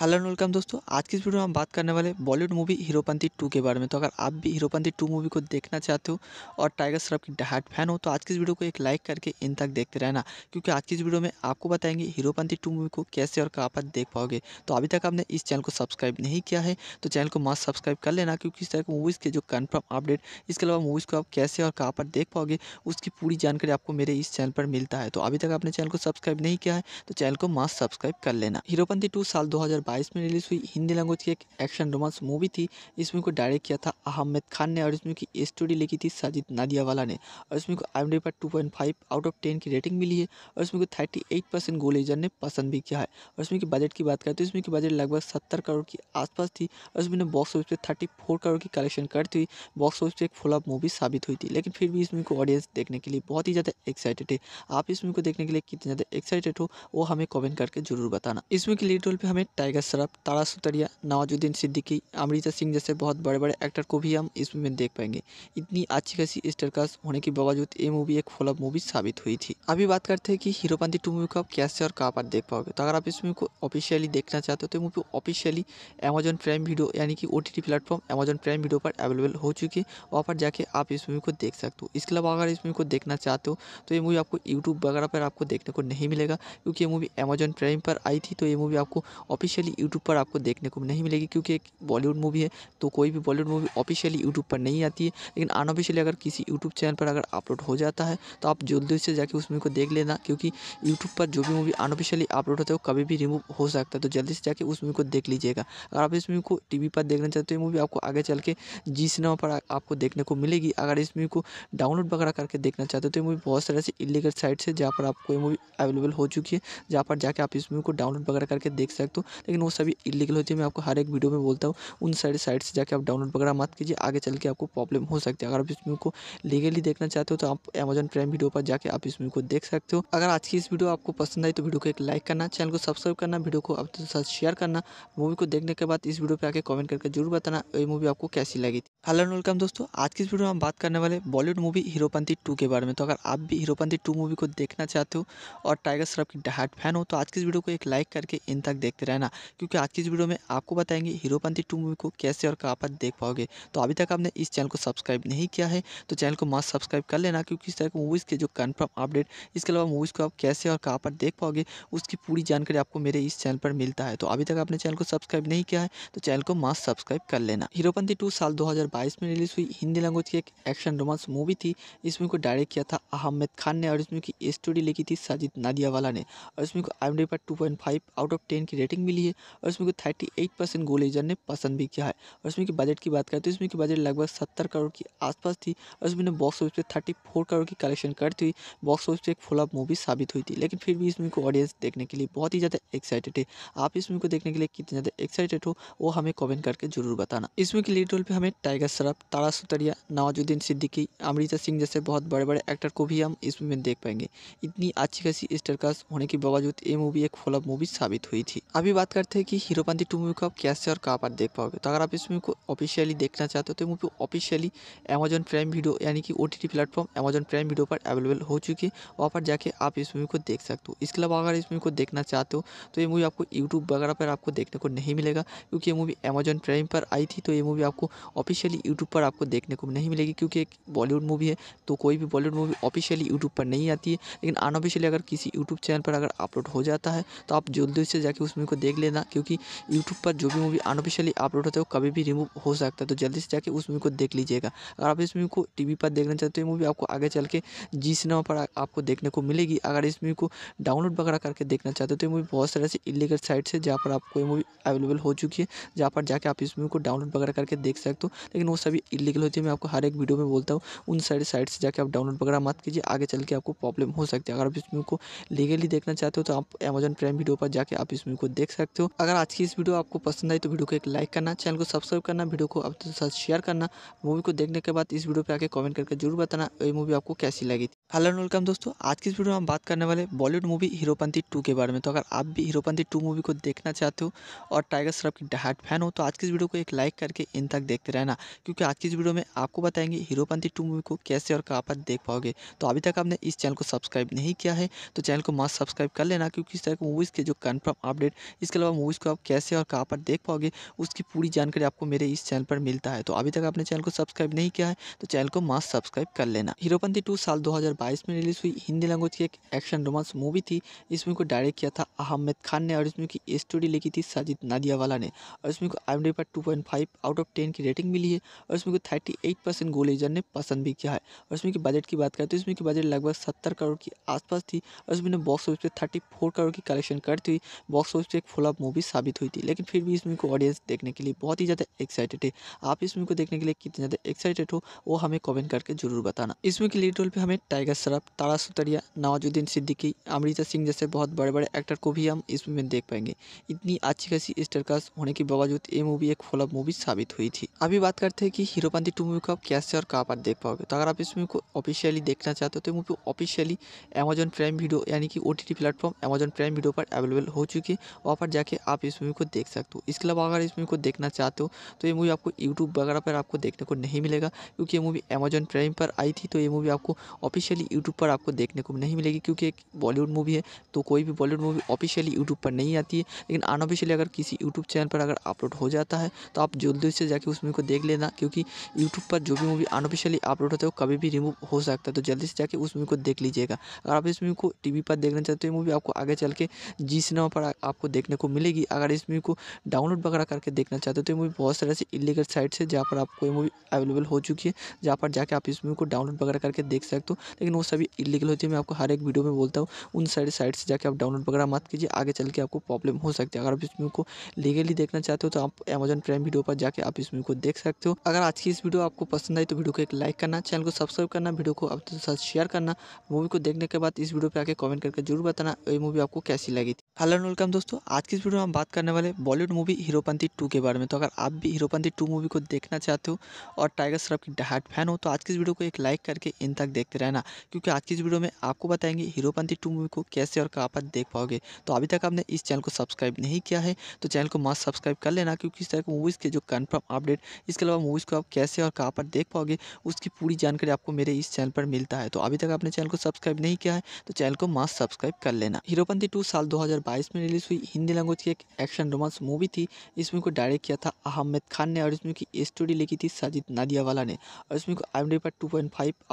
hello and welcome दोस्तों आज की इस वीडियो में हम बात करने वाले बॉलीवुड मूवी हीरोपंथी टू के बारे में तो अगर आप भी हीरोपंथी टू मूवी को देखना चाहते हो और टाइगर श्रॉफ की डहाट फैन हो तो आज की इस वीडियो को एक लाइक करके इन तक देखते रहना क्योंकि आज की इस वीडियो में आपको बताएंगे हीरोपंथी टू मूवी को कैसे और कहाँ पर देख पाओगे तो अभी तक आपने इस चैनल को सब्सक्राइब नहीं किया है तो चैनल को मस्त सब्सक्राइब कर लेना क्योंकि इस तरह मूवीज़ के जो कन्फर्म अपडेट इसके अलावा मूवीज़ को आप कैसे और कहाँ पर देख पाओगे उसकी पूरी जानकारी आपको मेरे इस चैनल पर मिलता है तो अभी तक आपने चैनल को सब्सक्राइब नहीं किया है तो चैनल को मस्त सब्सक्राइब कर लेना हीरोपंथी टू साल दो 2022 में रिलीज़ हुई हिंदी लैंग्वेज की एक एक्शन रोमांस मूवी थी इस मूवी को डायरेक्ट किया था अहमद खान ने और इस मूवी की स्टोरी लिखी थी साजिद नादियावाला ने और इस मूवी को आई पर टू आउट ऑफ टेन की रेटिंग मिली है और इस मूवी को थर्टी परसेंट एजर ने पसंद भी किया है और इस मूवी बजट की बात करें तो इस मूवी की बजट लगभग सत्तर करोड़ के आसपास थी और इस मूवी बॉक्स ऑफिस पर थर्टी करोड़ की कलेक्शन करती हुई बॉक्स ऑफिस पर एक फ्लॉप मूवी साबित हुई थी लेकिन फिर भी इस मूवी को ऑडियंस देखने के लिए बहुत ही ज़्यादा एक्साइटेड है आप इस मूवी को देखने के लिए कितने ज़्यादा एक्साइटेड हो वो हमें कमेंट करके जरूर बताना इसमें के लीड रोल पर हमें टाइगर टाइगर श्रफ तारा सुतरिया नवाजुद्दीन सिद्दीकी अमृता सिंह जैसे बहुत बड़े बड़े एक्टर को भी हम इस मूवी में देख पाएंगे इतनी अच्छी खासी स्टारकास्ट होने के बावजूद ये मूवी एक फ्लॉप मूवी साबित हुई थी अभी बात करते हैं कि पानी टू मूवी को आप कैसे और कहाँ पर देख पाओगे तो अगर आप इस मूवी को ऑफिशियली देखना चाहते हो तो movie officially Amazon Prime Video यानी कि O T platform Amazon Prime Video पर अवेलेबल हो चुकी है वहाँ पर जाके आप इस मूवी को देख सकते हो इसके अलावा अगर इस मूवी को देखना चाहते हो तो ये मूवी आपको यूट्यूब वगैरह पर आपको देखने को नहीं मिलेगा क्योंकि ये मूवी अमेजन प्राइम पर आई थी तो ये मूवी आपको ऑफिशियली ऑफिशियली यूट्यूब पर आपको देखने को नहीं मिलेगी क्योंकि एक बॉलीवुड मूवी है तो कोई भी बॉलीवुड मूवी ऑफिशियली यूट्यूब पर नहीं आती है लेकिन अनऑफिशियली अगर किसी यूट्यूब चैनल पर अगर अपलोड हो जाता है तो आप जल्दी से जाकर उस मूवी को देख लेना क्योंकि यूट्यूब पर जो भी मूवी अनऑफिशियली अपलोड होता है वो कभी भी रिमूव हो सकता है तो जल्दी से जाकर उस मूवी को देख लीजिएगा अगर आप इस मूवी को टी पर देखना चाहते हो मूवी आपको आगे चल के जी सिनेमा पर आपको देखने को मिलेगी अगर इस मूवी को डाउनलोड वगैरह करके देखना चाहते हो तो ये मूवी बहुत सारे ऐसी इलीगल साइट्स है जहाँ पर आपको ये मूवी अवेलेबल हो चुकी है जहाँ पर जाके आप इस मूवी को डाउनलोड वगैरह करके देख सकते हो लेकिन वो सभी इलीगल होती है मैं आपको हर एक वीडियो में बोलता हूँ उन सारी साइट से जाकर आप डाउनलोड वगैरह मत कीजिए आगे चल के आपको प्रॉब्लम हो सकती है अगर आप इस को लीगली देखना चाहते हो तो आप अमेजन प्राइम वीडियो पर जाकर आप इस को देख सकते हो अगर आज की इस वीडियो आपको पसंद आई तो वीडियो को एक लाइक करना चैनल को सब्सक्राइब करना वीडियो को आप साथ शेयर करना मूवी को देखने के बाद इस वीडियो पर आके कॉमेंट करके जरूर बताना ये मूवी आपको कैसी लगी थी हेलो वेलकम दोस्तों आज की इस वीडियो में हम बात करने वाले बॉलीवुड मूवी हीरोपंथी टू के बारे में तो अगर आप भी हीरोपंथी टू मूवी को देखना चाहते हो और टाइगर श्रॉफ की डहाट फैन हो तो आज की इस वीडियो को एक लाइक करके इन तक देखते रहना क्योंकि आज की इस वीडियो में आपको बताएंगे हीरोपंथी टू मूवी को कैसे और कहाँ पर देख पाओगे तो अभी तक आपने इस चैनल को सब्सक्राइब नहीं किया है तो चैनल को मास्क सब्सक्राइब कर लेना क्योंकि इस तरह की मूवीज़ के जो कन्फर्म अपडेट इसके अलावा मूवीज़ को आप कैसे और कहाँ पर देख पाओगे उसकी पूरी जानकारी आपको मेरे इस चैनल पर मिलता है तो अभी तक आपने चैनल को सब्सक्राइब नहीं किया है तो चैनल को मास्क सब्सक्राइब कर लेना हीरोपंथी टू साल दो में रिलीज हुई हिंदी लैंग्वेज की एक एक्शन रोमांस मूवी थी इस मूवी को डायरेक्ट किया था अहमद खान ने और इसमें की स्टोरी लिखी थी साजिद नादियावाला ने और इसमें को आई पर टू आउट ऑफ टेन की रेटिंग मिली है है और इसमें को थर्टी एट परसेंट गोल ने पसंद भी किया है और इसमें की बजट की बात करें तो इसमें की बजट लगभग सत्तर करोड़ के आसपास थी और इसमें बॉक्स ऑफिस पे थर्टी फोर करोड़ की कलेक्शन करती हुई बॉक्स ऑफिस पे एक फ्लॉप मूवी साबित हुई थी लेकिन फिर भी इसमें को ऑडियंस देखने के लिए बहुत ही ज़्यादा एक्साइटेड है आप इसमें को देखने के लिए कितने ज़्यादा एक्साइटेड हो वो हमें कॉमेंट करके जरूर बताना इसमें की लीड रोल पर हमें टाइगर श्रॉफ तारा सुतरिया नवाजुद्दीन सिद्दीकी अमृता सिंह जैसे बहुत बड़े बड़े एक्टर को भी हम इसमें में देख पाएंगे इतनी अच्छी खासी स्टरकास्ट होने के बावजूद ये मूवी एक फ्लॉप मूवी साबित हुई थी अभी बात करें ट्रेलर थे कि हीरोपंथी टू मूवी को आप कैसे और कहाँ पर देख पाओगे तो अगर आप इस मूवी को ऑफिशियली देखना चाहते हो तो movie officially Amazon Prime Video यानी कि O T platform Amazon Prime Video पर अवेलेबल हो चुकी है वहाँ पर जाके आप इस मूवी को देख सकते हो इसके अलावा अगर इस मूवी को देखना चाहते हो तो ये मूवी आपको यूट्यूब वगैरह पर आपको देखने को नहीं मिलेगा क्योंकि ये मूवी अमेजन प्राइम पर आई थी तो ये मूवी आपको ऑफिशियली यूट्यूब पर आपको देखने को नहीं मिलेगी क्योंकि एक बॉलीवुड मूवी है तो कोई भी बॉलीवुड मूवी ऑफिशियली यूट्यूब पर नहीं आती है लेकिन अनऑफिशियली अगर किसी यूट्यूब चैनल पर अगर अपलोड हो जाता है तो आप जल्दी से जाके उस मूवी को देख लेना ना क्योंकि यूट्यूब पर जो भी मूवी अनऑफिशियली अपलोड होता है वो कभी भी रिमूव हो सकता है तो जल्दी से जाके उस मूवी को देख लीजिएगा अगर आप इस मूवी को टी पर देखना चाहते हो मूवी आपको आगे चल के जी सिनेमा पर आपको देखने को मिलेगी अगर इस मूवी को डाउनलोड वगैरह करके देखना चाहते हो तो ये मूवी बहुत सारे ऐसे इलीगल साइट्स है जहाँ पर आपको ये मूवी अवेलेबल हो चुकी है जहाँ पर जाके आप इस मूवी को डाउनलोड वगैरह करके देख सकते हो लेकिन वो सभी इलीगल होती है मैं आपको हर एक वीडियो में बोलता हूँ उन सारी साइट से जाके आप डाउनलोड वगैरह मत कीजिए आगे चल के आपको प्रॉब्लम हो सकती है अगर आप इस मूवी को लीगली देखना चाहते हो तो आप अमेजन प्राइम वीडियो पर जाके आप इस मूवी को देख सकते सकते हो अगर आज की इस वीडियो आपको पसंद आई तो वीडियो को एक लाइक करना चैनल को सब्सक्राइब करना वीडियो को अपने साथ शेयर करना मूवी को देखने के बाद इस वीडियो पर आके कॉमेंट करके जरूर बताना ये मूवी आपको कैसी लगी थी हेलो वेलकम दोस्तों आज की इस वीडियो में हम बात करने वाले बॉलीवुड मूवी हीरोपंथी टू के बारे में तो अगर आप भी हीरोपंथी टू मूवी को देखना चाहते हो और टाइगर श्रॉफ की डहाट फैन हो तो आज की इस वीडियो को एक लाइक करके इन तक देखते रहना क्योंकि आज की इस वीडियो में आपको बताएंगे हीरोपंथी टू मूवी को कैसे और कहाँ पर देख पाओगे तो अभी तक आपने इस चैनल को सब्सक्राइब नहीं किया है तो चैनल को मस्ट सब्सक्राइब कर लेना क्योंकि इस तरह की मूवीज़ के जो कन्फर्म अपडेट इसके अलावा मूवीज़ को आप कैसे और कहाँ पर देख पाओगे उसकी पूरी जानकारी आपको मेरे इस चैनल पर मिलता है तो अभी तक आपने चैनल को सब्सक्राइब नहीं किया है तो चैनल को मस्त सब्सक्राइब कर लेना हीरोपंथी टू साल दो में रिलीज हुई हिंदी लैंग्वेज की एक एक्शन रोमांस मूवी थी इस मूवी को डायरेक्ट किया था अहमद खान ने और इसमें की स्टोरी लिखी थी साजिद नादियावाला ने और इसमें को आई पर टू आउट ऑफ टेन की रेटिंग मिली है और इसमें को थर्टी एट गोलेजर ने पसंद भी किया है और इसमें की बजट की बात करें तो इसमें की बजट लगभग सत्तर करोड़ के आसपास थी और इसमें बॉक्स ऑफिस पे थर्टी करोड़ की कलेक्शन करती हुई बॉक्स ऑफिस पे एक फुला फ्लॉप मूवी साबित हुई थी लेकिन फिर भी इस मूवी को ऑडियंस देखने के लिए बहुत ही ज़्यादा एक्साइटेड है आप इस मूवी को देखने के लिए कितने ज़्यादा एक्साइटेड हो वो हमें कमेंट करके जरूर बताना इस मूवी के लीड रोल पर हमें टाइगर श्रॉफ तारा सुतरिया नवाजुद्दीन सिद्दीकी अमृता सिंह जैसे बहुत बड़े बड़े एक्टर को भी हम इस मूवी में देख पाएंगे इतनी अच्छी खासी स्टरकास्ट होने के बावजूद ये मूवी एक फ्लॉप मूवी साबित हुई थी अभी बात करते हैं कि हीरोपंथी टू मूवी को आप कैसे और कहाँ पर देख पाओगे तो अगर आप इस मूवी को ऑफिशियली देखना चाहते हो तो movie officially Amazon Prime Video यानी कि O T platform Amazon Prime Video पर अवेलेबल हो चुकी है वहाँ पर जा जाके आप इस मूवी को देख सकते हो इसके अलावा अगर इस मूवी को देखना चाहते हो तो ये मूवी आपको यूट्यूब वगैरह पर आपको देखने को नहीं मिलेगा क्योंकि ये मूवी अमेजन प्राइम पर आई थी तो ये मूवी आपको ऑफिशियली यूट्यूब पर आपको देखने को नहीं मिलेगी क्योंकि एक बॉलीवुड मूवी है तो कोई भी बॉलीवुड मूवी ऑफिशियली यूट्यूब पर नहीं आती है लेकिन अनऑफिशियली अगर किसी यूट्यूब चैनल पर अगर अपलोड हो जाता है तो आप जल्दी से जाके उस मूवी को देख लेना क्योंकि यूट्यूब पर जो भी मूवी अनऑफिशियली अपलोड होता है वो कभी भी रिमूव हो सकता है तो जल्दी से जाके उस मूवी को देख लीजिएगा अगर आप इस मूवी को टी पर देखना चाहते हो तो मूवी आपको आगे चल के जी सिनेमा पर आपको देखने को मिलेगी अगर इस मूवी को डाउनलोड वगैरह करके देखना चाहते हो तो ये मूवी बहुत सारे ऐसी इलीगल साइट्स है जहाँ पर आपको ये मूवी अवेलेबल हो चुकी है जहाँ पर जाके आप इस मूवी को डाउनलोड वगैरह करके देख सकते हो लेकिन वो सभी इलीगल होती है मैं आपको हर एक वीडियो में बोलता हूँ उन सारी साइट से जाकर आप डाउनलोड वगैरह मत कीजिए आगे चल के आपको प्रॉब्लम हो सकती है अगर आप इस मूवी को लीगली देखना चाहते हो तो आप अमेजन प्राइम वीडियो पर जाकर आप इस मूवी को देख सकते हो अगर आज की इस वीडियो आपको पसंद आई तो वीडियो को एक लाइक करना चैनल को सब्सक्राइब करना वीडियो को आपके साथ शेयर करना मूवी को देखने के बाद इस वीडियो पर आके कमेंट करके जरूर बताना ये मूवी आपको कैसी लगी थी हेलो वेलकम दोस्तों आज की वीडियो में हम बात करने वाले बॉलीवुड मूवी हीरोपंथी टू के बारे में तो अगर आप भी हीरोपंथी टू मूवी को देखना चाहते हो और टाइगर श्रॉफ की डहाट फैन हो तो आज की इस वीडियो को एक लाइक करके इन तक देखते रहना क्योंकि आज की इस वीडियो में आपको बताएंगे हीरोपंथी टू मूवी को कैसे और कहाँ पर देख पाओगे तो अभी तक आपने इस चैनल को सब्सक्राइब नहीं किया है तो चैनल को मस्त सब्सक्राइब कर लेना क्योंकि इस तरह की मूवीज़ के जो कन्फर्म अपडेट इसके अलावा मूवीज़ को आप कैसे और कहाँ पर देख पाओगे उसकी पूरी जानकारी आपको मेरे इस चैनल पर मिलता है तो अभी तक आपने चैनल को सब्सक्राइब नहीं किया है तो चैनल को मस्त सब्सक्राइब कर लेना हीरोपंथी टू साल दो में रिलीज़ हुई हिंदी लैंग्वेज बहुत ही एक एक्शन रोमांस मूवी थी इस मूवी को डायरेक्ट किया था अहमद खान ने और इस मूवी की स्टोरी लिखी थी साजिद नादियावाला ने और इस मूवी को आई पर टू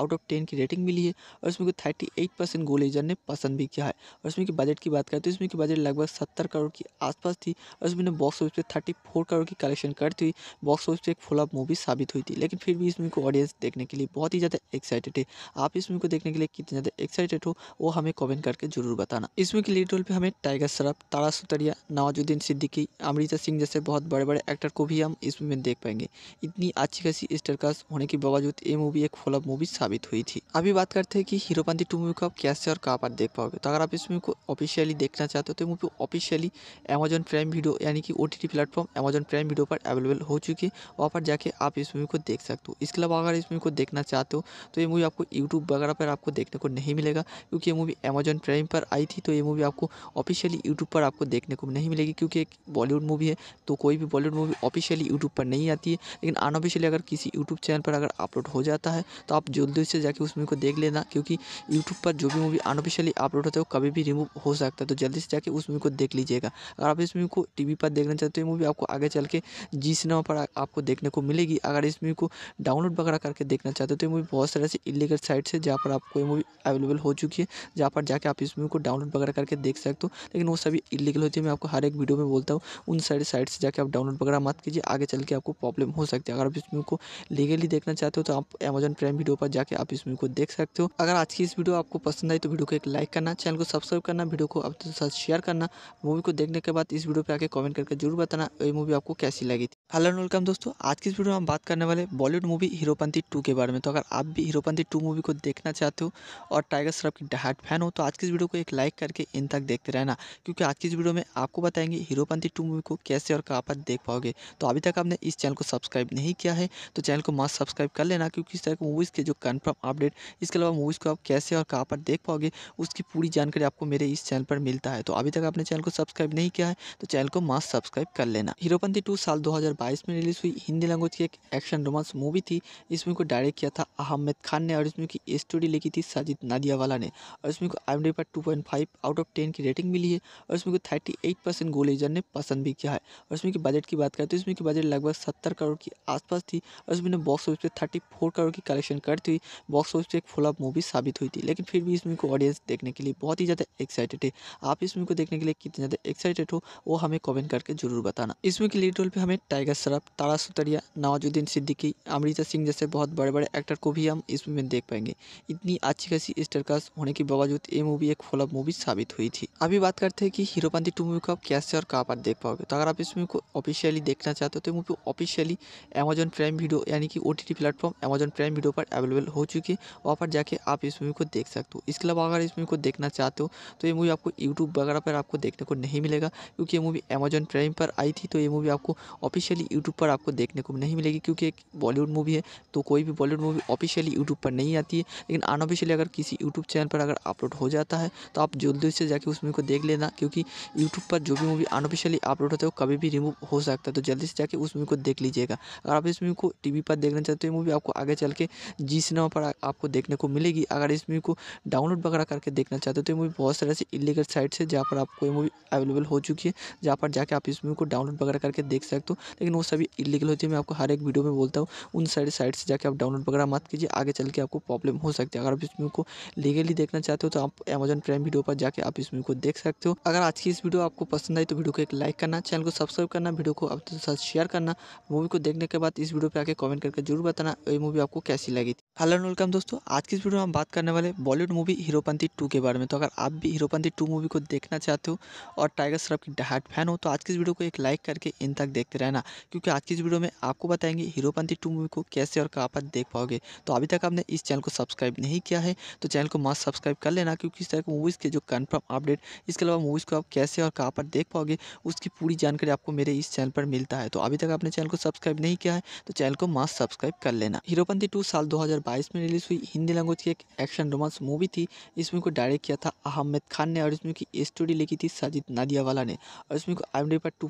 आउट ऑफ टेन की रेटिंग मिली है और इस मूवी को थर्टी एट परसेंट गोलेजर ने पसंद भी किया है और इसमें की बजट की बात करें तो इसमें की बजट लगभग सत्तर करोड़ के आसपास थी और इसमें बॉक्स ऑफिस पर थर्टी करोड़ की कलेक्शन करती हुई बॉक्स ऑफिस पर एक ऑफ मूवी साबित हुई थी लेकिन फिर भी इस मूवी को ऑडियंस देखने के लिए बहुत ही ज़्यादा एक्साइटेड है आप इस मूवी को देखने के लिए कितने ज़्यादा एक्साइटेड हो वो हमें कॉमेंट करके जरूर बताना इस मूवी के लीड रोल पर हमें टाइगर श्रॉफ तारा सुतरिया नवाजुद्दीन सिद्दीकी अमृता सिंह जैसे बहुत बड़े बड़े एक्टर को भी हम इसमें देख पाएंगे इतनी अच्छी खासी स्टरकास्ट होने के बावजूद ये मूवी एक फ्लॉप मूवी साबित हुई थी अभी बात करते हैं कि हीरोपंथी टू मूवी को आप कैसे और कहाँ पर देख पाओगे तो अगर आप इस मूवी को ऑफिशियली देखना चाहते हो तो movie officially Amazon Prime Video यानी कि O platform Amazon Prime Video पर अवेलेबल हो चुकी है वहाँ पर जाके आप इस मूवी को देख सकते हो इसके अलावा अगर इस मूवी को देखना चाहते हो तो ये मूवी आपको यूट्यूब वगैरह पर आपको देखने को नहीं मिलेगा क्योंकि ये मूवी अमेजन प्राइम पर आई थी तो ये मूवी आपको ऑफिशियली यूट्यूब पर आपको देखने को नहीं मिलेगी क्योंकि एक बॉलीवुड मूवी है तो कोई भी बॉलीवुड मूवी ऑफिशियली यूट्यूब पर नहीं आती है लेकिन अनऑफिशियली अगर किसी यूट्यूब चैनल पर अगर अपलोड हो जाता है तो आप जल्दी से जाकर उस मूवी को देख लेना क्योंकि यूट्यूब पर जो भी मूवी अनऑफिशियली अपलोड होता है वो कभी भी रिमूव हो सकता है तो जल्दी से जाके उस मूवी को देख लीजिएगा अगर आप इस मूवी को टी पर देखना चाहते हो मूवी आपको आगे चल के जी सिनेमा पर आपको देखने को मिलेगी अगर इस मूवी को डाउनलोड वगैरह करके देखना चाहते हो तो ये मूवी बहुत सारे ऐसी इलीगल साइट से जहाँ पर आपको ये मूवी अवेलेबल हो चुकी है जहाँ पर जाके आप इस मूवी को डाउनलोड वगैरह करके देख सकते हो लेकिन वो सभी इलीगल होती है मैं आपको आपको हर एक वीडियो में बोलता हूँ उन सारे साइट से जाके आप डाउनलोड वगैरह मत कीजिए आगे चल के आपको प्रॉब्लम हो सकती है अगर आप इस मूवी को लीगली देखना चाहते हो तो आप अमेजन प्राइम वीडियो पर जाकर आप इस मूवी को देख सकते हो अगर आज की इस वीडियो आपको पसंद आई तो वीडियो को एक लाइक करना चैनल को सब्सक्राइब करना वीडियो को आप साथ शेयर करना मूवी को देखने के बाद इस वीडियो पर आकर कॉमेंट करके जरूर बताना ये मूवी आपको कैसी लगी हेलो एंड वेलकम दोस्तों आज की इस वीडियो में हम बात करने वाले बॉलीवुड मूवी हीरोपंथी टू के बारे में तो अगर आप भी हीरोपंथी टू मूवी को देखना चाहते हो और टाइगर श्रॉफ की डहाट फैन हो तो आज की इस वीडियो को एक लाइक करके इन तक देखते रहना क्योंकि आज की इस वीडियो में आपको बताएंगे हीरोपंथी टू मूवी को कैसे और कहाँ पर देख पाओगे तो अभी तक आपने इस चैनल को सब्सक्राइब नहीं किया है तो चैनल को मस्त सब्सक्राइब कर लेना क्योंकि इस तरह की मूवीज़ के जो कन्फर्म अपडेट इसके अलावा मूवीज़ को आप कैसे और कहाँ पर देख पाओगे उसकी पूरी जानकारी आपको मेरे इस चैनल पर मिलता है तो अभी तक आपने चैनल को सब्सक्राइब नहीं किया है तो चैनल को मस्त सब्सक्राइब कर लेना हीरोपंथी टू साल दो 2022 में रिलीज़ हुई हिंदी लैंग्वेज की एक एक्शन रोमांस मूवी थी इस मूवी को डायरेक्ट किया था अहमद खान ने और इस मूवी की स्टोरी लिखी थी साजिद नादियावाला ने और इस मूवी को आई पर 2.5 आउट ऑफ 10 की रेटिंग मिली है और इसमें को 38 परसेंट गोलेजर ने पसंद भी किया है और इसमें की बजट की बात करें तो इसमें की बजट लगभग सत्तर करोड़ के आसपास थी और इस बॉक्स ऑफिस पर थर्टी करोड़ की कलेक्शन करती हुई बॉक्स ऑफिस पर एक फ्लॉप मूवी साबित हुई थी लेकिन फिर भी इस मूवी को ऑडियंस देखने के लिए बहुत ही ज़्यादा एक्साइटेड है आप इस मूवी को देखने के लिए कितने ज़्यादा एक्साइटेड हो वो हमें कमेंट करके जरूर बताना इसमें के लीड रोल पे हमें टाइगर सागर श्रॉफ तारा सुतरिया नवाजुद्दीन सिद्दीकी अमृता सिंह जैसे बहुत बड़े बड़े एक्टर को भी हम इस मूवी में देख पाएंगे इतनी अच्छी खासी स्टारकास्ट होने के बावजूद ये मूवी एक फ्लॉप मूवी साबित हुई थी अभी बात करते हैं कि हीरोपंथी टू मूवी को आप कैसे और कहाँ पर देख पाओगे तो अगर आप इस मूवी को ऑफिशियली देखना चाहते हो तो movie officially Amazon Prime Video यानी कि O T platform Amazon Prime Video पर अवेलेबल हो चुकी है वहाँ पर जाके आप इस मूवी को देख सकते हो इसके अलावा अगर इस मूवी को देखना चाहते हो तो ये मूवी आपको यूट्यूब वगैरह पर आपको देखने को नहीं मिलेगा क्योंकि ये मूवी अमेजन प्राइम पर आई थी तो ये मूवी आपको ऑफिशियल ऑफिशियली यूट्यूब पर आपको देखने को नहीं मिलेगी क्योंकि एक बॉलीवुड मूवी है तो कोई भी बॉलीवुड मूवी ऑफिशियली यूट्यूब पर नहीं आती है लेकिन अनऑफिशियली अगर किसी यूट्यूब चैनल पर अगर अपलोड हो जाता है तो आप जल्दी से जाकर उस मूवी को देख लेना क्योंकि यूट्यूब पर जो भी मूवी अनऑफिशियली अपलोड होता है वो कभी भी रिमूव हो सकता है तो जल्दी से जाकर उस मूवी को देख लीजिएगा अगर आप इस मूवी को टी पर देखना चाहते हो मूवी आपको आगे चल के जी सिनेमा पर आपको देखने को मिलेगी अगर इस मूवी को डाउनलोड वगैरह करके देखना चाहते हो तो ये मूवी बहुत सारे ऐसी इलीगल साइट्स है जहाँ पर आपको ये मूवी अवेलेबल हो चुकी है जहाँ पर जाके आप इस मूवी को डाउनलोड वगैरह करके देख सकते हो लेकिन वो सभी इलीगल होती है मैं आपको हर एक वीडियो में बोलता हूँ उन सारी साइट से जाकर आप डाउनलोड वगैरह मत कीजिए आगे चल के आपको प्रॉब्लम हो सकती है अगर आप इस मूवी को लीगली देखना चाहते हो तो आप अमेजन प्राइम वीडियो पर जाकर आप इस मूवी को देख सकते हो अगर आज की इस वीडियो आपको पसंद आई तो वीडियो को एक लाइक करना चैनल को सब्सक्राइब करना वीडियो को आप साथ शेयर करना मूवी को देखने के बाद इस वीडियो पर आके कॉमेंट करके जरूर बताना ये मूवी आपको कैसी लगी थी हेलो एंड वेलकम दोस्तों आज की इस वीडियो में हम बात करने वाले बॉलीवुड मूवी हीरोपंथी टू के बारे में तो अगर आप भी हीरोपंथी टू मूवी को देखना चाहते हो और टाइगर श्रॉफ की डहाट फैन हो तो आज की इस वीडियो को एक लाइक करके इन तक देखते रहना क्योंकि आज की इस वीडियो में आपको बताएंगे हीरोपंथी टू मूवी को कैसे और कहाँ पर देख पाओगे तो अभी तक आपने इस चैनल को सब्सक्राइब नहीं किया है तो चैनल को मस्त सब्सक्राइब कर लेना क्योंकि इस तरह की मूवीज़ के जो कन्फर्म अपडेट इसके अलावा मूवीज़ को आप कैसे और कहाँ पर देख पाओगे उसकी पूरी जानकारी आपको मेरे इस चैनल पर मिलता है तो अभी तक आपने चैनल को सब्सक्राइब नहीं किया है तो चैनल को मस्त सब्सक्राइब कर लेना हीरोपंथी टू साल दो में रिलीज हुई हिंदी लैंग्वेज की एक एक्शन रोमांस मूवी थी इस मूवी को डायरेक्ट किया था अहमद खान ने और इसमें की स्टोरी लिखी थी साजिद नादियावाला ने और इसमें को आई पर टू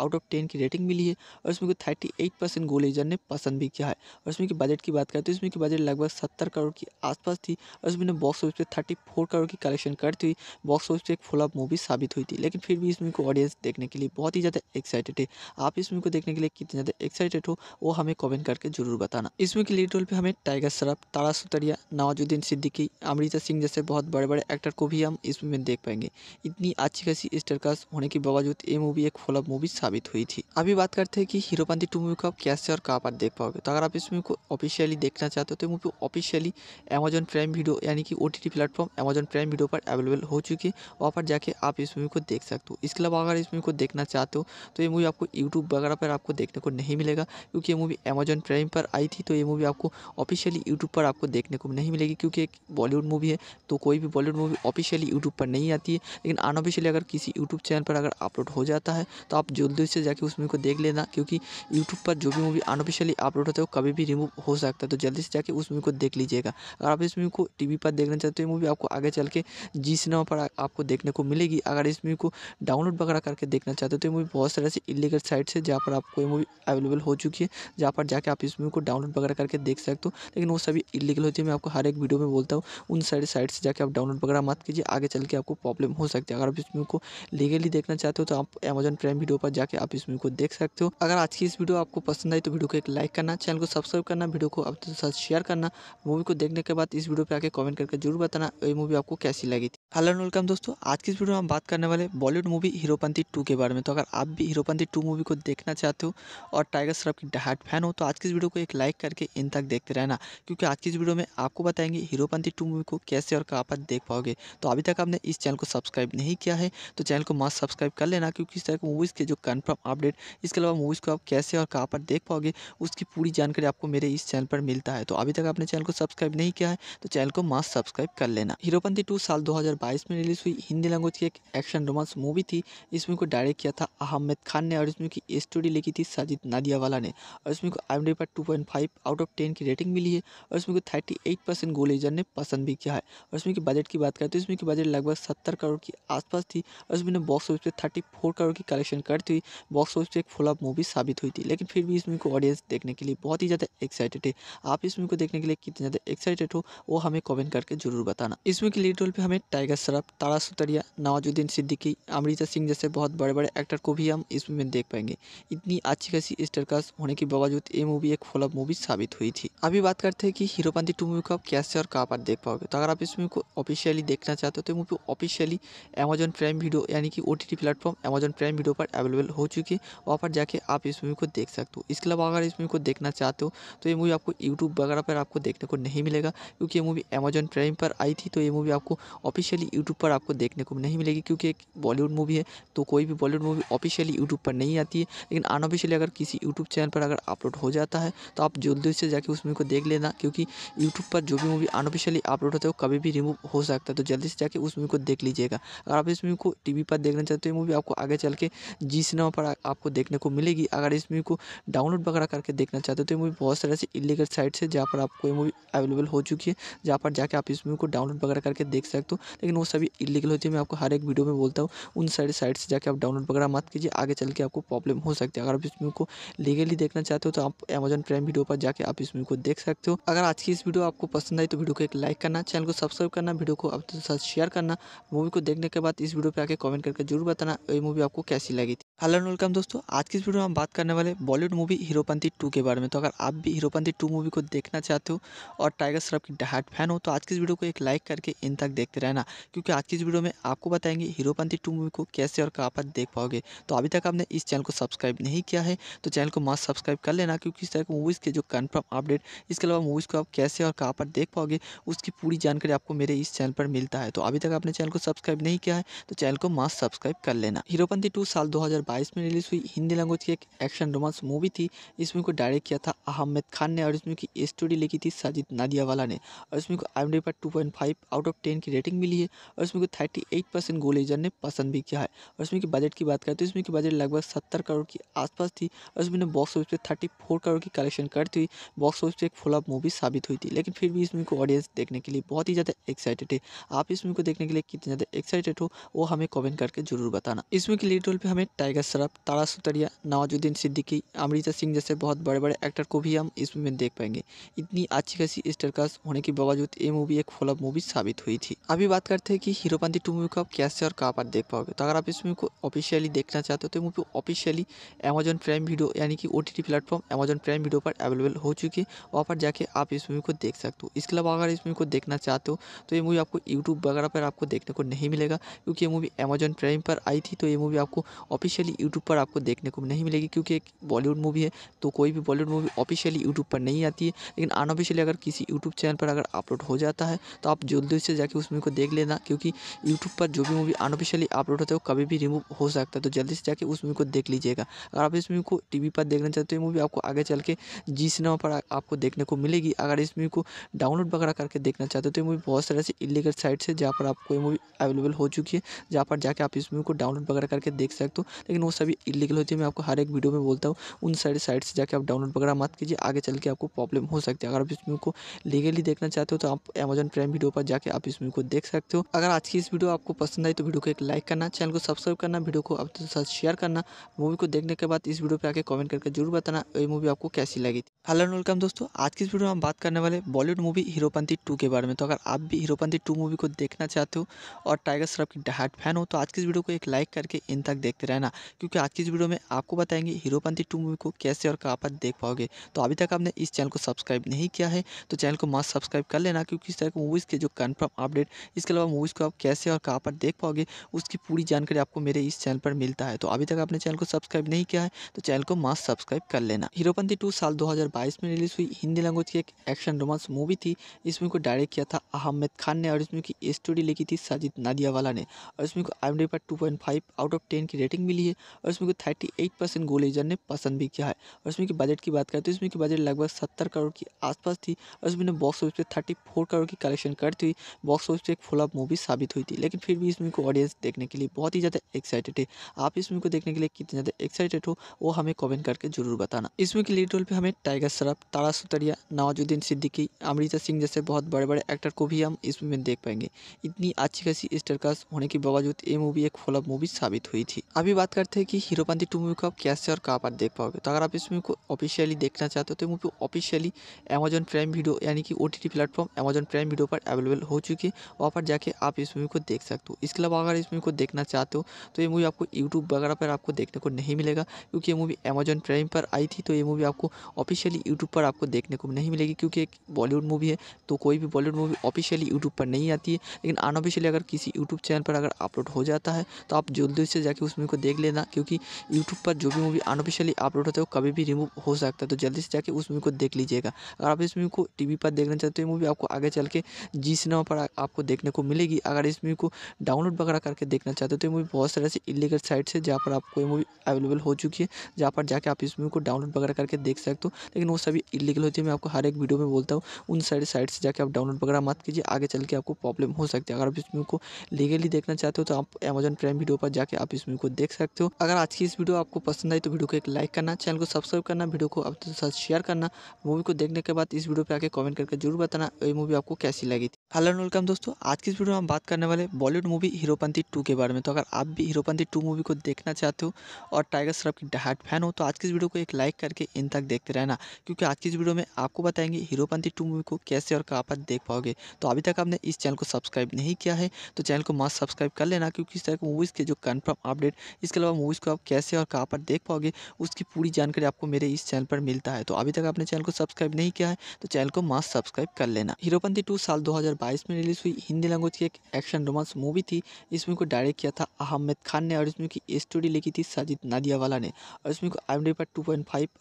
आउट ऑफ टेन की रेटिंग मिली है है और इसमें को थर्टी एट परसेंट एजर ने पसंद भी किया है और इसमें की बजट की बात करें तो इसमें की बजट लगभग सत्तर करोड़ के आसपास थी और इसमें बॉक्स ऑफिस पे थर्टी फोर करोड़ की कलेक्शन करती हुई बॉक्स ऑफिस पे एक फ्लॉप मूवी साबित हुई थी लेकिन फिर भी इसमें को ऑडियंस देखने के लिए बहुत ही ज़्यादा एक्साइटेड है आप इसमें को देखने के लिए कितने ज़्यादा एक्साइटेड हो वो हमें कॉमेंट करके जरूर बताना इसमें की लीड रोल पर हमें टाइगर श्रॉफ तारा सुतरिया नवाजुद्दीन सिद्दीकी अमृता सिंह जैसे बहुत बड़े बड़े एक्टर को भी हम इसमें देख पाएंगे इतनी अच्छी खासी स्टरकास्ट होने के बावजूद ये मूवी एक फ्लॉप मूवी साबित हुई थी अभी बात करते थे कि पानी टू मूवी को आप कैसे और कहाँ पर देख पाओगे तो अगर आप इस मूवी को ऑफिशियली देखना चाहते हो तो movie officially Amazon Prime Video यानी कि O T T platform Amazon Prime Video पर अवेलेबल हो चुकी है वहाँ पर जाके आप इस मूवी को देख सकते हो इसके अलावा अगर इस मूवी को देखना चाहते हो तो ये मूवी आपको यूट्यूब वगैरह पर आपको देखने को नहीं मिलेगा क्योंकि ये मूवी अमेजन प्राइम पर आई थी तो ये मूवी आपको ऑफिशियली यूट्यूब पर आपको देखने को नहीं मिलेगी क्योंकि एक बॉलीवुड मूवी है तो कोई भी बॉलीवुड मूवी ऑफिशियली यूट्यूब पर नहीं आती है लेकिन अनऑफिशियली अगर किसी यूट्यूब चैनल पर अगर अपलोड हो जाता है तो आप जल्दी से जाके उस मूवी को देख ले लेना क्योंकि यूट्यूब पर जो भी मूवी अनऑफिशियली अपलोड होता है वो कभी भी रिमूव हो सकता है तो जल्दी से जाके उस मूवी को देख लीजिएगा अगर आप इस मूवी को टी पर देखना चाहते हो मूवी आपको आगे चल के जी सिनेमा पर आपको देखने को मिलेगी अगर इस मूवी को डाउनलोड वगैरह करके देखना चाहते हो तो ये मूवी बहुत सारे ऐसी इलीगल साइट्स है जहाँ पर आपको ये मूवी अवेलेबल हो चुकी है जहाँ पर जाके आप इस मूवी को डाउनलोड वगैरह करके देख सकते हो लेकिन वो सभी इलीगल होती है मैं आपको हर एक वीडियो में बोलता हूँ उन सारे साइट से जाके आप डाउनलोड वगैरह मत कीजिए आगे चल के आपको प्रॉब्लम हो सकती है अगर आप इस मूवी को लीगली देखना चाहते हो तो आप अमेजन प्राइम वीडियो पर जाके आप इस मूवी को देख सकते हो सकते हो अगर आज की इस वीडियो आपको पसंद आई तो वीडियो को एक लाइक करना चैनल को सब्सक्राइब करना वीडियो को आप साथ शेयर करना मूवी को देखने के बाद इस वीडियो पर आके कमेंट करके जरूर बताना ये मूवी आपको कैसी लगी थी हेलो एंड वेलकम दोस्तों आज की इस वीडियो में हम बात करने वाले बॉलीवुड मूवी हीरोपंथी टू के बारे में तो अगर आप भी हीरोपंथी टू मूवी को देखना चाहते हो और टाइगर श्रॉफ की डहाट फैन हो तो आज की इस वीडियो को एक लाइक करके इन तक देखते रहना क्योंकि आज की इस वीडियो में आपको बताएंगे हीरोपंथी टू मूवी को कैसे और कहाँ पर देख पाओगे तो अभी तक आपने इस चैनल को सब्सक्राइब नहीं किया है तो चैनल को मस्त सब्सक्राइब कर लेना क्योंकि इस तरह की मूवीज़ के जो कन्फर्म अपडेट इसके अलावा मूवीज़ को आप कैसे और कहाँ पर देख पाओगे उसकी पूरी जानकारी आपको मेरे इस चैनल पर मिलता है तो अभी तक आपने चैनल को सब्सक्राइब नहीं किया है तो चैनल को मास्क सब्सक्राइब कर लेना हीरोपंथी टू साल दो में रिलीज हुई हिंदी लैंग्वेज की एक एक्शन रोमांस मूवी थी इस मूवी को डायरेक्ट किया था अहमद खान ने और इसमें की स्टोरी लिखी थी साजिद नादियावाला ने और इसमें को आई पर टू आउट ऑफ टेन की रेटिंग मिली है और इस मूवी को थर्टी एजर ने पसंद भी किया है और इसमें की बजट की बात करें तो इसमें की बजट लगभग सत्तर करोड़ के आसपास थी और इसमें बॉक्स ऑफिस पे थर्टी करोड़ की कलेक्शन करती हुई बॉक्स ऑफिस पे एक फुल फ्लॉप मूवी साबित हुई थी लेकिन फिर भी इस मूवी को ऑडियंस देखने के लिए बहुत ही ज़्यादा एक्साइटेड है आप इस मूवी को देखने के लिए कितने ज़्यादा एक्साइटेड हो वो हमें कमेंट करके जरूर बताना इस मूवी के लीड रोल पर हमें टाइगर श्रॉफ तारा सुतरिया नवाजुद्दीन सिद्दीकी अमृता सिंह जैसे बहुत बड़े बड़े एक्टर को भी हम इस मूवी में देख पाएंगे इतनी अच्छी खासी स्टारकास्ट होने के बावजूद ये मूवी एक फ्लॉप मूवी साबित हुई थी अभी बात करते हैं कि हीरोपंथी टू मूवी को आप कैसे और कहाँ पर देख पाओगे तो अगर आप इस मूवी को ऑफिशियली देखना चाहते हो तो movie officially Amazon Prime Video यानी कि O T platform Amazon Prime Video पर अवेलेबल हो चुकी है वहाँ पर जाके आप इस मूवी को देख सकते हो इसके अलावा अगर इस मूवी को देखना चाहते हो तो ये मूवी आपको यूट्यूब वगैरह पर आपको देखने को नहीं मिलेगा क्योंकि ये मूवी अमेजन प्राइम पर आई थी तो ये मूवी आपको ऑफिशियली यूट्यूब पर आपको देखने को नहीं मिलेगी क्योंकि एक बॉलीवुड मूवी है तो कोई भी बॉलीवुड मूवी ऑफिशियली यूट्यूब पर नहीं आती है लेकिन अनऑफिशियली अगर किसी यूट्यूब चैनल पर अगर अपलोड हो जाता है तो आप जल्दी से जाके उस मूवी को देख लेना क्योंकि यूट्यूब पर जो भी मूवी अनऑफिशियली अपलोड होता है वो कभी भी रिमूव हो सकता है तो जल्दी से जाके उस मूवी को देख लीजिएगा अगर आप इस मूवी को टी पर देखना चाहते हो मूवी तो आपको आगे चल के जी सिनेमा पर आपको देखने को मिलेगी अगर इस मूवी को डाउनलोड वगैरह करके देखना चाहते हो तो ये मूवी बहुत सारे ऐसे इलीगल साइट्स है जहाँ पर आपको ये मूवी अवेलेबल हो चुकी है जहाँ पर जाके आप इस मूवी को डाउनलोड वगैरह करके देख सकते हो लेकिन वो सभी इलीगल होती है मैं आपको हर एक वीडियो में बोलता हूँ उन सारे साइट से जाके आप डाउनलोड वगैरह मत कीजिए आगे चल के आपको प्रॉब्लम हो सकती है अगर आप इस मूवी को लीगली देखना चाहते हो तो आप अमेजन प्राइम वीडियो पर जाके आप इस मूवी को देख सकते हो अगर आज की इस वीडियो आपको पसंद आई तो वीडियो को एक लाइक करना चैनल को सब्सक्राइब करना वीडियो को आप साथ शेयर करना मूवी को देखने के बाद इस वीडियो पर आके कॉमेंट करके जरूर बताना ये मूवी आपको कैसी लगी थी हेलो एंड वेलकम दोस्तों आज की इस वीडियो में हम बात करने वाले बॉलीवुड मूवी हीरोपंथी टू के बारे में तो अगर आप भी हीरोपंथी टू मूवी को देखना चाहते हो और टाइगर श्रॉफ की डहाट फैन हो तो आज की इस वीडियो को एक लाइक करके इन तक देखते रहना क्योंकि आज की इस वीडियो में आपको बताएंगे हीरोपंथी टू मूवी को कैसे और कहाँ पर देख पाओगे तो अभी तक आपने इस चैनल को सब्सक्राइब नहीं किया है तो चैनल को मस्त सब्सक्राइब कर लेना क्योंकि इस तरह की मूवीज़ के जो कन्फर्म अपडेट इसके अलावा मूवीज़ को आप कैसे और कहाँ पर देख पाओगे उसकी पूरी जानकारी आपको मेरे इस चैनल पर मिलता है तो अभी तक आपने चैनल को सब्सक्राइब नहीं किया है तो चैनल को मस्त सब्सक्राइब कर लेना हीरोपंथी टू साल दो 2022 में रिलीज़ हुई हिंदी लैंग्वेज की एक एक्शन रोमांस मूवी थी इसमें को डायरेक्ट किया था अहमद खान ने और इसमें की स्टोरी लिखी थी साजिद नादियावाला ने और इसमें को आई एम पर 2.5 आउट ऑफ 10 की रेटिंग मिली है और इसमें को 38 परसेंट गोलेजर ने पसंद भी किया है और इसमें की बजट की बात करें तो इसमें की बजट लगभग सत्तर करोड़ के आसपास थी और इसमें बॉक्स ऑफिस पर थर्टी करोड़ की कलेक्शन करती हुई बॉक्स ऑफिस पर एक फुलअप मूवी साबित हुई थी लेकिन फिर भी इसमें को ऑडियंस देखने के लिए बहुत ही ज़्यादा एक्साइटेड है आप इसमें को देखने के लिए कितने ज़्यादा एक्साइटेड हो वो हमें कॉमेंट करके जरूर बताना इसमें मूवी के लीड रोल पर हमें टाइगर सागर सरफ तारा सुतरिया नवाजुद्दीन सिद्दीकी अमृता सिंह जैसे बहुत बड़े बड़े एक्टर को भी हम इस मूवी में देख पाएंगे इतनी अच्छी खासी स्टारकास्ट होने के बावजूद ये मूवी एक फ्लॉप मूवी साबित हुई थी अभी बात करते हैं कि हीरोपंथी टू मूवी को आप कैसे और कहाँ पर देख पाओगे तो अगर आप इस मूवी को ऑफिशियली देखना चाहते हो तो movie officially Amazon Prime Video यानी कि O T platform Amazon Prime Video पर अवेलेबल हो चुकी है वहाँ पर जाके आप इस मूवी को देख सकते हो इसके अलावा अगर इस मूवी को देखना चाहते हो तो ये मूवी आपको यूट्यूब वगैरह पर आपको देखने को नहीं मिलेगा क्योंकि ये मूवी अमेजन प्राइम पर आई थी तो ये मूवी आपको ऑफिशियली ऑफिशियली यूट्यूब पर आपको देखने को नहीं मिलेगी क्योंकि एक बॉलीवुड मूवी है तो कोई भी बॉलीवुड मूवी ऑफिशियली यूट्यूब पर नहीं आती है लेकिन अनऑफिशियली अगर किसी यूट्यूब चैनल पर अगर अपलोड हो जाता है तो आप जल्दी से जाकर उस मूवी को देख लेना क्योंकि यूट्यूब पर जो भी मूवी अनऑफिशियली अपलोड होता है वो कभी भी रिमूव हो सकता है तो जल्दी से जाकर उस मूवी को देख लीजिएगा अगर आप इस मूवी को टी पर देखना चाहते हो मूवी आपको आगे चल के जी सिनेमा पर आपको देखने को मिलेगी अगर इस मूवी को डाउनलोड वगैरह करके देखना चाहते हो तो ये मूवी बहुत सारे ऐसी इलीगल साइट्स है जहाँ पर आपको ये मूवी अवेलेबल हो चुकी है जहाँ पर जाके आप इस मूवी को डाउनलोड वगैरह करके देख सकते हो लेकिन वो सभी इलीगल होती है मैं आपको हर एक वीडियो में बोलता हूँ उन साइड साइट से जाकर आप डाउनलोड वगैरह मत कीजिए आगे चल के आपको प्रॉब्लम हो सकती है अगर आप इस को लीगली देखना चाहते हो तो आप अमेजन प्राइम वीडियो पर जाकर आप इस मूवी को देख सकते हो अगर आज की इस वीडियो आपको पसंद आई तो वीडियो को एक लाइक करना चैनल को सब्सक्राइब करना वीडियो को आपके साथ शेयर करना मूवी को देखने के बाद इस वीडियो पर आके कॉमेंट करके जरूर बताना ये मूवी आपको कैसी लगी थी हेलो एंड वेलकम दोस्तों आज की इस वीडियो में हम बात करने वाले बॉलीवुड मूवी हीरोपंथी टू के बारे में तो अगर आप भी हीरोपंथी टू मूवी को देखना चाहते हो और टाइगर श्रॉफ की डहाट फैन हो तो आज की इस वीडियो को एक लाइक करके इन तक देखते रहना क्योंकि आज की इस वीडियो में आपको बताएंगे हीरोपंथी टू मूवी को कैसे और कहाँ पर देख पाओगे तो अभी तक आपने इस चैनल को सब्सक्राइब नहीं किया है तो चैनल को मास्क सब्सक्राइब कर लेना क्योंकि इस तरह के मूवीज़ के जो कन्फर्म अपडेट इसके अलावा मूवीज़ को आप कैसे और कहाँ पर देख पाओगे उसकी पूरी जानकारी आपको मेरे इस चैनल पर मिलता है तो अभी तक आपने चैनल को सब्सक्राइब नहीं किया है तो चैनल को मास्क सब्सक्राइब कर लेना हीरोपंथी टू साल दो में रिलीज हुई हिंदी लैंग्वेज की एक एक्शन रोमांस मूवी थी इस मूवी को डायरेक्ट किया था अहमद खान ने और इसमें की स्टोरी लिखी थी साजिद नादियावाला ने और इसमें को आई पर टू आउट ऑफ टेन की रेटिंग मिली है है और इसमें को थर्टी एट परसेंट एजर ने पसंद भी किया है और इसमें की बजट की बात करें तो इसमें की बजट लगभग सत्तर करोड़ के आसपास थी और इसमें बॉक्स ऑफिस पर थर्टी फोर करोड़ की कलेक्शन करती हुई बॉक्स ऑफिस पर एक फ्लॉप मूवी साबित हुई थी लेकिन फिर भी इसमें को ऑडियंस देखने के लिए बहुत ही ज़्यादा एक्साइटेड है आप इस मूवी को देखने के लिए कितने ज़्यादा एक्साइटेड हो वो हमें कॉमेंट करके जरूर बताना इसमें की लीड रोल पर हमें टाइगर श्रॉफ तारा सुतरिया नवाजुद्दीन सिद्दीकी अमृता सिंह जैसे बहुत बड़े बड़े एक्टर को भी हम इस मूवी में देख पाएंगे इतनी अच्छी खासी स्टरकास्ट होने के बावजूद ये मूवी एक फ्लॉप मूवी साबित हुई थी अभी बात करते हैं कि पानी टू मूवी को आप कैसे और कहाँ पर देख पाओगे तो अगर आप इस मूवी को ऑफिशियली देखना चाहते हो तो movie officially Amazon Prime Video यानी कि O T T platform Amazon Prime Video पर अवेलेबल हो चुकी है वहाँ पर जाके आप इस मूवी को देख सकते हो इसके अलावा अगर इस मूवी को देखना चाहते हो तो ये मूवी आपको यूट्यूब वगैरह पर आपको देखने को नहीं मिलेगा क्योंकि ये मूवी अमेजन प्राइम पर आई थी तो ये मूवी आपको ऑफिशियली यूट्यूब पर आपको देखने को नहीं मिलेगी क्योंकि एक बॉलीवुड मूवी है तो कोई भी बॉलीवुड मूवी ऑफिशियली यूट्यूब पर नहीं आती है लेकिन अनऑफिशियली अगर किसी यूट्यूब चैनल पर अगर अपलोड हो जाता है तो आप जल्दी से जाके उस मूवी को देख ले देना क्योंकि यूट्यूब पर जो भी मूवी अनऑफिशियली अपलोड होता है वो कभी भी रिमूव हो सकता है तो जल्दी से जाके उस मूवी को देख लीजिएगा अगर आप इस मूवी को टी पर देखना चाहते हो मूवी आपको आगे चल के जी सिनेमा पर आपको देखने को मिलेगी अगर इस मूवी को डाउनलोड वगैरह करके देखना चाहते हो तो ये मूवी बहुत सारे ऐसी इलीगल साइट्स है जहाँ पर आपको ये मूवी अवेलेबल हो चुकी है जहाँ पर जाके आप इस मूवी को डाउनलोड वगैरह करके देख सकते हो लेकिन वो सभी इलीगल होती है मैं आपको हर एक वीडियो में बोलता हूँ उन सारी साइट से जाके आप डाउनलोड वगैरह मत कीजिए आगे चल के आपको प्रॉब्लम हो सकती है अगर आप इस मूवी को लीगली देखना चाहते हो तो आप अमेजन प्राइम वीडियो पर जाके आप इस मूवी को देख सकते हो सकते हो अगर आज की इस वीडियो आपको पसंद आई तो वीडियो को एक लाइक करना चैनल को सब्सक्राइब करना वीडियो को अब तक साथ शेयर करना मूवी को देखने के बाद इस वीडियो पर आके कमेंट करके जरूर बताना ये मूवी आपको कैसी लगी थी हेलो वेलकम दोस्तों आज की इस वीडियो में हम बात करने वाले बॉलीवुड मूवी हीरोपंथी टू के बारे में तो अगर आप भी हीरोपंथी टू मूवी को देखना चाहते हो और टाइगर श्रॉफ की डहाट फैन हो तो आज की इस वीडियो को एक लाइक करके इन तक देखते रहना क्योंकि आज की इस वीडियो में आपको बताएंगे हीरोपंथी टू मूवी को कैसे और कहाँ पर देख पाओगे तो अभी तक आपने इस चैनल को सब्सक्राइब नहीं किया है तो चैनल को मस्त सब्सक्राइब कर लेना क्योंकि इस तरह की मूवीज़ के जो कन्फर्म अपडेट इसके अलावा अलावा मूवीज़ को आप कैसे और कहाँ पर देख पाओगे उसकी पूरी जानकारी आपको मेरे इस चैनल पर मिलता है तो अभी तक आपने चैनल को सब्सक्राइब नहीं किया है तो चैनल को मास्ट सब्सक्राइब कर लेना हीरोपंथी टू साल दो में रिलीज़ हुई हिंदी लैंग्वेज की एक एक्शन रोमांस मूवी थी इस मूवी को डायरेक्ट किया था अहमद खान ने और इस मूवी की स्टोरी लिखी थी साजिद नादियावाला ने और इसमें को आई पर टू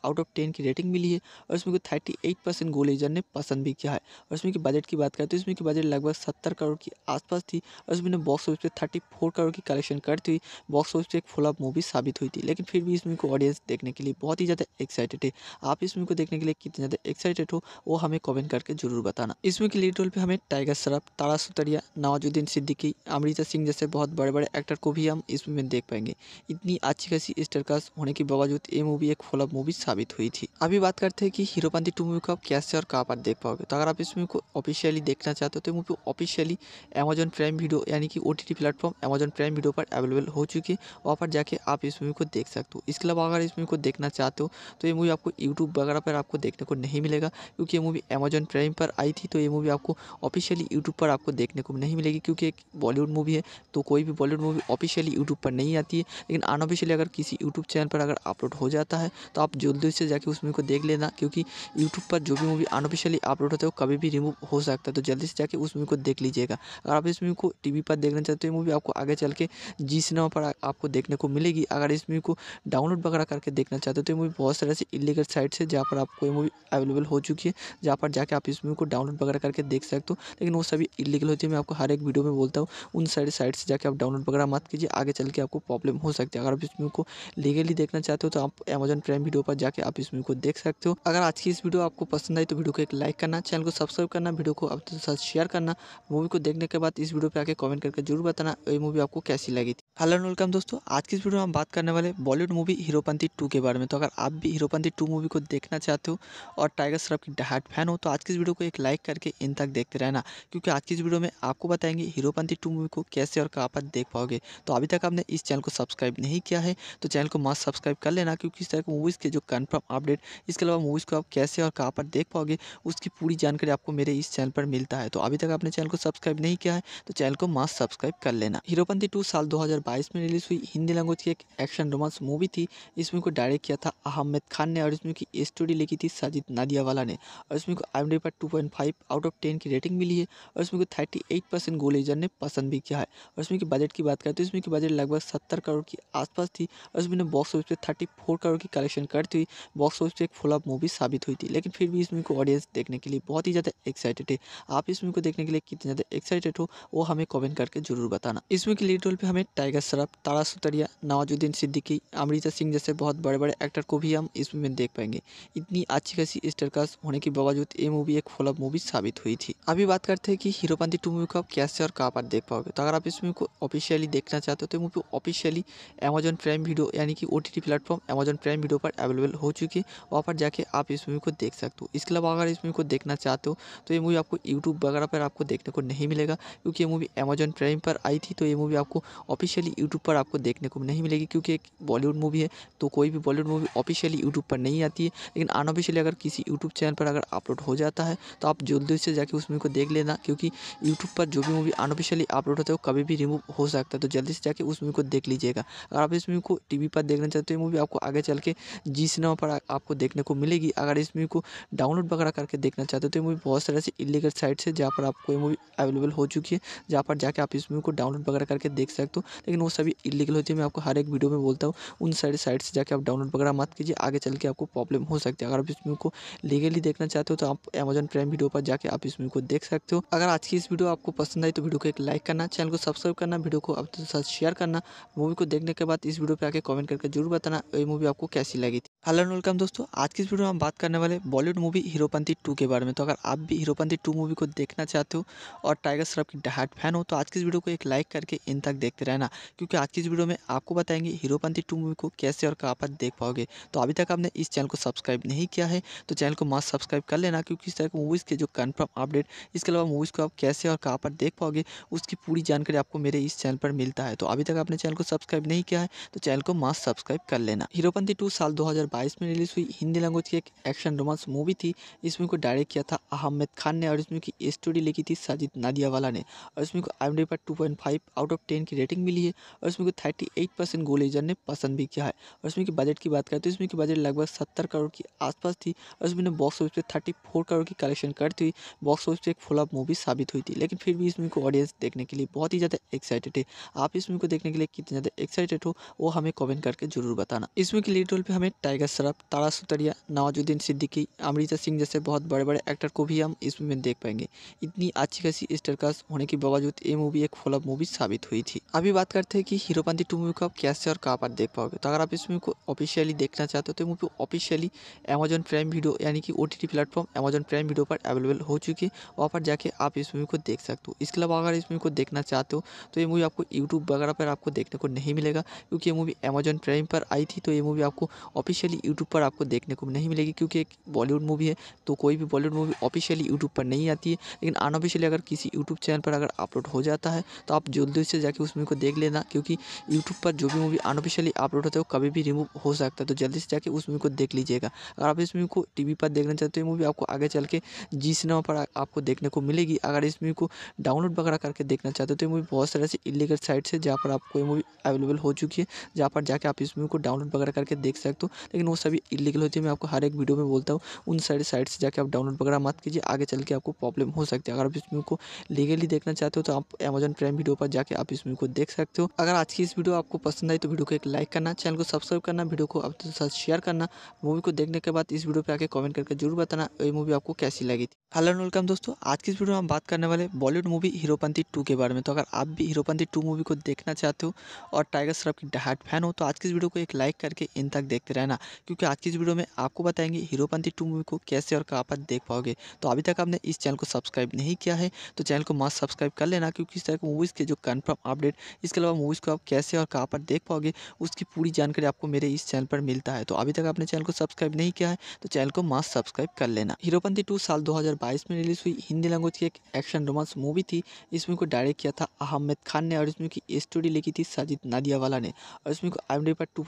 आउट ऑफ टेन की रेटिंग मिली है और इसमें को थर्टी गोलेजर ने पसंद भी किया है और इसमें की बजट की बात करें तो इसमें की बजट लगभग सत्तर करोड़ के आसपास थी और इसमें बॉक्स ऑफिस पे थर्टी फोर करोड़ की कलेक्शन करती हुई बॉक्स ऑफिस पे एक फ्लॉप मूवी साबित हुई थी लेकिन फिर भी इस मूवी को ऑडियंस देखने के लिए बहुत ही ज़्यादा एक्साइटेड है आप इस मूवी को देखने के लिए कितने ज़्यादा एक्साइटेड हो वो हमें कमेंट करके जरूर बताना इस मूवी के लीड रोल पर हमें टाइगर श्रॉफ तारा सुतरिया नवाजुद्दीन सिद्दीकी अमृता सिंह जैसे बहुत बड़े बड़े एक्टर को भी हम इस मूवी में देख पाएंगे इतनी अच्छी खासी स्टरकास्ट होने के बावजूद ये मूवी एक फ्लॉप मूवी साबित हुई थी अभी बात करते हैं कि हीरोपंथी टू मूवी को आप कैसे और कहाँ पर देख पाओगे तो अगर आप इस मूवी को ऑफिशियली देखना चाहते हो तो movie officially Amazon Prime Video यानी कि O T platform Amazon Prime Video पर अवेलेबल हो चुकी है वहाँ पर जाके आप इस मूवी को देख सकते हो इसके अलावा अगर इस मूवी को देखना चाहते हो तो ये मूवी आपको यूट्यूब वगैरह पर आपको देखने को नहीं मिलेगा क्योंकि ये मूवी अमेजन प्राइम पर आई थी तो ये मूवी आपको ऑफिशियली यूट्यूब पर आपको देखने को नहीं मिलेगी क्योंकि एक बॉलीवुड मूवी है तो कोई भी बॉलीवुड मूवी ऑफिशियली यूट्यूब पर नहीं आती है लेकिन अनऑफिशियली अगर किसी यूट्यूब चैनल पर अगर अपलोड हो जाता है तो आप जल्दी से जाके उस मूवी को देख लेना क्योंकि यूट्यूब पर जो भी मूवी अनऑफिशियली अपलोड होता है वो कभी भी रिमूव हो सकता है तो जल्दी से जाके उस मूवी को देख लीजिएगा अगर आप इस मूवी को टी पर देखना चाहते हो मूवी तो आपको आगे चल के जी सिनेमा पर आपको देखने को मिलेगी अगर इस मूवी को डाउनलोड वगैरह करके देखना चाहते हो तो ये मूवी बहुत सारे ऐसे इलीगल साइट्स है जहाँ पर आपको ये मूवी अवेलेबल हो चुकी है जहाँ पर जाके आप इस मूवी को डाउनलोड वगैरह करके देख सकते हो लेकिन वो सभी इलीगल होती है मैं आपको हर एक वीडियो में बोलता हूँ उन सारी साइट से जाकर आप डाउनलोड वगैरह मत कीजिए आगे चल के आपको प्रॉब्लम हो सकती है अगर आप इस मूवी को लीगली देखना चाहते हो तो आप अमेजन प्राइम वीडियो पर जाकर आप इस मूवी को देख सकते हो अगर आज की इस वीडियो आपको पसंद आई तो वीडियो को एक लाइक करना चैनल को सब्सक्राइब करना वीडियो को आप साथ शेयर करना मूवी को देखने के बाद इस वीडियो पर आके कमेंट करके जरूर बताना ये मूवी आपको कैसी लगी थी हेलो वेलकम दोस्तों आज की इस वीडियो में हम बात करने वाले बॉलीवुड मूवी हीरोपंथी टू के बारे में तो अगर आप भी हीरोपंथी टू मूवी को देखना चाहते हो और टाइगर श्रॉफ की डहाट फैन हो तो आज की इस वीडियो को एक लाइक करके इन तक देखते रहना क्योंकि आज की इस वीडियो में आपको बताएंगे हीरोपंथी टू मूवी को कैसे और कहाँ पर देख पाओगे तो अभी तक आपने इस चैनल को सब्सक्राइब नहीं किया है तो चैनल को मास्ट सब्सक्राइब कर लेना क्योंकि इस तरह की मूवीज़ के जो कन्फर्म अपडेट इसके अलावा मूवीज़ को आप कैसे और कहाँ पर देख पाओगे उसकी पूरी जानकारी आपको मेरे इस चैनल पर मिलता है तो अभी तक आपने चैनल को सब्सक्राइब नहीं किया है तो चैनल को मास्ट सब्सक्राइब कर लेना हीरोपंथी टू साल दो में रिलीज़ हुई हिंदी लैंग्वेज की एक एक्शन रोमांस मूवी थी इसमें को डायरेक्ट किया था अहमद खान ने और इसमें की स्टोरी लिखी थी साजिद नादियावाला ने और इसमें को आई एम पर two point five out of ten की रेटिंग मिली है और इसमें को थर्टी एट परसेंट एजर ने पसंद भी किया है और इसमें की बजट की बात करें तो इसमें की बजट लगभग सत्तर करोड़ के आसपास थी और इसमें बॉक्स ऑफिस पर थर्टी करोड़ की कलेक्शन करती हुई बॉक्स ऑफिस पर एक फ्लॉप मूवी साबित हुई थी लेकिन फिर भी इसमें को ऑडियंस देखने के लिए बहुत ही ज़्यादा एक्साइटेड है आप इसमें को देखने के लिए कितने ज़्यादा एक्साइटेड हो वो हमें कॉमेंट करके जरूर बताना इसमें की लीड रोल पर हमें टाइगर श्रॉफ तारा सुतरिया नवाजुद्दीन सिद्दीकी अमृता सिंह जैसे बहुत बड़े बड़े एक्टर को भी हम इसमें देख पाएंगे इतनी अच्छी खासी स्टारकास्ट होने के बावजूद ये मूवी एक फ्लॉप मूवी साबित हुई थी अभी बात करते हैं कि हीरोपंथी टू मूवी को आप कैसे और कहाँ पर देख पाओगे तो अगर आप इस मूवी को ऑफिशियली देखना चाहते हो तो movie officially Amazon Prime Video यानी कि O T platform Amazon Prime Video पर अवेलेबल हो चुकी है वहाँ पर जाके आप इस मूवी को देख सकते हो इसके अलावा अगर इस मूवी को देखना चाहते हो तो ये मूवी आपको यूट्यूब वगैरह पर आपको देखने को नहीं मिलेगा क्योंकि ये मूवी अमेजन प्राइम पर आई थी तो ये मूवी आपको ऑफिशियली यूट्यूब पर आपको देखने को नहीं मिलेगी क्योंकि एक बॉलीवुड मूवी है तो कोई भी बॉलीवुड मूवी ऑफिशियली यूट्यूब पर नहीं आती है लेकिन अनऑफिशियली अगर किसी यूट्यूब चैनल पर अगर अपलोड हो जाता है तो आप जल्दी से जाकर उस मूवी को देख लेना क्योंकि यूट्यूब पर जो भी मूवी अनऑफिशियली अपलोड होता है वो कभी भी रिमूव हो सकता है तो जल्दी से जाकर उस मूवी को देख लीजिएगा अगर आप इस मूवी को टी पर देखना चाहते हो मूवी आपको आगे चल के जी सिनेमा पर आपको देखने को मिलेगी अगर इस मूवी को डाउनलोड वगैरह करके देखना चाहते हो तो ये मूवी बहुत सारे ऐसी इलीगल साइट्स है जहाँ पर आपको ये मूवी अवेलेबल हो चुकी है जहाँ पर जाके आप इस मूवी को डाउनलोड वगैरह करके देख सकते हो लेकिन वो सभी इलीगल होती है मैं आपको आपको हर एक वीडियो में बोलता हूँ उन सारे साइट से जाकर आप डाउनलोड वगैरह मत कीजिए आगे चल के आपको प्रॉब्लम हो सकती है अगर आप इस को लीगली देखना चाहते हो तो आप अमेजन प्राइम वीडियो पर जाकर आप इस मूवी को देख सकते हो अगर आज की इस वीडियो आपको पसंद आई तो वीडियो को एक लाइक करना चैनल को सब्सक्राइब करना वीडियो को अपने साथ शेयर करना मूवी को देखने के बाद इस वीडियो पर आके कमेंट करके जरूर बताना ये मूवी आपको कैसी लगी थी हेलो वेलकम दोस्तों आज की इस वीडियो में हम बात करने वाले बॉलीवुड मूवी हीरोपंथी टू के बारे में तो अगर आप भी हीरोपंथी टू मूवी को देखना चाहते हो और टाइगर श्रॉफ की डहाट फैन हो तो आज की इस वीडियो को एक लाइक करके इन तक देखते रहना क्योंकि आज की इस वीडियो में आपको आपको बताएंगे हीरोपंथी टू मूवी को कैसे और कहाँ पर देख पाओगे तो अभी तक आपने इस चैनल को सब्सक्राइब नहीं किया है तो चैनल को मास्क सब्सक्राइब कर लेना क्योंकि इस तरह के मूवीज़ के जो कन्फर्म अपडेट इसके अलावा मूवीज़ को आप कैसे और कहाँ पर देख पाओगे उसकी पूरी जानकारी आपको मेरे इस चैनल पर मिलता है तो अभी तक आपने चैनल को सब्सक्राइब नहीं किया है तो चैनल को मास्क सब्सक्राइब कर लेना हीरोपंथी टू साल दो में रिलीज हुई हिंदी लैंग्वेज की एक एक्शन रोमांस मूवी थी इस मूवी को डायरेक्ट किया था अहमद खान ने और इसमें की स्टोरी लिखी थी साजिद नादियावाला ने और इसमें को आई पर two point five out of ten की रेटिंग मिली है और इसमें को थर्टी एट परसेंट गोल एजर ने पसंद भी किया है और इसमें की बजट की बात करें तो इसमें की बजट लगभग सत्तर करोड़ के आसपास थी और इसमें बॉक्स ऑफिस पे थर्टी फोर करोड़ की कलेक्शन करती हुई बॉक्स ऑफिस पे एक फ्लॉप मूवी साबित हुई थी लेकिन फिर भी इसमें को ऑडियंस देखने के लिए बहुत ही ज़्यादा एक्साइटेड है आप इसमें को देखने के लिए कितने ज़्यादा एक्साइटेड हो वो हमें कमेंट करके जरूर बताना इसमें के लीड रोल पर हमें टाइगर श्रफ तारा सुतरिया नवाजुद्दीन सिद्दीकी अमृता सिंह जैसे बहुत बड़े बड़े एक्टर को भी हम इसमें देख पाएंगे इतनी अच्छी खासी स्टरकास्ट होने के बावजूद ये मूवी एक फ्लॉप मूवी साबित हुई थी अभी बात करते हैं कि हीरोपंथी टू मूवी को आप कैसे और कहाँ पर देख पाओगे तो अगर आप इस मूवी को ऑफिशियली देखना चाहते हो तो movie officially Amazon Prime Video यानी कि O T T platform Amazon Prime Video पर अवेलेबल हो चुकी है वहाँ पर जाके आप इस मूवी को देख सकते हो इसके अलावा अगर इस मूवी को देखना चाहते हो तो ये मूवी आपको यूट्यूब वगैरह पर आपको देखने को नहीं मिलेगा क्योंकि ये मूवी अमेजन प्राइम पर आई थी तो ये मूवी आपको ऑफिशियली यूट्यूब पर आपको देखने को नहीं मिलेगी क्योंकि एक बॉलीवुड मूवी है तो कोई भी बॉलीवुड मूवी ऑफिशियली यूट्यूब पर नहीं आती है लेकिन अनऑफिशियली अगर किसी यूट्यूब चैनल पर अगर अपलोड हो जाता है तो आप जल्दी से जाके उस मूवी को देख लेना क्योंकि यूट्यूब पर पर जो भी मूवी अनऑफिशियली अपलोड होता है वो कभी भी रिमूव हो सकता है तो जल्दी से जाके उस मूवी को देख लीजिएगा अगर आप इस मूवी को टी पर देखना चाहते हो मूवी आपको आगे चल के जी सिनेमा पर आपको देखने को मिलेगी अगर इस मूवी को डाउनलोड वगैरह करके देखना चाहते हो तो ये मूवी बहुत सारे ऐसी इलीगल साइट्स है जहाँ पर आपको ये मूवी अवेलेबल हो चुकी है जहाँ पर जाके आप इस मूवी को डाउनलोड वगैरह करके देख सकते हो लेकिन वो सभी इलीगल होती है मैं आपको हर एक वीडियो में बोलता हूँ उन सारे साइट से जाके आप डाउनलोड वगैरह मत कीजिए आगे चल के आपको प्रॉब्लम हो सकती है अगर आप इस मूवी को लीगली देखना चाहते हो तो आप अमेजन प्राइम वीडियो पर जाके आप इस मूवी को देख सकते हो अगर आज की इस वीडियो आपको पसंद आई तो वीडियो को एक लाइक करना चैनल को सब्सक्राइब करना वीडियो को आप साथ शेयर करना मूवी को देखने के बाद इस वीडियो पे आके कमेंट करके जरूर बताना ये मूवी आपको कैसी लगी थी हेलो एंड वेलकम दोस्तों आज की इस वीडियो में हम बात करने वाले बॉलीवुड मूवी हीरोपंथी टू के बारे में तो अगर आप भी हीरोपंथी टू मूवी को देखना चाहते हो और टाइगर श्रॉफ की डहाट फैन हो तो आज की इस वीडियो को एक लाइक करके इन तक देखते रहना क्योंकि आज की इस वीडियो में आपको बताएंगे हीरोपंथी टू मूवी को कैसे और कहाँ पर देख पाओगे तो अभी तक आपने इस चैनल को सब्सक्राइब नहीं किया है तो चैनल को मस्त सब्सक्राइब कर लेना क्योंकि इस तरह की मूवीज़ के जो कन्फर्म अपडेट इसके अलावा मूवीज़ को आप कैसे और कहाँ पर देख पाओगे उसकी पूरी जानकारी आपको मेरे इस चैनल पर मिलता है तो अभी तक आपने चैनल को सब्सक्राइब नहीं किया है तो चैनल को मास्ट सब्सक्राइब कर लेना हीरोपंथी टू साल दो में रिलीज हुई हिंदी लैंग्वेज की एक एक्शन रोमांस मूवी थी इस मूवी को डायरेक्ट किया था अहमद खान ने और इसमें की स्टोरी लिखी थी साजिद नादियावाला ने और इसमें मूवी को आई पर टू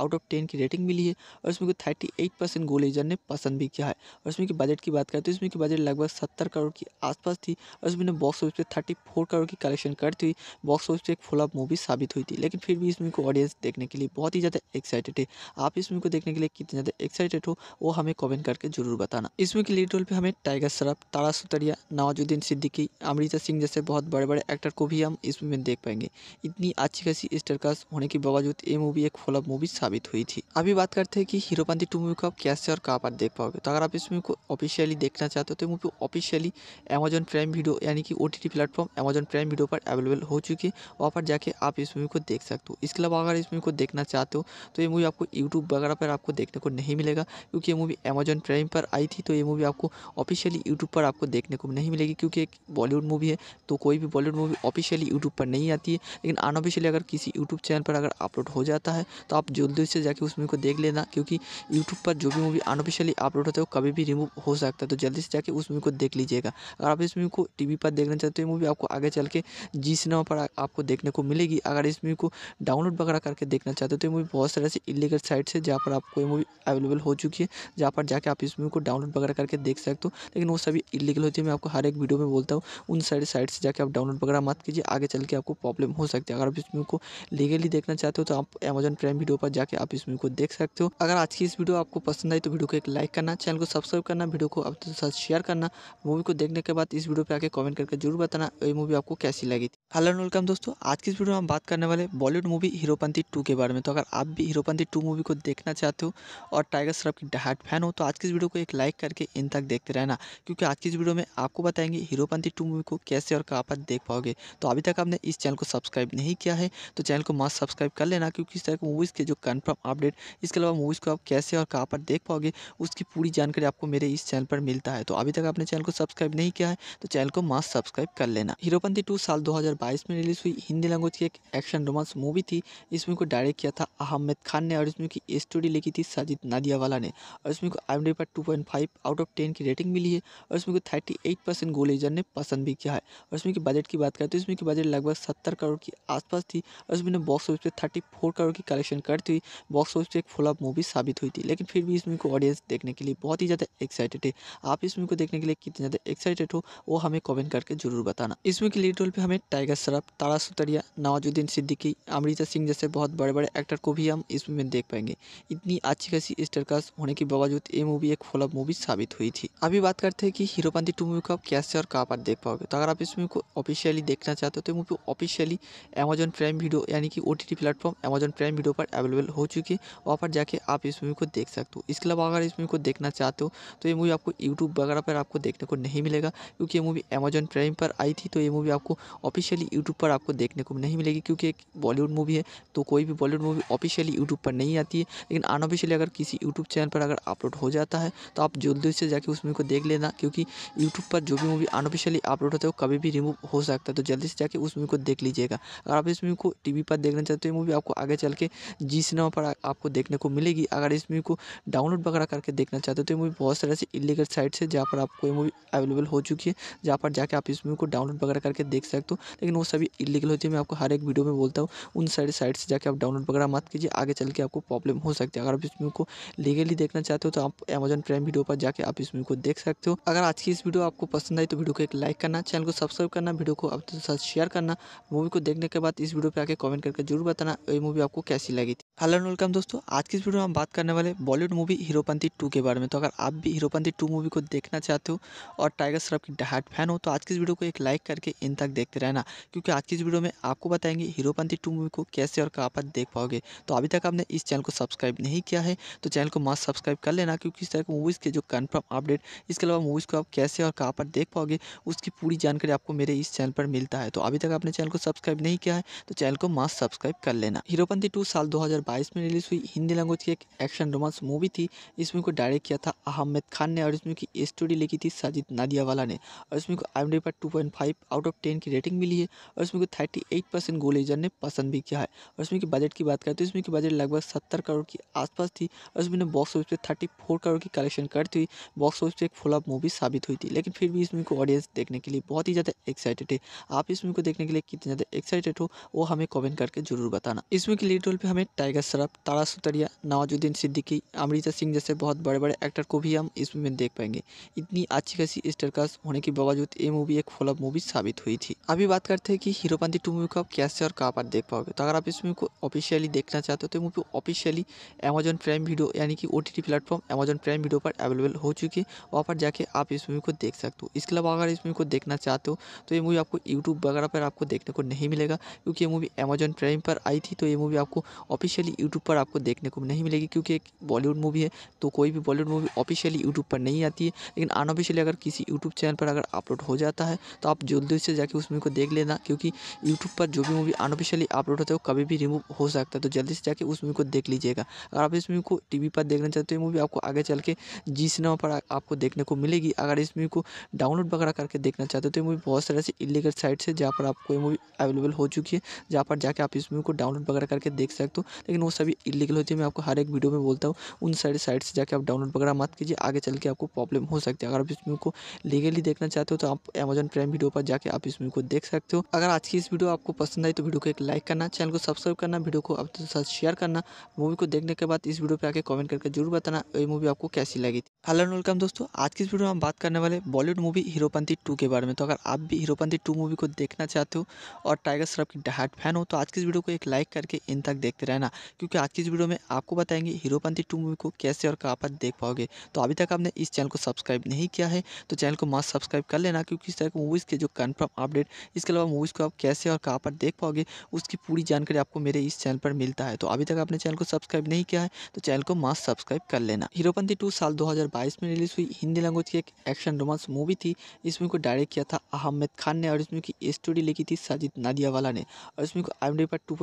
आउट ऑफ टेन की रेटिंग मिली है और इसमें मूवी को थर्टी गोलेजर ने पसंद भी किया है और इसमें की बजट की बात करें तो इसमें की बजट लगभग सत्तर करोड़ के आसपास थी और इसमें बॉक्स ऑफिस पे थर्टी फोर करोड़ की कलेक्शन करती हुई बॉक्स ऑफिस पे एक फ्लॉप मूवी साबित हुई थी लेकिन फिर फिर भी इस मूवी को ऑडियंस देखने के लिए बहुत ही ज़्यादा एक्साइटेड है आप इस मूवी को देखने के लिए कितने ज़्यादा एक्साइटेड हो वो हमें कमेंट करके जरूर बताना इस मूवी के लीड रोल पर हमें टाइगर श्रॉफ तारा सुतरिया नवाजुद्दीन सिद्दीकी अमृता सिंह जैसे बहुत बड़े बड़े एक्टर को भी हम इस मूवी में देख पाएंगे इतनी अच्छी खासी स्टारकास्ट होने के बावजूद ये मूवी एक फ्लॉप मूवी साबित हुई थी अभी बात करते हैं कि हीरोपंथी टू मूवी को आप कैसे और कहाँ पर देख पाओगे तो अगर आप इस मूवी को ऑफिशियली देखना चाहते हो तो movie officially Amazon Prime Video यानी कि O T platform Amazon Prime Video पर अवेलेबल हो चुकी है वहाँ पर जाके आप इस मूवी को देख सकते सकते हो इसके अलावा अगर इस मूवी को देखना चाहते हो तो ये मूवी आपको यूट्यूब वगैरह पर आपको देखने को नहीं मिलेगा क्योंकि ये मूवी अमेजन प्राइम पर आई थी तो ये मूवी आपको ऑफिशियली यूट्यूब पर आपको देखने को नहीं मिलेगी क्योंकि एक बॉलीवुड मूवी है तो कोई भी बॉलीवुड मूवी ऑफिशियली यूट्यूब पर नहीं आती है लेकिन अनऑफिशियली अगर किसी यूट्यूब चैनल पर अगर अपलोड हो जाता है तो आप जल्दी से जाकर उस मूवी को देख लेना क्योंकि यूट्यूब पर जो भी मूवी अनऑफिशियली अपलोड होता है वो कभी भी रिमूव हो सकता है तो जल्दी से जाकर उस मूवी को देख लीजिएगा अगर आप इस मूवी को टी पर देखना चाहते हो ये मूवी आपको आगे चल के जी सिनेमा पर आपको देखने को मिलेगी अगर इस मूवी को डाउनलोड वगैरह करके देखना चाहते हो तो ये मूवी बहुत सारे ऐसे इलीगल साइट्स है जहाँ पर आपको ये मूवी अवेलेबल हो चुकी है जहाँ पर जाके आप इस मूवी को डाउनलोड वगैरह करके देख सकते हो लेकिन वो सभी इलीगल होती है मैं आपको हर एक वीडियो में बोलता हूँ उन सारी साइट से जाकर आप डाउनलोड वगैरह मत कीजिए आगे चल के आपको प्रॉब्लम हो सकती है अगर आप इस मूवी को लीगली देखना चाहते हो तो आप अमेजन प्राइम वीडियो पर जाकर आप इस मूवी को देख सकते हो अगर आज की इस वीडियो आपको पसंद आई तो वीडियो को एक लाइक करना चैनल को सब्सक्राइब करना वीडियो को आप साथ शेयर करना मूवी को देखने के बाद इस वीडियो पर आके कॉमेंट करके जरूर बताना ये मूवी आपको कैसी लगी थी हेलो वेलकम दोस्तों आज की इस वीडियो में हम बात करने वाले Bollywood favourite movie Heropanti two के बारे में तो अगर आप भी हीरोपंथी टू मूवी को देखना चाहते हो और टाइगर श्रॉफ की डहाट फैन हो तो आज की इस वीडियो को एक लाइक करके इन तक देखते रहना क्योंकि आज की इस वीडियो में आपको बताएंगे हीरोपंथी टू मूवी को कैसे और कहाँ पर देख पाओगे तो अभी तक आपने इस चैनल को सब्सक्राइब नहीं किया है तो चैनल को मस्त सब्सक्राइब कर लेना क्योंकि इस तरह की मूवीज़ के जो कन्फर्म अपडेट इसके अलावा मूवीज़ को आप कैसे और कहाँ पर देख पाओगे उसकी पूरी जानकारी आपको मेरे इस चैनल पर मिलता है तो अभी तक आपने चैनल को सब्सक्राइब नहीं किया है तो चैनल को मस्त सब्सक्राइब कर लेना हीरोपंथी टू साल दो में रिलीज़ हुई हिंदी लैंग्वेज की एक एक्शन रोमांस मूवी थी इसमें को डायरेक्ट किया था अहमद खान ने और इसमें की स्टोरी लिखी थी साजिद नादियावाला ने और इसमें को आई पर two point five out of ten की रेटिंग मिली है और इसमें को थर्टी एट परसेंट गोलेजर ने पसंद भी किया है और इसमें की बजट की बात करें तो इसमें की बजट लगभग सत्तर करोड़ के आसपास थी और इसमें बॉक्स ऑफिस पर थर्टी फोर करोड़ की कलेक्शन करती हुई बॉक्स ऑफिस पर एक फॉलोअप मूवी साबित हुई थी लेकिन फिर भी इसमें को ऑडियंस देखने के लिए बहुत ही ज़्यादा एक्साइटेड है आप इस मूवी को देखने के लिए कितने ज़्यादा एक्साइटेड हो वो हमें कमेंट करके जरूर बताना इसमें की लीड रोल पर हमें टाइगर सराफ तारा सुतरिया नवाजुद्दीन सिद्दीकी अमृता सिंह जैसे बहुत बड़े बड़े एक्टर को भी हम इसमें देख पाएंगे इतनी अच्छी खासी स्टारकास्ट होने के बावजूद ये मूवी एक फ्लॉप मूवी साबित हुई थी अभी बात करते हैं कि हीरोपंथी टू मूवी को आप कैसे और कहाँ पर देख पाओगे तो अगर आप इस मूवी को ऑफिशियली देखना चाहते हो तो movie officially Amazon Prime Video यानी कि O T platform Amazon Prime Video पर अवेलेबल हो चुकी है वहाँ पर जाके आप इस मूवी को देख सकते हो इसके अलावा अगर इस मूवी को देखना चाहते हो तो ये मूवी आपको यूट्यूब वगैरह पर आपको देखने को नहीं मिलेगा क्योंकि ये मूवी अमेजन प्राइम पर आई थी तो ये मूवी आपको ऑफिशियली यूट्यूब पर आपको देखने को नहीं मिलेगी क्योंकि एक बॉलीवुड बॉलीवुड मूवी है तो कोई भी बॉलीवुड मूवी ऑफिशियली यूट्यूब पर नहीं आती है लेकिन अनऑफिशियली अगर किसी यूट्यूब चैनल पर अगर अपलोड हो जाता है तो आप जल्दी से जाकर उस मूवी को देख लेना क्योंकि यूट्यूब पर जो भी मूवी अनऑफिशियली अपलोड होता है वो कभी भी रिमूव हो सकता है तो जल्दी से जाकर उस मूवी को देख लीजिएगा अगर आप इस मूवी को टी पर देखना चाहते हो मूवी आपको आगे चल के जी सिनेमा पर आपको देखने को मिलेगी अगर इस मूवी को डाउनलोड वगैरह करके देखना चाहते हो तो ये मूवी बहुत सारे ऐसी इलीगल साइट है जहाँ पर आपको ये मूवी अवेलेबल हो चुकी है जहाँ पर जाके आप इस मूवी को डाउनलोड वगैरह करके देख सकते हो लेकिन वो सभी इलीगल होती है मैं आपको हर एक वीडियो में बोलता हूँ उन सारे साइट से जाके आप डाउनलोड वगैरह मत कीजिए आगे चल के आपको प्रॉब्लम हो सकती है अगर आप इस मूवी को लीगली देखना चाहते हो तो आप अमेजन प्राइम वीडियो पर जाके आप इस मूवी को देख सकते हो अगर आज की इस वीडियो आपको पसंद आई तो वीडियो को एक लाइक करना चैनल को सब्सक्राइब करना वीडियो को आपके साथ शेयर करना मूवी को देखने के बाद इस वीडियो पर आके कॉमेंट करके जरूर बताना ये मूवी आपको कैसी लगी हेलो एंड वेलकम दोस्तों आज की इस वीडियो में हम बात करने वाले बॉलीवुड मूवी हीरोपंथी टू के बारे में तो अगर आप भी हीरोपंथी टू मूवी को देखना चाहते हो और टाइगर श्रॉफ की डहाट फैन हो तो आज की इस वीडियो को एक लाइक करके इन तक देखते रहना क्योंकि आज की इस वीडियो में आपको बताएंगे हीरोपंथी टू मूवी को कैसे और कहाँ पर देख पाओगे तो अभी तक आपने इस चैनल को सब्सक्राइब नहीं किया है तो चैनल को मस्त सब्सक्राइब कर लेना क्योंकि इस तरह की मूवीज़ के जो कन्फर्म अपडेट इसके अलावा मूवीज़ को आप कैसे और कहाँ पर देख पाओगे उसकी पूरी जानकारी आपको मेरे इस चैनल पर मिलता है तो अभी तक आपने चैनल को सब्सक्राइब नहीं किया है तो चैनल को मस्त सब्सक्राइब कर लेना हीरोपंथी टू साल दो 2022 में रिलीज़ हुई हिंदी लैंग्वेज की एक एक्शन रोमांस मूवी थी इस मूवी को डायरेक्ट किया था अहमद खान ने और इसमें की स्टोरी लिखी थी साजिद नादियावाला ने और इसमें को आई पर 2.5 आउट ऑफ 10 की रेटिंग मिली है और इसमें मूवी को 38 परसेंट गोल गोलेजर ने पसंद भी किया है और इसमें की बजट की बात करें तो इसमें की बजट लगभग सत्तर करोड़ के आसपास थी और इसमें बॉक्स ऑफिस पर थर्टी करोड़ की कलेक्शन करती हुई बॉक्स ऑफिस पर एक फ्लॉप मूवी साबित हुई थी लेकिन फिर भी इसमें को ऑडियंस देखने के लिए बहुत ही ज़्यादा एक्साइटेड है आप इसमें को देखने के लिए कितने ज़्यादा एक्साइटेड हो वो हमें कॉमेंट करके जरूर बताना इसमें की लीड रोल पर हमें टाइगर टाइगर श्रॉफ तारा सुतरिया नवाजुद्दीन सिद्दीकी अमृता सिंह जैसे बहुत बड़े बड़े एक्टर को भी हम इसमें देख पाएंगे इतनी अच्छी खासी स्टारकास्ट होने के बावजूद ये मूवी एक फ्लॉप मूवी साबित हुई थी अभी बात करते हैं कि हीरोपंथी टू मूवी को आप कैसे और कहाँ पर देख पाओगे तो अगर आप इस मूवी को ऑफिशियली देखना चाहते हो तो movie officially Amazon Prime Video यानी कि O platform Amazon Prime Video पर अवेलेबल हो चुकी है वहाँ पर जाके आप इस मूवी को देख सकते हो इसके अलावा अगर इस मूवी को देखना चाहते हो तो ये मूवी आपको यूट्यूब वगैरह पर आपको देखने को नहीं मिलेगा क्योंकि ये मूवी अमेजन प्राइम पर आई थी तो ये मूवी आपको ऑफिशियल ऑफिशियली यूट्यूब पर आपको देखने को नहीं मिलेगी क्योंकि एक बॉलीवुड मूवी है तो कोई भी बॉलीवुड मूवी ऑफिशियली यूट्यूब पर नहीं आती है लेकिन अनऑफिशियली अगर किसी यूट्यूब चैनल पर अगर अपलोड हो जाता है तो आप जल्दी से जाकर उस मूवी को देख लेना क्योंकि यूट्यूब पर जो भी मूवी अनऑफिशियली अपलोड होता है वो कभी भी रिमूव हो सकता है तो जल्दी से जाकर उस मूवी को देख लीजिएगा अगर आप इस मूवी को टी पर देखना चाहते हो मूवी आपको आगे चल के जी सिनेमा पर आपको देखने को मिलेगी अगर इस मूवी को डाउनलोड वगैरह करके देखना चाहते हो तो ये मूवी बहुत सारे ऐसे इलीगल साइट्स है जहाँ पर आपको ये मूवी अवेलेबल हो चुकी है जहाँ पर जाके आप इस मूवी को डाउनलोड वगैरह करके देख सकते हो लेकिन वो सभी इलीगल होती है मैं आपको हर एक वीडियो में बोलता हूँ उन सारे साइट से जाकर आप डाउनलोड वगैरह मत कीजिए आगे चल के आपको प्रॉब्लम हो सकती है अगर आप इस मूवी को लीगली देखना चाहते हो तो आप अमेजन प्राइम वीडियो पर जाकर आप इस मूवी को देख सकते हो अगर आज की इस वीडियो आपको पसंद आई तो वीडियो को एक लाइक करना चैनल को सब्सक्राइब करना वीडियो को अपने साथ शेयर करना मूवी को देखने के बाद इस वीडियो पर आके कमेंट करके जरूर बताना ये मूवी आपको कैसी लगी थी हेलो वेलकम दोस्तों आज की इस वीडियो में हम बात करने वाले बॉलीवुड मूवी हीरोपंथी टू के बारे में तो अगर आप भी हीरोपंथी टू मूवी को देखना चाहते हो और टाइगर श्रॉफ की डहाट फैन हो तो आज की इस वीडियो को एक लाइक करके इन तक देखते रहना क्योंकि आज की इस वीडियो में आपको बताएंगे हीरोपंथी टू मूवी को कैसे और कहाँ पर देख पाओगे तो अभी तक आपने इस चैनल को सब्सक्राइब नहीं किया है तो चैनल को मास्क सब्सक्राइब कर लेना क्योंकि इस तरह की मूवीज़ के जो कन्फर्म अपडेट इसके अलावा मूवीज़ को आप कैसे और कहाँ पर देख पाओगे उसकी पूरी जानकारी आपको मेरे इस चैनल पर मिलता है तो अभी तक आपने चैनल को सब्सक्राइब नहीं किया है तो चैनल को मस्त सब्सक्राइब कर लेना हीरोपंथी टू साल दो में रिलीज हुई हिंदी लैंग्वेज की एक एक्शन रोमांस मूवी थी इस मूवी को डायरेक्ट किया था अहमद खान ने और इसमें की स्टोरी लिखी थी साजिद नादियावाला ने और इसमें को आई पर टू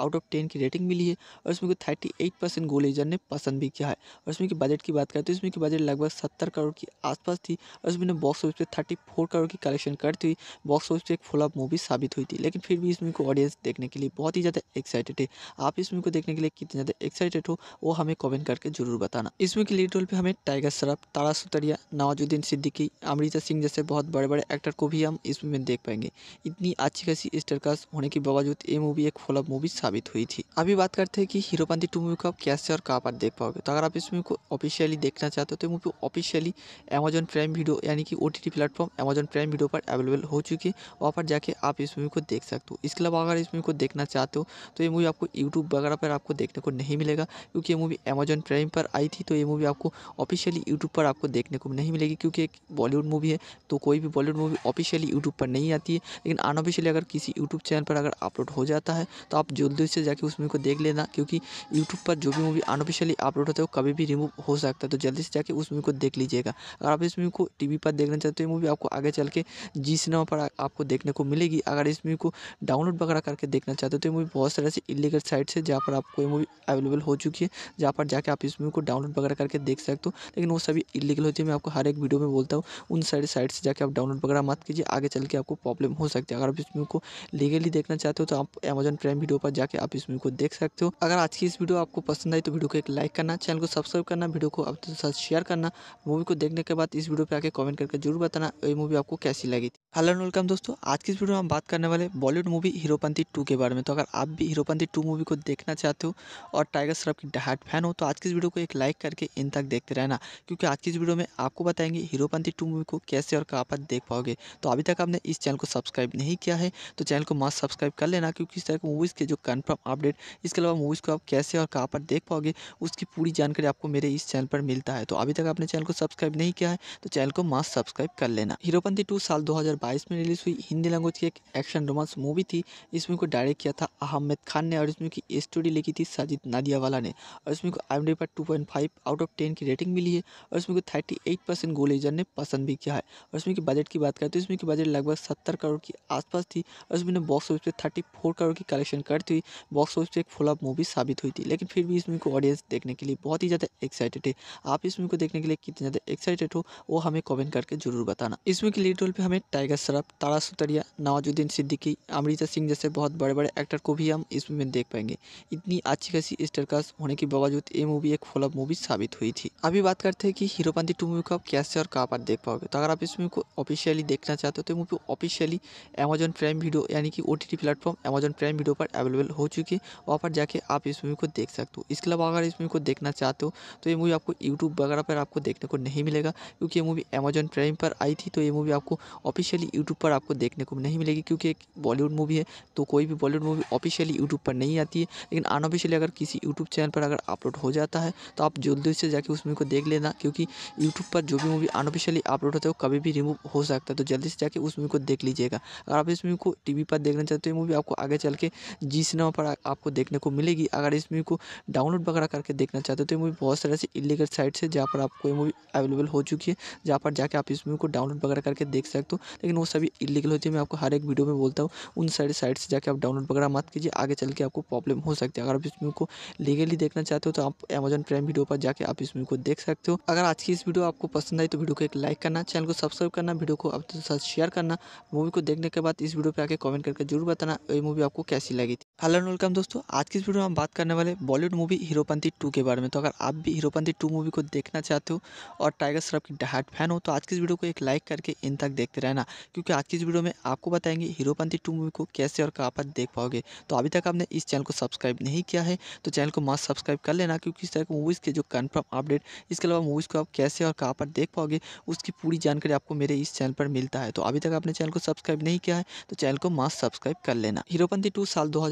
आउट ऑफ टेन की रेटिंग मिली है है और इसमें को थर्टी एट परसेंट एजर ने पसंद भी किया है और इसमें की बजट की बात करें तो इसमें की बजट लगभग सत्तर करोड़ के आसपास थी और इसमें बॉक्स ऑफिस पर थर्टी फोर करोड़ की कलेक्शन करती हुई बॉक्स ऑफिस पर एक फ्लॉप मूवी साबित हुई थी लेकिन फिर भी इसमें को ऑडियंस देखने के लिए बहुत ही ज़्यादा एक्साइटेड है आप इसमें को देखने के लिए कितने ज़्यादा एक्साइटेड हो वो हमें कॉमेंट करके जरूर बताना इसमें की लीड रोल पर हमें टाइगर श्रॉफ तारा सुतरिया नवाजुद्दीन सिद्दीकी अमृता सिंह जैसे बहुत बड़े बड़े एक्टर को भी हम इसमें में देख पाएंगे इतनी अच्छी खासी स्टरकास्ट होने के बावजूद ये मूवी एक फ्लॉप मूवी साबित हुई थी अभी बात कर करते थे कि हीरोपंथी टू मूवी को आप कैसे और कहाँ पर देख पाओगे तो अगर आप इस मूवी को ऑफिशियली देखना चाहते हो तो movie officially Amazon Prime Video यानी कि O T T platform Amazon Prime Video पर अवेलेबल हो चुकी है वहाँ पर जाके आप इस मूवी को देख सकते हो इसके अलावा अगर इस मूवी को देखना चाहते हो तो ये मूवी आपको यूट्यूब वगैरह पर आपको देखने को नहीं मिलेगा क्योंकि ये मूवी अमेजन प्राइम पर आई थी तो ये मूवी आपको ऑफिशियली यूट्यूब पर आपको देखने को नहीं मिलेगी क्योंकि एक बॉलीवुड मूवी है तो कोई भी बॉलीवुड मूवी ऑफिशियली यूट्यूब पर नहीं आती है लेकिन अनऑफिशियली अगर किसी यूट्यूब चैनल पर अगर अपलोड हो जाता है तो आप जल्दी से जाके उस मूवी को देख लेना देना क्योंकि यूट्यूब पर जो भी मूवी अनऑफिशियली अपलोड होता है वो कभी भी रिमूव हो सकता है तो जल्दी से जाके उस मूवी को देख लीजिएगा अगर आप इस मूवी को टीवी पर देखना चाहते हो मूवी आपको आगे चल के जी सिनेमा पर आपको देखने को मिलेगी अगर इस मूवी को डाउनलोड वगैरह करके देखना चाहते हो तो ये मूवी बहुत सारे ऐसे इलीगल साइट्स है जहाँ पर आपको ये मूवी अवेलेबल हो चुकी है जहाँ पर जाके आप इस मूवी को डाउनलोड वगैरह करके देख सकते हो लेकिन वो सभी इलीगल होती है मैं आपको हर एक वीडियो में बोलता हूँ उन सारे साइट से जाके आप डाउनलोड वगैरह मत कीजिए आगे चल के आपको प्रॉब्लम हो सकती है अगर आप इस मूवी को लीगली देखना चाहते हो तो आप अमेजन प्राइम वीडियो पर जाके आप इस मूवी को देख सकते हो दोस्तों अगर आज की इस वीडियो आपको पसंद आई तो वीडियो को एक लाइक करना चैनल को सब्सक्राइब करना वीडियो को आप साथ शेयर करना मूवी को देखने के बाद इस वीडियो पर आके कमेंट करके जरूर बताना ये मूवी आपको कैसी लगी थी हेलो एंड वेलकम दोस्तों आज की इस वीडियो में हम बात करने वाले बॉलीवुड मूवी हीरोपंथी टू के बारे में तो अगर आप भी हीरोपंथी टू मूवी को देखना चाहते हो और टाइगर श्रॉफ की डहाट फैन हो तो आज की इस वीडियो को एक लाइक करके इन तक देखते रहना क्योंकि आज की इस वीडियो में आपको बताएंगे हीरोपंथी टू मूवी को कैसे और कहाँ पर देख पाओगे तो अभी तक आपने इस चैनल को सब्सक्राइब नहीं किया है तो चैनल को मस्ट सब्सक्राइब कर लेना क्योंकि इस तरह की मूवीज़ के जो कन्फर्म अपडेट इसके अलावा मूवीज़ को आप कैसे और कहाँ पर देख पाओगे उसकी पूरी जानकारी आपको मेरे इस चैनल पर मिलता है तो अभी तक आपने चैनल को सब्सक्राइब नहीं किया है तो चैनल को मास्क सब्सक्राइब कर लेना हीरोपंथी टू साल दो में रिलीज़ हुई हिंदी लैंग्वेज की एक एक्शन रोमांस मूवी थी इसमें को डायरेक्ट किया था अहमद खान ने और इसमें की स्टोरी लिखी थी साजिद नादियावाला ने और इसमें को आई पर 2.5 आउट ऑफ 10 की रेटिंग मिली है और इसमें को 38 परसेंट गोलेजर ने पसंद भी किया है और इसमें की बजट की बात करें तो इसमें की बजट लगभग सत्तर करोड़ के आसपास थी और इसमें बॉक्स ऑफिस पे थर्टी करोड़ की कलेक्शन करती हुई बॉक्स ऑफिस पे एक फुल फ्लॉप मूवी साबित हुई थी लेकिन फिर भी इस मूवी को ऑडियंस देखने के लिए बहुत ही ज़्यादा एक्साइटेड है आप इस मूवी को देखने के लिए कितने ज़्यादा एक्साइटेड हो वो हमें कमेंट करके जरूर बताना इस मूवी के लीड रोल पर हमें टाइगर श्रॉफ तारा सुतरिया नवाजुद्दीन सिद्दीकी अमृता सिंह जैसे बहुत बड़े बड़े एक्टर को भी हम इस मूवी में देख पाएंगे इतनी अच्छी खासी स्टरकास्ट होने के बावजूद ये मूवी एक फ्लॉप मूवी साबित हुई थी अभी बात करते हैं कि हीरोपंथी टू मूवी को आप कैसे और कहाँ पर देख पाओगे तो अगर आप इस मूवी को ऑफिशियली देखना चाहते हो तो movie officially Amazon Prime Video यानी कि O T platform Amazon Prime Video पर अवेलेबल हो चुकी है वहाँ पर जाके आप इस मूवी को देख सकते हो इसके अलावा अगर इस मूवी को देखना चाहते हो तो ये मूवी आपको यूट्यूब वगैरह पर आपको देखने को नहीं मिलेगा क्योंकि ये मूवी अमेजन प्राइम पर आई थी तो ये मूवी आपको ऑफिशियली यूट्यूब पर आपको देखने को नहीं मिलेगी क्योंकि एक बॉलीवुड मूवी है तो कोई भी बॉलीवुड मूवी ऑफिशियली यूट्यूब पर नहीं आती है लेकिन अनऑफिशियली अगर किसी यूट्यूब चैनल पर अगर अपलोड हो जाता है तो आप जल्दी से जाके उस मूवी को देख लेना क्योंकि यूट्यूब पर जो भी मूवी अनऑफिशियली अपलोड होता है वो कभी भी रिमूव हो सकता है तो जल्दी से जाके उस मूवी को देख लीजिएगा अगर आप इस मूवी को टी पर देखना चाहते हो मूवी तो आपको आगे चल के जी सिनेमा पर आपको देखने को मिलेगी अगर इस मूवी को डाउनलोड वगैरह करके देखना चाहते हो तो ये मूवी बहुत सारे ऐसे इलीगल साइट्स है जहाँ पर आपको ये मूवी अवेलेबल हो चुकी है जहाँ पर जाके आप इस मूवी को डाउनलोड वगैरह करके देख सकते हो लेकिन वो सभी इलीगल होती है मैं आपको हर एक वीडियो में बोलता हूँ उन सारे साइट से जाके आप डाउनलोड वगैरह मत कीजिए आगे चल के आपको प्रॉब्लम हो सकती है अगर आप इस मूवी को लीगली देखना चाहते हो तो आप अमेजन प्राइम वीडियो पर जाके आप इस मूवी को देख सकते हो अगर आज की इस वीडियो आपको पसंद आई तो वीडियो को एक लाइक करना चैनल को सब्सक्राइब करना वीडियो को आपके साथ शेयर करना मूवी को देखने के बाद इस वीडियो पर आके कॉमेंट करके जरूर बताना ये मूवी आपको कैसी लगी थी हेलो वेलकम दोस्तों आज की वीडियो में हम बात करने वाले बॉलीवुड मूवी हीरोपंथी टू के बारे में तो अगर आप भी हीरोपंथी टू मूवी को देखना चाहते हो और टाइगर श्रॉफ की डहाट फैन हो तो आज की इस वीडियो को एक लाइक करके इन तक देखते रहना क्योंकि आज की इस वीडियो में आपको बताएंगे हीरोपंथी टू मूवी को कैसे और कहाँ पर देख पाओगे तो अभी तक आपने इस चैनल को सब्सक्राइब नहीं किया है तो चैनल को मास्क सब्सक्राइब कर लेना क्योंकि इस तरह मूवीज़ के जो कन्फर्म अपडेट इसके अलावा मूवीज़ को आप कैसे और कहाँ पर देख पाओगे उसकी पूरी जानकारी आपको मेरे इस चैनल पर मिलता है तो अभी तक आपने चैनल को सब्सक्राइब नहीं किया है तो चैनल को मास्क सब्सक्राइब कर लेना हीरोपंथी टू साल दो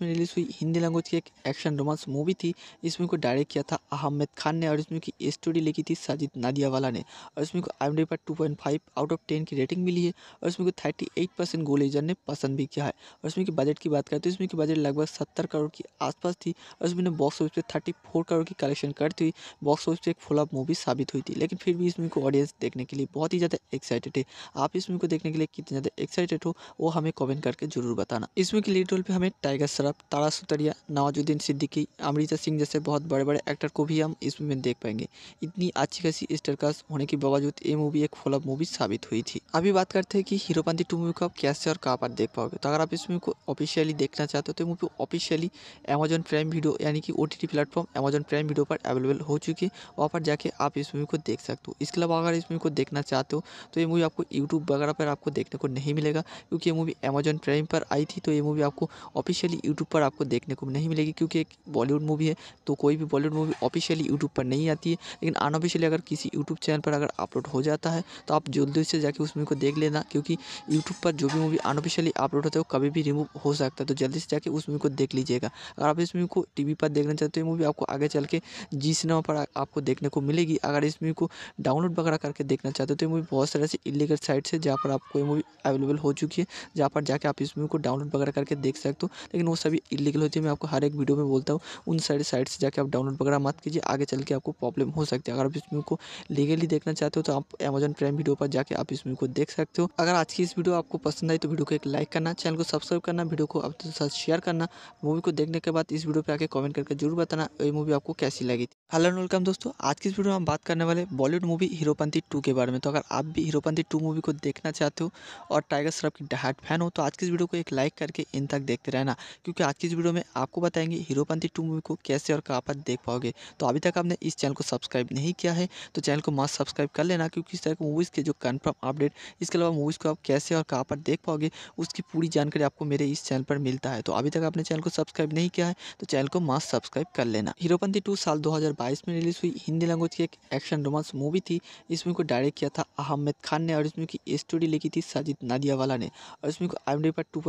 में रिलीज़ हुई हिंदी लैंग्वेज लैंग्वेज की एक एक्शन रोमांस मूवी थी इसमें को डायरेक्ट किया था अहमद खान ने और इसमें की स्टोरी लिखी थी साजिद नादियावाला ने और इसमें को आई पर two point five out of ten की रेटिंग मिली है और इसमें को थर्टी एट परसेंट गोलेजर ने पसंद भी किया है और इसमें की बजट की बात करें तो इसमें की बजट लगभग सत्तर करोड़ के आसपास थी और इसमें बॉक्स ऑफिस पर थर्टी फोर करोड़ की कलेक्शन करती हुई बॉक्स ऑफिस पर एक फ्लॉप मूवी साबित हुई थी लेकिन फिर भी इसमें को ऑडियंस देखने के लिए बहुत ही ज़्यादा एक्साइटेड है आप इस मूवी को देखने के लिए कितने ज़्यादा एक्साइटेड हो वो हमें कॉमेंट करके जरूर बताना इसमें की लीड रोल पर हमें टाइगर श्रॉफ तारा सुतरिया नवाजुद्दीन सिद्दीकी अमृता सिंह जैसे बहुत बड़े बड़े एक्टर को भी हम इस मूवी में देख पाएंगे इतनी अच्छी खासी स्टारकास्ट होने के बावजूद ये मूवी एक फ्लॉप मूवी साबित हुई थी अभी बात करते हैं कि हीरोपंथी टू मूवी को आप कैसे और कहाँ पर देख पाओगे तो अगर आप इस मूवी को ऑफिशियली देखना चाहते हो तो movie officially Amazon Prime Video यानी कि O platform Amazon Prime Video पर अवेलेबल हो चुकी है वहाँ पर जाके आप इस मूवी को देख सकते हो इसके अलावा अगर इस मूवी को देखना चाहते हो तो ये मूवी आपको यूट्यूब वगैरह पर आपको देखने को नहीं मिलेगा क्योंकि ये मूवी अमेजन प्राइम पर आई थी तो ये मूवी आपको ऑफिशियली यूट्यूब पर आपको देखने को नहीं मिलेगी क्योंकि एक बॉलीवुड मूवी है तो कोई भी बॉलीवुड मूवी ऑफिशियली यूट्यूब पर नहीं आती है लेकिन अनऑफिशियली अगर किसी यूट्यूब चैनल पर अगर अपलोड हो जाता है तो आप जल्दी से जाकर उस मूवी को देख लेना क्योंकि यूट्यूब पर जो भी मूवी अनऑफिशियली अपलोड होता है वो कभी भी रिमूव हो सकता है तो जल्दी से जाकर उस मूवी को देख लीजिएगा अगर आप इस मूवी को टी पर देखना चाहते हो मूवी आपको आगे चल के जी सिनेमा पर आपको देखने को मिलेगी अगर इस मूवी को डाउनलोड वगैरह करके देखना चाहते हो तो ये मूवी बहुत सारे ऐसी इलीगल साइट्स है जहाँ पर आपको ये मूवी अवेलेबल हो चुकी है जहाँ पर जाके आप इस मूवी को डाउनलोड वगैरह करके देख सकते हो लेकिन वो सभी इलीगल होती है मैं आपको हर एक वीडियो में बोलता हूँ उन सारे साइट से जाके आप डाउनलोड वगैरह मत कीजिए आगे चल के आपको प्रॉब्लम हो सकती है अगर आप इस मूवी को लीगली देखना चाहते हो तो आप अमेजन प्राइम वीडियो पर जाकर आप इस मूवी को देख सकते हो अगर आज की इस वीडियो आपको पसंद आई तो वीडियो को एक लाइक करना चैनल को सब्सक्राइब करना वीडियो को अपने साथ शेयर करना मूवी को देखने के बाद इस वीडियो पर आके कॉमेंट करके जरूर बताना ये मूवी आपको कैसी लगी थी हेलो वेलकम दोस्तों आज की इस वीडियो में हम बात करने वाले बॉलीवुड मूवी हीरोपंथी टू के बारे में तो अगर आप भी हीरोपंथी टू मूवी को देखना चाहते हो और टाइगर श्रॉफ की डहाट फैन हो तो आज की इस वीडियो को एक लाइक करके इन तक देखते रहना क्योंकि आज की इस वीडियो में आप आपको बताएंगे हीरोपंथी टू मूवी को कैसे और कहाँ पर देख पाओगे तो अभी तक आपने इस चैनल को सब्सक्राइब नहीं किया है तो चैनल को मास्क सब्सक्राइब कर लेना क्योंकि इस तरह की मूवीज़ के जो कन्फर्म अपडेट इसके अलावा मूवीज़ को आप कैसे और कहाँ पर देख पाओगे उसकी पूरी जानकारी आपको मेरे इस चैनल पर मिलता है तो अभी तक आपने चैनल को सब्सक्राइब नहीं किया है तो चैनल को मास्क सब्सक्राइब कर लेना हीरोपंथी टू साल दो में रिलीज हुई हिंदी लैंग्वेज की एक एक्शन रोमांस मूवी थी इस मूवी को डायरेक्ट किया था अहमद खान ने और इस मूवी की स्टोरी लिखी थी साजिद नादियावाला ने और इस मूवी को आई पर टू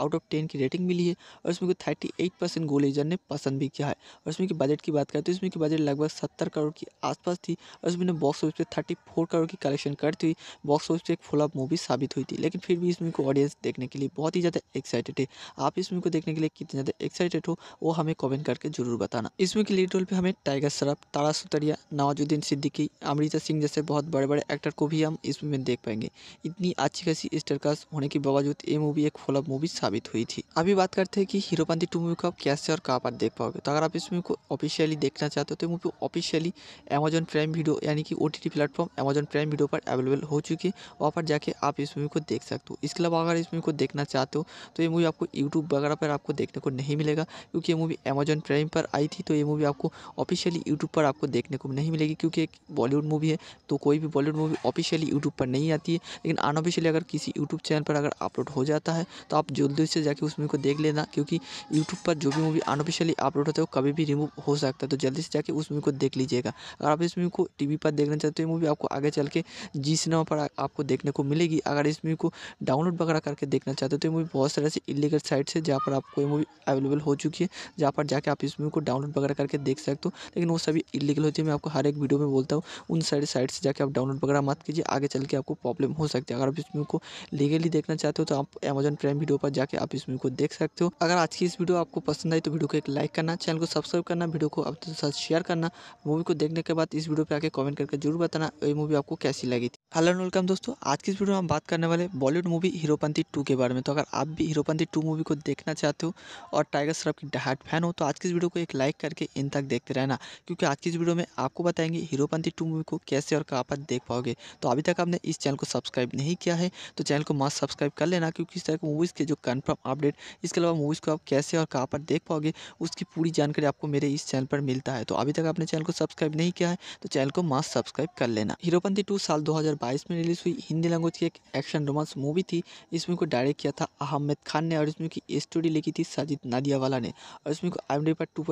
आउट ऑफ टेन की रेटिंग मिली है और इस मूवी को थर्टी परसेंट गोल एजर ने पसंद भी किया है और इसमें की बजट की बात करें तो इसमें की बजट लगभग सत्तर करोड़ के आसपास थी और इसमें बॉक्स ऑफिस पे थर्टी फोर करोड़ की कलेक्शन करती हुई बॉक्स ऑफिस पे एक फुल मूवी साबित हुई थी लेकिन फिर भी इसमें को ऑडियंस देखने के लिए बहुत ही ज़्यादा एक्साइटेड है आप इसमें को देखने के लिए कितने ज़्यादा एक्साइटेड हो वो हमें कॉमेंट करके जरूर बताना इसमें की लीड रोल पर हमें टाइगर श्रॉफ तारा सुतरिया नवाजुद्दीन सिद्दीकी अमृता सिंह जैसे बहुत बड़े बड़े एक्टर को भी हम इसमें देख पाएंगे इतनी अच्छी खासी स्टरकास्ट होने के बावजूद ये मूवी एक फुल मूवी साबित हुई थी अभी बात करते हैं कि हीरोपंथी टू मूवी को आप कैसे और कहाँ पर देख पाओगे तो अगर आप इस मूवी को ऑफिशियली देखना चाहते हो तो movie officially Amazon Prime Video यानी कि O T T platform Amazon Prime Video पर अवेलेबल हो चुकी है वहाँ पर जाके आप इस मूवी को देख सकते हो इसके अलावा अगर इस मूवी को देखना चाहते हो तो ये मूवी आपको यूट्यूब वगैरह पर आपको देखने को नहीं मिलेगा क्योंकि ये मूवी अमेजन प्राइम पर आई थी तो ये मूवी आपको ऑफिशियली यूट्यूब पर आपको देखने को नहीं मिलेगी क्योंकि एक बॉलीवुड मूवी है तो कोई भी बॉलीवुड मूवी ऑफिशियली यूट्यूब पर नहीं आती है लेकिन अनऑफिशियली अगर किसी यूट्यूब चैनल पर अगर अपलोड हो जाता है तो आप जल्दी से जाके उस मूवी को देख लेना क्योंकि यूट्यूब पर पर जो भी मूवी अनऑफिशियली अपलोड होता है वो कभी भी रिमूव हो सकता है तो जल्दी से जाके उस मूवी को देख लीजिएगा अगर आप इस मूवी को टीवी पर देखना चाहते हो मूवी आपको आगे चल के जी सिनेमा पर आपको देखने को मिलेगी अगर इस मूवी को डाउनलोड वगैरह करके देखना चाहते हो तो ये मूवी बहुत सारे ऐसे इलीगल साइट्स है जहाँ पर आपको ये मूवी अवेलेबल हो चुकी है जहाँ पर जाके आप इस मूवी को डाउनलोड वगैरह करके देख सकते हो लेकिन वो सभी इलीगल होती है मैं आपको हर एक वीडियो में बोलता हूँ उन सारी साइट से जाके आप डाउनलोड वगैरह मत कीजिए आगे चल के आपको प्रॉब्लम हो सकती है अगर आप इस मूवी को लीगली देखना चाहते हो तो आप अमेजन प्राइम वीडियो पर जाके आप इस मूवी को देख सकते हो अगर आज की इस वीडियो आपको पसंद आई तो वीडियो को एक लाइक करना चैनल को सब्सक्राइब करना वीडियो को तक साथ शेयर करना मूवी को देखने के बाद इस वीडियो पर आके कमेंट करके जरूर बताना ये मूवी आपको कैसी लगी थी हेलो एंड वेलकम दोस्तों आज की इस वीडियो में हम बात करने वाले बॉलीवुड मूवी हीरोपंथी टू के बारे में तो अगर आप भी हीरोपंथी टू मूवी को देखना चाहते हो और टाइगर श्रॉफ की डहाट फैन हो तो आज की इस वीडियो को एक लाइक करके इन तक देखते रहना क्योंकि आज की इस वीडियो में आपको बताएंगे हीरोपंथी टू मूवी को कैसे और कहाँ पर देख पाओगे तो अभी तक आपने इस चैनल को सब्सक्राइब नहीं किया है तो चैनल को मास्क सब्सक्राइब कर लेना क्योंकि इस तरह की मूवीज़ के जो कन्फर्म अपडेट इसके अलावा मूवीज़ को आप कैसे और कहाँ पर देख पाओगे उसकी पूरी जानकारी आपको मेरे इस चैनल पर मिलता है तो अभी तक आपने चैनल को सब्सक्राइब नहीं किया है तो चैनल को मास्ट सब्सक्राइब कर लेना हीरोपंथी टू साल दो में रिलीज हुई हिंदी लैंग्वेज की एक एक्शन रोमांस मूवी थी इसमें को डायरेक्ट किया था अहमद खान ने और इसमें की स्टोरी लिखी थी साजिद नादियावाला ने और इसमें को आई पर टू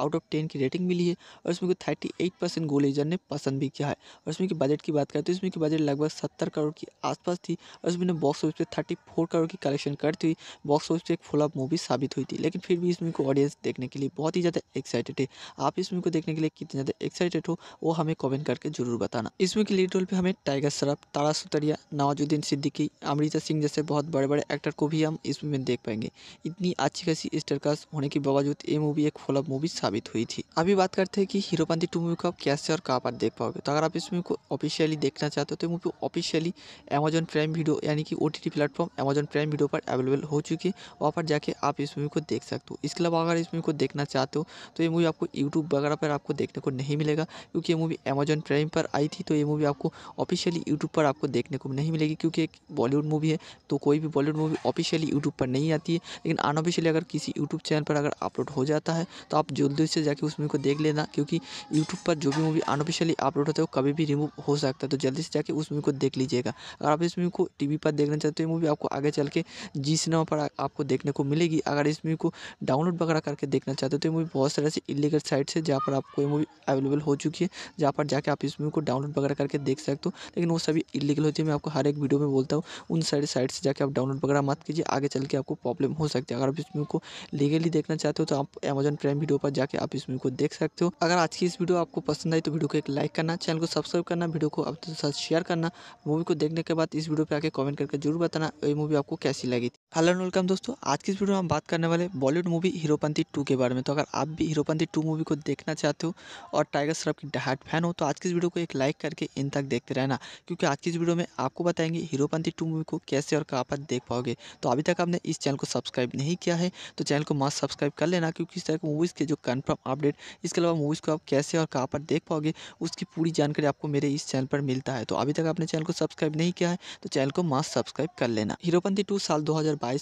आउट ऑफ टेन की रेटिंग मिली है और इसमें को थर्टी परसेंट गोलेजर ने पसंद भी किया है और इसमें की बजट की बात करें तो इसमें की बजट लगभग सत्तर करोड़ के आसपास थी और इसमें बॉक्स ऑफिस पे थर्टी करोड़ की कलेक्शन करती हुई बॉक्स ऑफिस पे एक फ्लॉप मूवी साबित हुई थी लेकिन फिर भी इस मूवी को ऑडियंस देखने के लिए बहुत ही ज़्यादा एक्साइटेड है आप इस मूवी को देखने के लिए कितने ज़्यादा एक्साइटेड हो वो हमें कमेंट करके जरूर बताना इस मूवी के लीड रोल पे हमें टाइगर श्रॉफ तारा सुतरिया नवाजुद्दीन सिद्दीकी अमृता सिंह जैसे बहुत बड़े बड़े एक्टर को भी हम इस मूवी में देख पाएंगे इतनी अच्छी खासी स्टारकास्ट होने के बावजूद ये मूवी एक फ्लॉप मूवी साबित हुई थी अभी बात करते हैं कि हीरोपंथी टू मूवी को आप कैसे और कहाँ पर देख पाओगे तो अगर आप इस मूवी को ऑफिशियली देखना चाहते हो तो movie officially Amazon Prime Video यानी कि O T platform Amazon Prime Video पर अवेलेबल हो चुकी है वहाँ पर जाके आप इस मूवी को देख सकते तो इसके अलावा अगर इस मूवी को देखना चाहते हो तो ये मूवी आपको यूट्यूब वगैरह पर आपको देखने को नहीं मिलेगा क्योंकि ये मूवी अमेजन प्राइम पर आई थी तो ये मूवी आपको ऑफिशियली यूट्यूब पर आपको देखने को नहीं मिलेगी क्योंकि एक बॉलीवुड मूवी है तो कोई भी बॉलीवुड मूवी ऑफिशियली यूट्यूब पर नहीं आती है लेकिन अनऑफिशियली अगर किसी यूट्यूब चैनल पर अगर अपलोड हो जाता है तो आप जल्दी से जाकर उस मूवी को देख लेना क्योंकि यूट्यूब पर जो भी मूवी अनऑफिशियली अपलोड होता है वो कभी भी रिमूव हो सकता है तो जल्दी से जाकर उस मूवी को देख लीजिएगा अगर आप इस मूवी को टी पर देखना चाहते हो मूवी तो आपको आगे चल के जी सिनेमा पर आपको देखने को मिलेगी अगर इस मूवी को डाउनलोड वगैरह करके देखना चाहते हो तो ये मूवी बहुत सारे ऐसे इलीगल साइट्स है जहाँ पर आपको ये मूवी अवेलेबल हो चुकी है जहाँ पर जाके आप इस मूवी को डाउनलोड वगैरह करके देख सकते हो लेकिन वो सभी इलीगल होती है मैं आपको हर एक वीडियो में बोलता हूँ उन सारे साइट से जाकर आप डाउनलोड वगैरह मत कीजिए आगे चल के आपको प्रॉब्लम हो सकती है अगर आप इस मूवी को लीगली देखना चाहते हो तो आप अमेजन प्राइम वीडियो पर जाकर आप इस मूवी को देख सकते हो अगर आज की इस वीडियो आपको पसंद आई तो वीडियो को एक लाइक करना चैनल को सब्सक्राइब करना वीडियो को आपके साथ शेयर करना मूवी को देखने के बाद इस वीडियो पर आके कॉमेंट करके जरूर बताना ये मूवी आपको कैसी लगी थी हेलो वेलकम दोस्तों आज की इस वीडियो में हम बात करने वाले Bollywood Bollywood movie Heropanti two के बारे में तो अगर आप भी हीरोपंती टू मूवी को देखना चाहते हो और टाइगर श्रॉफ की डहाट फैन हो तो आज की इस वीडियो को एक लाइक करके इन तक देखते रहना क्योंकि आज की इस वीडियो में आपको बताएंगे हीरोपंती टू मूवी को कैसे और कहाँ पर देख पाओगे तो अभी तक आपने इस चैनल को सब्सक्राइब नहीं किया है तो चैनल को मस्त सब्सक्राइब कर लेना क्योंकि इस तरह की मूवीज़ के जो कन्फर्म अपडेट इसके अलावा मूवीज़ को आप कैसे और कहाँ पर देख पाओगे उसकी पूरी जानकारी आपको मेरे इस चैनल पर मिलता है तो अभी तक आपने चैनल को सब्सक्राइब नहीं किया है तो चैनल को मस्त सब्सक्राइब कर लेना हीरोपंती टू साल दो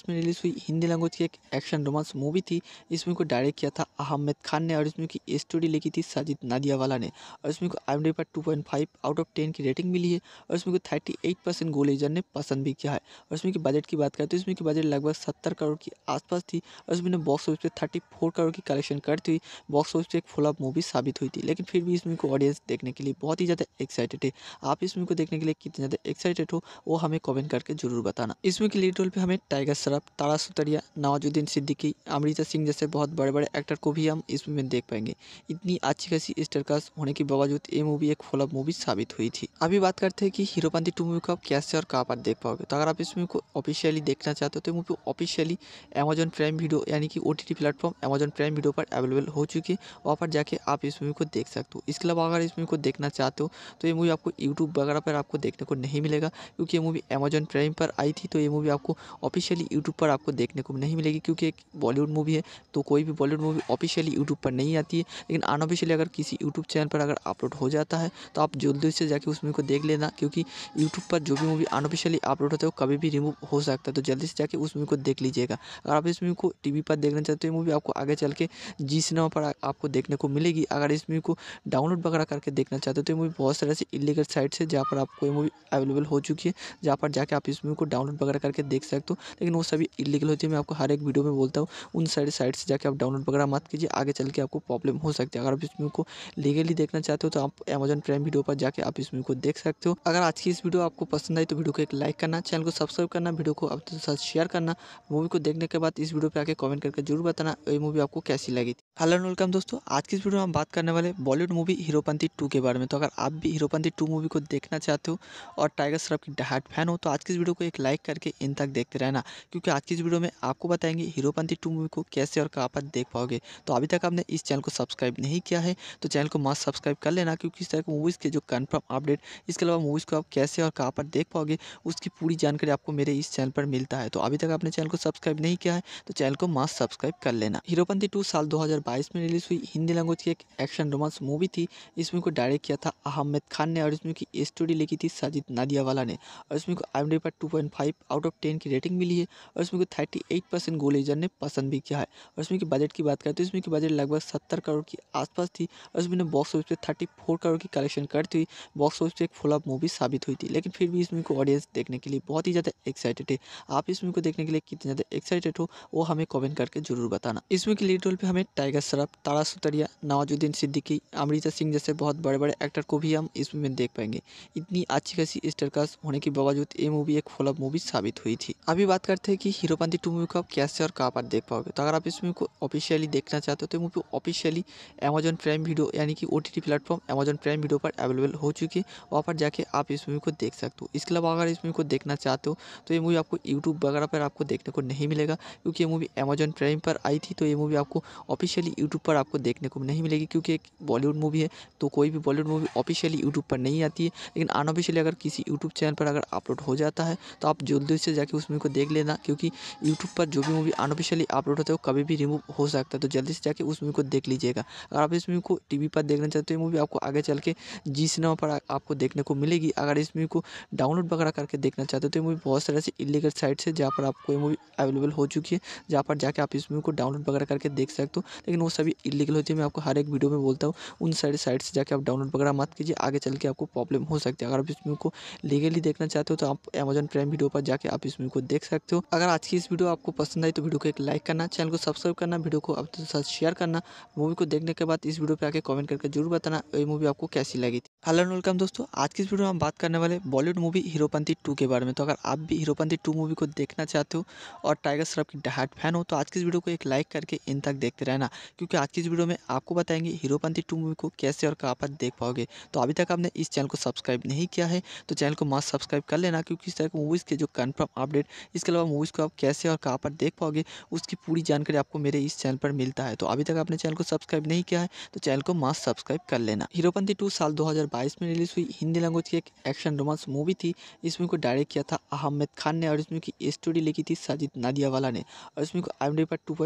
में रिलीज हुई हिंदी लैंग्वेज की एक एक्शन रोमांस मूवी मूवी थी इस मूवी को डायरेक्ट किया था अहमद खान ने और इस मूवी की स्टोरी लिखी थी साजिद नादियावाला ने और इस मूवी को आई पर two point five out of ten की रेटिंग मिली है और इसमें को थर्टी एट परसेंट गोल एजर ने पसंद भी किया है और इसमें की बजट की बात करें तो इसमें की बजट लगभग सत्तर करोड़ के आसपास थी और इसमें बॉक्स ऑफिस पर थर्टी फोर करोड़ की कलेक्शन करती हुई बॉक्स ऑफिस पर एक फ्लॉप मूवी साबित हुई थी लेकिन फिर भी इस मूवी को ऑडियंस देखने के लिए बहुत ही ज़्यादा एक्साइटेड है आप इस मूवी को देखने के लिए कितने ज़्यादा एक्साइटेड हो वो हमें कॉमेंट करके जरूर बताना इसमें की लीड रोल पर हमें टाइगर श्रॉफ तारा सुतरिया नवाजुद्दीन सिद्दीकी अमृता सिंह जैसे बहुत बड़े बड़े एक्टर को भी हम इस मूवी में देख पाएंगे इतनी अच्छी खासी स्टारकास्ट होने के बावजूद ये मूवी एक फ्लॉप मूवी साबित हुई थी अभी बात करते हैं कि हीरोपंथी टू मूवी को आप कैसे और कहाँ पर देख पाओगे तो अगर आप इस मूवी को ऑफिशियली देखना चाहते हो तो movie officially Amazon Prime Video यानी कि O platform Amazon Prime Video पर अवेलेबल हो चुकी है वहाँ पर जाके आप इस मूवी को देख सकते हो इसके अलावा अगर इस मूवी को देखना चाहते हो तो ये मूवी आपको यूट्यूब वगैरह पर आपको देखने को नहीं मिलेगा क्योंकि ये मूवी अमेजन प्राइम पर आई थी तो ये मूवी आपको ऑफिशियली यूट्यूब पर आपको देखने को नहीं मिलेगी क्योंकि एक बॉलीवुड बॉलीवुड मूवी है तो कोई भी बॉलीवुड मूवी ऑफिशियली यूट्यूब पर नहीं आती है लेकिन अनऑफिशियली अगर किसी यूट्यूब चैनल पर अगर अपलोड हो जाता है तो आप जल्दी से जाकर उस मूवी को देख लेना क्योंकि यूट्यूब पर जो भी मूवी अनऑफिशियली अपलोड होता है वो कभी भी रिमूव हो सकता है तो जल्दी से जाकर उस मूवी को देख लीजिएगा अगर आप इस मूवी को टी पर देखना चाहते हो मूवी आपको आगे चल के जी सिनेमा पर आपको देखने को मिलेगी अगर इस मूवी को डाउनलोड वगैरह करके देखना चाहते हो तो ये मूवी बहुत सारे ऐसी इलीगल साइट्स है जहाँ पर आपको ये मूवी अवेलेबल हो चुकी है जहाँ पर जाके आप इस मूवी को डाउनलोड वगैरह करके देख सकते हो लेकिन वो सभी इलीगल होती है मैं आपको हर एक वीडियो में बोलता हूँ उन सारे साइट से जाके आप डाउनलोड वगैरह मत कीजिए आगे चल के आपको प्रॉब्लम हो सकती है अगर आप इस मूवी को लीगली देखना चाहते हो तो आप अमेजन प्राइम वीडियो पर जाकर आप इस मूवी को देख सकते हो अगर आज की इस वीडियो आपको पसंद आई तो वीडियो को एक लाइक करना चैनल को सब्सक्राइब करना वीडियो को आप साथ शेयर करना मूवी को देखने के बाद इस वीडियो पर आके कॉमेंट करके जरूर बताना ये मूवी आपको कैसी लगी थी हेलो वेलकम दोस्तों आज की इस वीडियो में हम बात करने वाले बॉलीवुड मूवी हीरोपंथी टू के बारे में तो अगर आप भी हीरोपंथी टू मूवी को देखना चाहते हो और टाइगर श्रॉफ की डहाट फैन हो तो आज की इस वीडियो को एक लाइक करके इन तक देखते रहना क्योंकि आज की इस वीडियो में आपको बताएंगे हीरोपंथी टू मूवी मूवी को कैसे और कहाँ पर देख पाओगे तो अभी तक आपने इस चैनल को सब्सक्राइब नहीं किया है तो चैनल को मास्क सब्सक्राइब कर लेना क्योंकि इस तरह की मूवीज़ के जो कन्फर्म अपडेट इसके अलावा मूवीज़ को आप कैसे और कहाँ पर देख पाओगे उसकी पूरी जानकारी आपको मेरे इस चैनल पर मिलता है तो अभी तक आपने चैनल को सब्सक्राइब नहीं किया है तो चैनल को मास्क सब्सक्राइब कर लेना हीरोपंथी टू साल दो में रिलीज हुई हिंदी लैंग्वेज की एक एक्शन रोमांस मूवी थी इस मूवी को डायरेक्ट किया था अहमद खान ने और इसमें की स्टोरी लिखी थी साजिद नादियावाला ने और इसमें को आई पर टू आउट ऑफ टेन की रेटिंग मिली है और इसमें मूवी को थर्टी गोलेजर ने पसंद भी भी किया है और इसमें की बजट की बात करें तो इसमें की बजट लगभग सत्तर करोड़ के आसपास थी और इसमें बॉक्स ऑफिस पे थर्टी फोर करोड़ की कलेक्शन करती हुई बॉक्स ऑफिस पे एक फुल मूवी साबित हुई थी लेकिन फिर भी इसमें को ऑडियंस देखने के लिए बहुत ही ज़्यादा एक्साइटेड है आप इसमें को देखने के लिए कितने ज़्यादा एक्साइटेड हो वो हमें कॉमेंट करके जरूर बताना इसमें की लीड रोल पर हमें टाइगर श्रॉफ तारा सुतरिया नवाजुद्दीन सिद्दीकी अमृता सिंह जैसे बहुत बड़े बड़े एक्टर को भी हम इसमें देख पाएंगे इतनी अच्छी खासी स्टारकास्ट होने के बावजूद ये मूवी एक फुल मूवी साबित हुई थी अभी बात करते हैं कि हीरोपंथी टू मूवी को आप कैसे और कहाँ पर देख पाओ पाओगे तो अगर आप इस मूवी को ऑफिशियली देखना चाहते हो तो movie officially Amazon Prime Video यानी कि O T platform Amazon Prime Video पर अवेलेबल हो चुकी है वहाँ पर जाके आप इस मूवी को देख सकते हो इसके अलावा अगर इस मूवी को देखना चाहते हो तो ये मूवी आपको यूट्यूब वगैरह पर आपको देखने को नहीं मिलेगा क्योंकि ये मूवी अमेजन प्राइम पर आई थी तो ये मूवी आपको ऑफिशियली यूट्यूब पर आपको देखने को नहीं मिलेगी क्योंकि एक बॉलीवुड मूवी है तो कोई भी बॉलीवुड मूवी ऑफिशियली यूट्यूब पर नहीं आती है लेकिन अनऑफिशियली अगर किसी यूट्यूब चैनल पर अगर अपलोड हो जाता है तो आप जल्दी से जाके उस मूवी को देख लेना क्योंकि यूट्यूब पर जो भी मूवी अनऑफिशियली आप अपलोड होते हो कभी भी रिमूव हो सकता है तो जल्दी से जाके उस मूवी को देख लीजिएगा अगर आप इस मूवी को टीवी पर देखना चाहते हो ये मूवी आपको आगे चल के जी सिनेमा पर आपको देखने को मिलेगी अगर इस मूवी को डाउनलोड वगैरह करके देखना चाहते हो तो ये मूवी बहुत सारे ऐसे इलीगल साइट्स है जहाँ पर आपको ये मूवी अवेलेबल हो चुकी है जहाँ पर जाके आप इस मूवी को डाउनलोड वगैरह करके देख सकते हो लेकिन वो सभी इलीगल होती है मैं आपको हर एक वीडियो में बोलता हूँ उन सारी साइट से जाकर आप डाउनलोड वगैरह मत कीजिए आगे चल के आपको प्रॉब्लम हो सकती है अगर आप इस मूवी को लीगली देखना चाहते हो तो आप अमेजन प्राइम वीडियो पर जाके आप इस मूवी को देख सकते हो अगर आज की इस वीडियो आपको पसंद आई तो वीडियो को एक लाइक करना चैनल को सब्सक्राइब करना वीडियो को आप दोस्तों साथ शेयर करना मूवी को देखने के बाद इस वीडियो पर आके कमेंट करके जरूर बताना ये मूवी आपको कैसी लगी थी हेलो वेलकम दोस्तों आज की इस वीडियो में हम बात करने वाले बॉलीवुड मूवी हीरोपंथी टू के बारे में तो अगर आप भी हीरोपंथी टू मूवी को देखना चाहते हो और टाइगर श्रॉफ की डहाट फैन हो तो आज की इस वीडियो को एक लाइक करके इन तक देखते रहना क्योंकि आज की इस वीडियो में आपको बताएंगे हीरोपंथी टू मूवी को कैसे और कहाँ पर देख पाओगे तो अभी तक आपने इस चैनल को सब्सक्राइब नहीं किया है तो चैनल को मास्क सब्सक्राइब कर लेना क्योंकि इस तरह की मूवीज़ के जो कन्फर्म अपडेट इसके अलावा मूवीज़ को आप कैसे और कहाँ पर देख पाओगे उसकी पूरी जानकारी आपको मेरे इस चैनल पर मिलता है तो अभी तक आपने चैनल को सब्सक्राइब नहीं किया है तो चैनल को मास्क सब्सक्राइब कर लेना हीरोपंथी टू साल 2022 में रिलीज हुई हिंदी लैंग्वेज की एक एक्शन रोमांस मूवी थी इस मूवी को डायरेक्ट किया था अहमद खान ने और इसमें की स्टोरी लिखी थी साजिद नादियावाला ने और इसमें को आई पर टू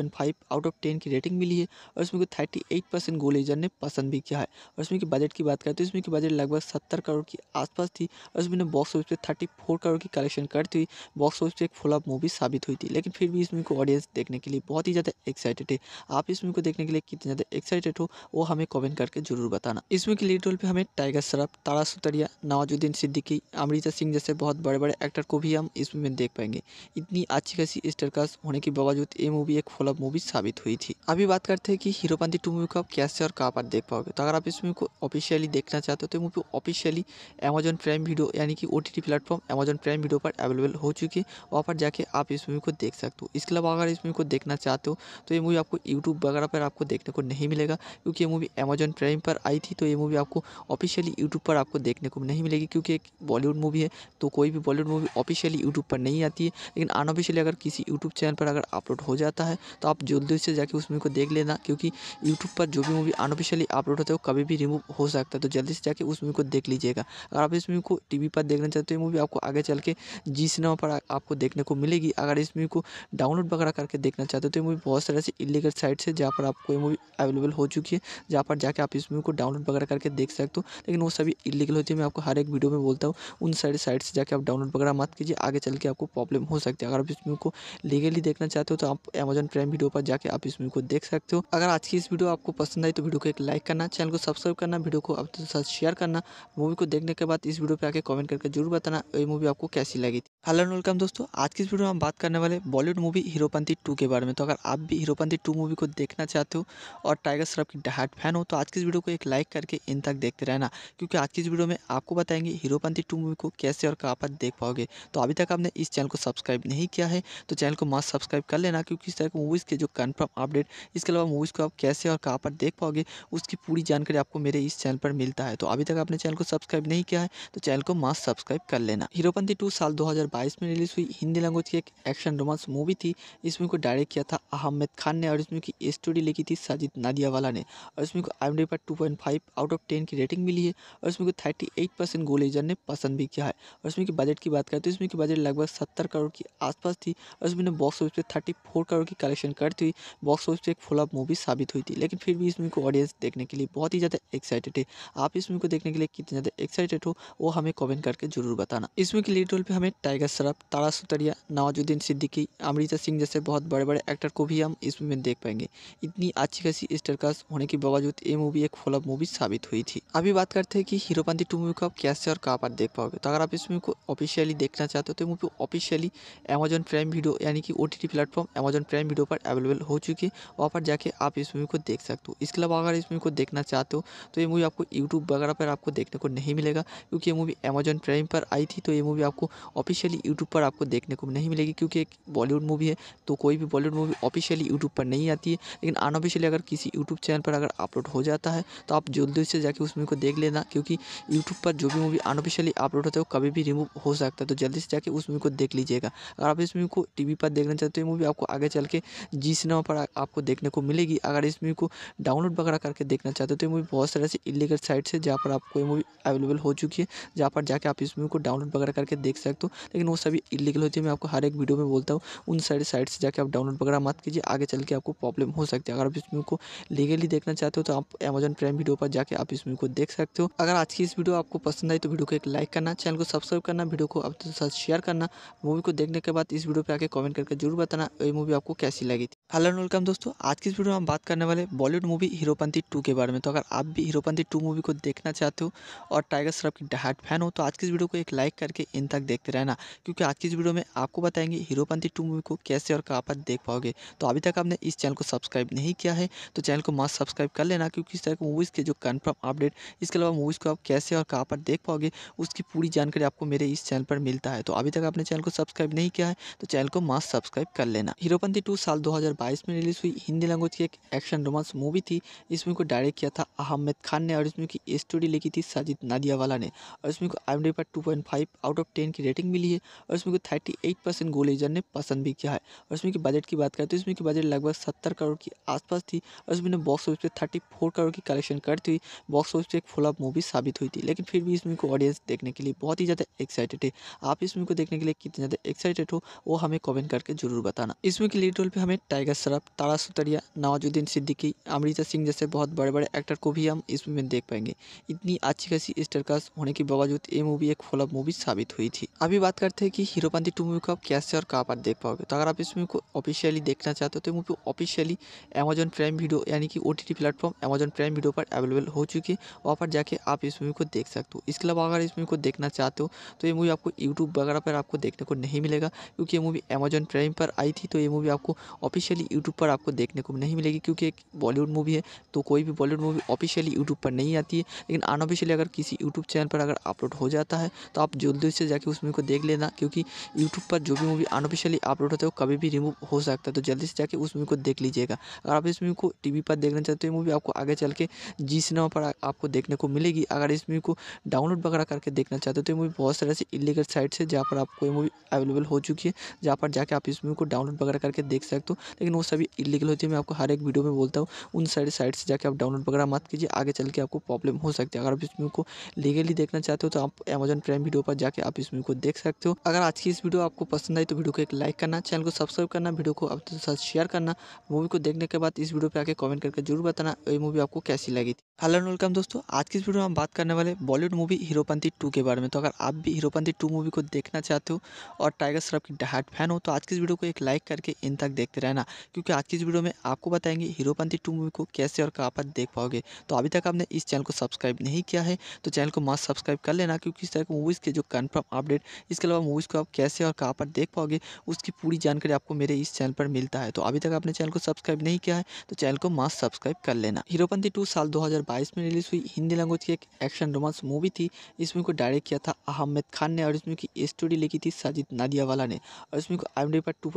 आउट ऑफ टेन की रेटिंग मिली है और इसमें को थर्टी परसेंट गोलेजर ने पसंद भी किया है और इसमें की बजट की बात करें तो इसमें की बजट लगभग सत्तर करोड़ के आसपास थी और इसमें बॉक्स ऑफिस पर थर्टी करोड़ की कलेक्शन करती हुई बॉक्स ऑफिस पर एक फ्लॉप मूवी साबित हुई थी लेकिन फिर भी इसमें को ऑडियंस देखने के लिए बहुत ही ज़्यादा एक्साइटेड है आप इस मूवी को देखने के लिए कितने ज़्यादा एक्साइटेड हो वो हमें कमेंट करके जरूर बताना इस मूवी के लीड रोल पर हमें टाइगर श्रॉफ तारा सुतरिया नवाजुद्दीन सिद्दीकी अमृता सिंह जैसे बहुत बड़े बड़े एक्टर को भी हम इस मूवी में देख पाएंगे इतनी अच्छी खासी स्टरकास्ट होने के बावजूद ये मूवी एक फ्लॉप मूवी साबित हुई थी अभी बात करते हैं कि हीरोपंथी टू मूवी को आप कैसे और कहाँ पर देख पाओगे तो अगर आप इस मूवी को ऑफिशियली देखना चाहते हो तो movie officially Amazon Prime Video यानी कि O platform Amazon Prime Video पर अवेलेबल हो चुकी है वहाँ पर जाके आप इस मूवी को देख सकते हो इसके अलावा अगर इस मूवी को देखना चाहते हो तो ये मूवी आपको यूट्यूब वगैरह पर आपको देखने को नहीं मिलेगा क्योंकि ये मूवी अमेजॉन प्राइम पर आई थी तो ये मूवी आपको ऑफिशियली यूट्यूब पर आपको देखने को नहीं मिलेगी क्योंकि एक बॉलीवुड मूवी है तो कोई भी बॉलीवुड मूवी ऑफिशियली यूट्यूब पर नहीं आती है लेकिन अनऑफिशियली अगर किसी यूट्यूब चैनल पर अगर अपलोड हो जाता है तो आप जल्दी से जाकर उस मूवी को देख लेना क्योंकि यूट्यूब पर जो भी मूवी अनऑफिशियली अपलोड होता है वो कभी भी रिमूव हो सकता है तो जल्दी से जाकर उस मूवी को देख लीजिएगा अगर आप इस मूवी को टी पर देखना चाहते हो मूवी तो आपको आगे चल के जी सिनेमा पर आपको देखने को मिलेगी अगर इस मूवी को डाउनलोड वगैरह करके देखना चाहते हो तो ये मूवी बहुत सारे ऐसी इलीगल साइट्स है जहाँ पर आपको ये मूवी अवेलेबल हो चुकी है जहाँ पर जाके आप इस मूवी को डाउनलोड वगैरह करके देख सकते हो लेकिन वो सभी इलीगल होती है मैं आपको हर एक वीडियो में बोलता हूँ उन सारे साइट से जाकर आप डाउनलोड वगैरह मत कीजिए आगे चल के आपको प्रॉब्लम हो सकती है अगर आप इस मूवी को लीगली देखना चाहते हो तो आप अमेजन प्राइम वीडियो पर जाकर आप इस मूवी को देख सकते हो अगर आज की इस वीडियो आपको पसंद आई तो वीडियो को एक लाइक करना चैनल को सब्सक्राइब करना वीडियो को अपने साथ शेयर करना मूवी को देखने के बाद इस वीडियो पर आके कमेंट करके जरूर बताना ये मूवी आपको कैसी लगी थी हेलो वेलकम दोस्तों आज की इस वीडियो में हम बात करने वाले बॉलीवुड मूवी हीरोपंथी टू के बारे बारे में तो अगर आप भी हीरोपंथी टू मूवी को देखना चाहते हो और टाइगर श्रॉफ की डहाट फैन हो तो आज की इस वीडियो को एक लाइक करके इन तक देखते रहना क्योंकि आज की इस वीडियो में आपको बताएंगे हीरोपंथी टू मूवी को कैसे और कहाँ पर देख पाओगे तो अभी तक आपने इस चैनल को सब्सक्राइब नहीं किया है तो चैनल को मास्क सब्सक्राइब कर लेना क्योंकि इस तरह मूवीज़ के जो कन्फर्म अपडेट इसके अलावा मूवीज़ को आप कैसे और कहाँ पर देख पाओगे उसकी पूरी जानकारी आपको मेरे इस चैनल पर मिलता है तो अभी तक आपने चैनल को सब्सक्राइब नहीं किया है तो चैनल को मास्क सब्सक्राइब कर लेना हीरोपंथी टू साल दो में रिलीज़ हुई हिंदी लैंग्वेज की एक एक्शन रोमांस मूवी थी इसमें को डायरेक्ट डायरेक्ट किया था अहमद खान ने और इसमें की स्टोरी लिखी थी साजिद नादियावाला ने और इसमें को आई पर two point five out of ten की रेटिंग मिली है और इसमें को थर्टी एट परसेंट एजर ने पसंद भी किया है और इसमें की बजट की बात करें तो इसमें की बजट लगभग सत्तर करोड़ के आसपास थी और इसमें ने बॉक्स ऑफिस पर थर्टी करोड़ की कलेक्शन करती हुई बॉक्स ऑफिस पर एक फ्लॉप मूवी साबित हुई थी लेकिन फिर भी इसमें को ऑडियंस देखने के लिए बहुत ही ज़्यादा एक्साइटेड है आप इस मूवी को देखने के लिए कितने ज़्यादा एक्साइटेड हो वो हमें कॉमेंट करके जरूर बताना इसमें की लीड रोल पर हमें टाइगर श्रॉफ तारा सुतरिया नवाजुद्दीन सिद्दीकी अमृता सिंह जैसे बहुत बड़े बड़े एक्टर को भी हम इसमें देख पाएंगे इतनी अच्छी खासी स्टरकास्ट होने के बावजूद ये मूवी एक फ्लॉप मूवी साबित हुई थी अभी बात करते हैं कि हीरोपंथी टू मूवी को आप कैसे और कहाँ पर देख पाओगे तो अगर आप इस मूवी को ऑफिशियली देखना चाहते हो तो movie officially Amazon Prime Video यानी कि O T platform Amazon Prime Video पर अवेलेबल हो चुकी है वहाँ पर जाके आप इस मूवी को देख सकते हो इसके अलावा अगर इस मूवी को देखना चाहते हो तो ये मूवी आपको यूट्यूब वगैरह पर आपको देखने को नहीं मिलेगा क्योंकि ये मूवी अमेजन प्राइम पर आई थी तो ये मूवी आपको ऑफिशियली यूट्यूब पर आपको देखने को नहीं मिलेगी क्योंकि एक बॉलीवुड मूवी है तो कोई भी बॉलीवुड मूवी ऑफिशियली यूट्यूब पर नहीं आती है लेकिन अनऑफिशियली अगर किसी यूट्यूब चैनल पर अगर अपलोड हो जाता है तो आप जल्दी से जाकर उस मूवी को देख लेना क्योंकि यूट्यूब पर जो भी मूवी अनऑफिशियली अपलोड होता है वो कभी भी रिमूव हो सकता है तो जल्दी से जाकर उस मूवी को देख लीजिएगा अगर आप इस मूवी को टी पर देखना चाहते हो मूवी आपको आगे चल के जी सिनेमा पर आपको देखने को मिलेगी अगर इस मूवी को डाउनलोड वगैरह करके देखना चाहते हो तो मूवी बहुत सारे ऐसी इलीगल साइट्स है जहाँ पर आपको ये मूवी अवेलेबल हो चुकी है जहाँ पर जाके आप इस मूवी को डाउनलोड वगैरह करके देख सकते हो लेकिन वो सभी इलीगल होती है मैं आपको हर एक वीडियो में बोलता हूँ उन सारी साइट से जाके आप डाउनलोड पेमेंट वगैरह मत कीजिए आगे चल के आपको प्रॉब्लम हो सकती है अगर आप इस मूवी को लीगली देखना चाहते हो तो आप अमेजन प्राइम वीडियो पर जाकर आप इस मूवी को देख सकते हो अगर आज की इस वीडियो आपको पसंद आई तो वीडियो को एक लाइक करना चैनल को सब्सक्राइब करना वीडियो को आपके साथ शेयर करना मूवी को देखने के बाद इस वीडियो पर आके कॉमेंट करके जरूर बताना ये मूवी आपको कैसी लगी हेलो एंड वेलकम दोस्तों आज की इस वीडियो में हम बात करने वाले बॉलीवुड मूवी हीरोपंथी टू के बारे में तो अगर आप भी हीरोपंथी टू मूवी को देखना चाहते हो और टाइगर श्रॉफ की डहाट फैन हो तो आज की इस वीडियो को एक लाइक करके इन तक देखते रहना क्योंकि आज की इस वीडियो में आपको बताएंगे हीरोपंथी टू मूवी को कैसे और कहाँ पर देख पाओगे तो अभी तक आपने इस चैनल को सब्सक्राइब नहीं किया है तो चैनल को मस्त सब्सक्राइब कर लेना क्योंकि इस तरह की मूवीज़ के जो कन्फर्म अपडेट इसके अलावा मूवीज़ को आप कैसे और कहाँ पर देख पाओगे उसकी पूरी जानकारी आपको मेरे इस चैनल पर मिलता है तो अभी तक आपने चैनल को सब्सक्राइब नहीं किया है तो चैनल को मस्त सब्सक्राइब कर लेना हीरोपंथी टू साल दो 2022 में रिलीज़ हुई हिंदी लैंग्वेज की एक एक्शन रोमांस मूवी थी इस मूवी को डायरेक्ट किया था अहमद खान ने और इस मूवी की स्टोरी लिखी थी साजिद नादियावाला ने और इसमें को आई पर 2.5 आउट ऑफ 10 की रेटिंग मिली है और इसमें थर्टी को 38 परसेंट गोलेजर ने पसंद भी किया है और इसमें की बजट की बात करें तो इसमें की बजट लगभग सत्तर करोड़ के आसपास थी और इसमें बॉक्स ऑफिस पर थर्टी करोड़ की कलेक्शन करती हुई बॉक्स ऑफिस पर एक फ्लॉप मूवी साबित हुई थी लेकिन फिर भी इस मूवी को ऑडियंस देखने के लिए बहुत ही ज़्यादा एक्साइटेड है आप इस मूवी को देखने के लिए कितने ज़्यादा एक्साइटेड हो वो हमें कमेंट करके जरूर बताना इसमें के लीड रोल पर हमें टाइगर के सरफ तारा सुतरिया नवाजुद्दीन सिद्दीकी अमृता सिंह जैसे बहुत बड़े बड़े एक्टर को भी हम इसमें में देख पाएंगे इतनी अच्छी खासी स्टरकास्ट होने के बावजूद ये मूवी एक फ्लॉप मूवी साबित हुई थी अभी बात करते हैं कि हीरोपंथी टू मूवी को आप कैसे और कहाँ पर देख पाओगे तो अगर आप इस मूवी को ऑफिशियली देखना चाहते हो तो movie officially Amazon Prime Video यानी कि O T platform Amazon Prime Video पर अवेलेबल हो चुकी है वहाँ पर जाके आप इस मूवी को देख सकते हो इसके अलावा अगर इस मूवी को देखना चाहते हो तो ये मूवी आपको यूट्यूब वगैरह पर आपको देखने को नहीं मिलेगा क्योंकि ये मूवी अमेजन प्राइम पर आई थी तो ये मूवी आपको ऑफिशियली ऑफिशियली यूट्यूब पर आपको देखने को नहीं मिलेगी क्योंकि एक बॉलीवुड मूवी है तो कोई भी बॉलीवुड मूवी ऑफिशियली यूट्यूब पर नहीं आती है लेकिन अनऑफिशियली अगर किसी यूट्यूब चैनल पर अगर अपलोड हो जाता है तो आप जल्दी से जाकर उस मूवी को देख लेना क्योंकि यूट्यूब पर जो भी मूवी अनऑफिशियली अपलोड होता है वो कभी भी रिमूव हो सकता है तो जल्दी से जाकर उस मूवी को देख लीजिएगा अगर आप इस मूवी को टी पर देखना चाहते हो मूवी आपको आगे चल के जी सिनेमा पर आपको देखने को मिलेगी अगर इस मूवी को डाउनलोड वगैरह करके देखना चाहते हो तो ये मूवी बहुत सारे ऐसी इलीगल साइट्स है जहाँ पर आपको ये मूवी अवेलेबल हो चुकी है जहाँ पर जाके आप इस मूवी को डाउनलोड वगैरह करके देख सकते हो लेकिन वो सभी इलीगल होती है मैं आपको हर एक वीडियो में बोलता हूँ उन सारी साइट से जाकर आप डाउनलोड वगैरह मत कीजिए आगे चल के आपको प्रॉब्लम हो सकती है अगर आप इस मूवी को लीगली देखना चाहते हो तो आप अमेजन प्राइम वीडियो पर जाकर आप इस मूवी को देख सकते हो अगर आज की इस वीडियो आपको पसंद आई तो वीडियो को एक लाइक करना चैनल को सब्सक्राइब करना वीडियो को आप साथ शेयर करना मूवी को देखने के बाद इस वीडियो पर आके कॉमेंट करके जरूर बताना ये मूवी आपको कैसी लगी थी हेलो वेलकम दोस्तों आज की इस वीडियो में हम बात करने वाले बॉलीवुड मूवी हीरोपंथी टू के बारे में तो अगर आप भी हीरोपंथी टू मूवी को देखना चाहते हो और टाइगर श्रॉफ की डहाट फैन हो तो आज की इस वीडियो को एक लाइक करके इन तक देखते रहना क्योंकि आज की इस वीडियो में आपको बताएंगे हीरोपंथी टू मूवी को कैसे और कहाँ पर देख पाओगे तो अभी तक आपने इस चैनल को सब्सक्राइब नहीं किया है तो चैनल को मास्क सब्सक्राइब कर लेना क्योंकि इस तरह की मूवीज़ के जो कन्फर्म अपडेट इसके अलावा मूवीज़ को आप कैसे और कहाँ पर देख पाओगे उसकी पूरी जानकारी आपको मेरे इस चैनल पर मिलता है तो अभी तक आपने चैनल को सब्सक्राइब नहीं किया है तो चैनल को मास्क सब्सक्राइब कर लेना हीरोपंथी टू साल दो में रिलीज हुई हिंदी लैंग्वेज की एक एक्शन रोमांस मूवी थी इस मूवी को डायरेक्ट किया था अहमद खान ने और इसमें की स्टोरी लिखी थी साजिद नादियावाला ने और इसमें को आई पर टू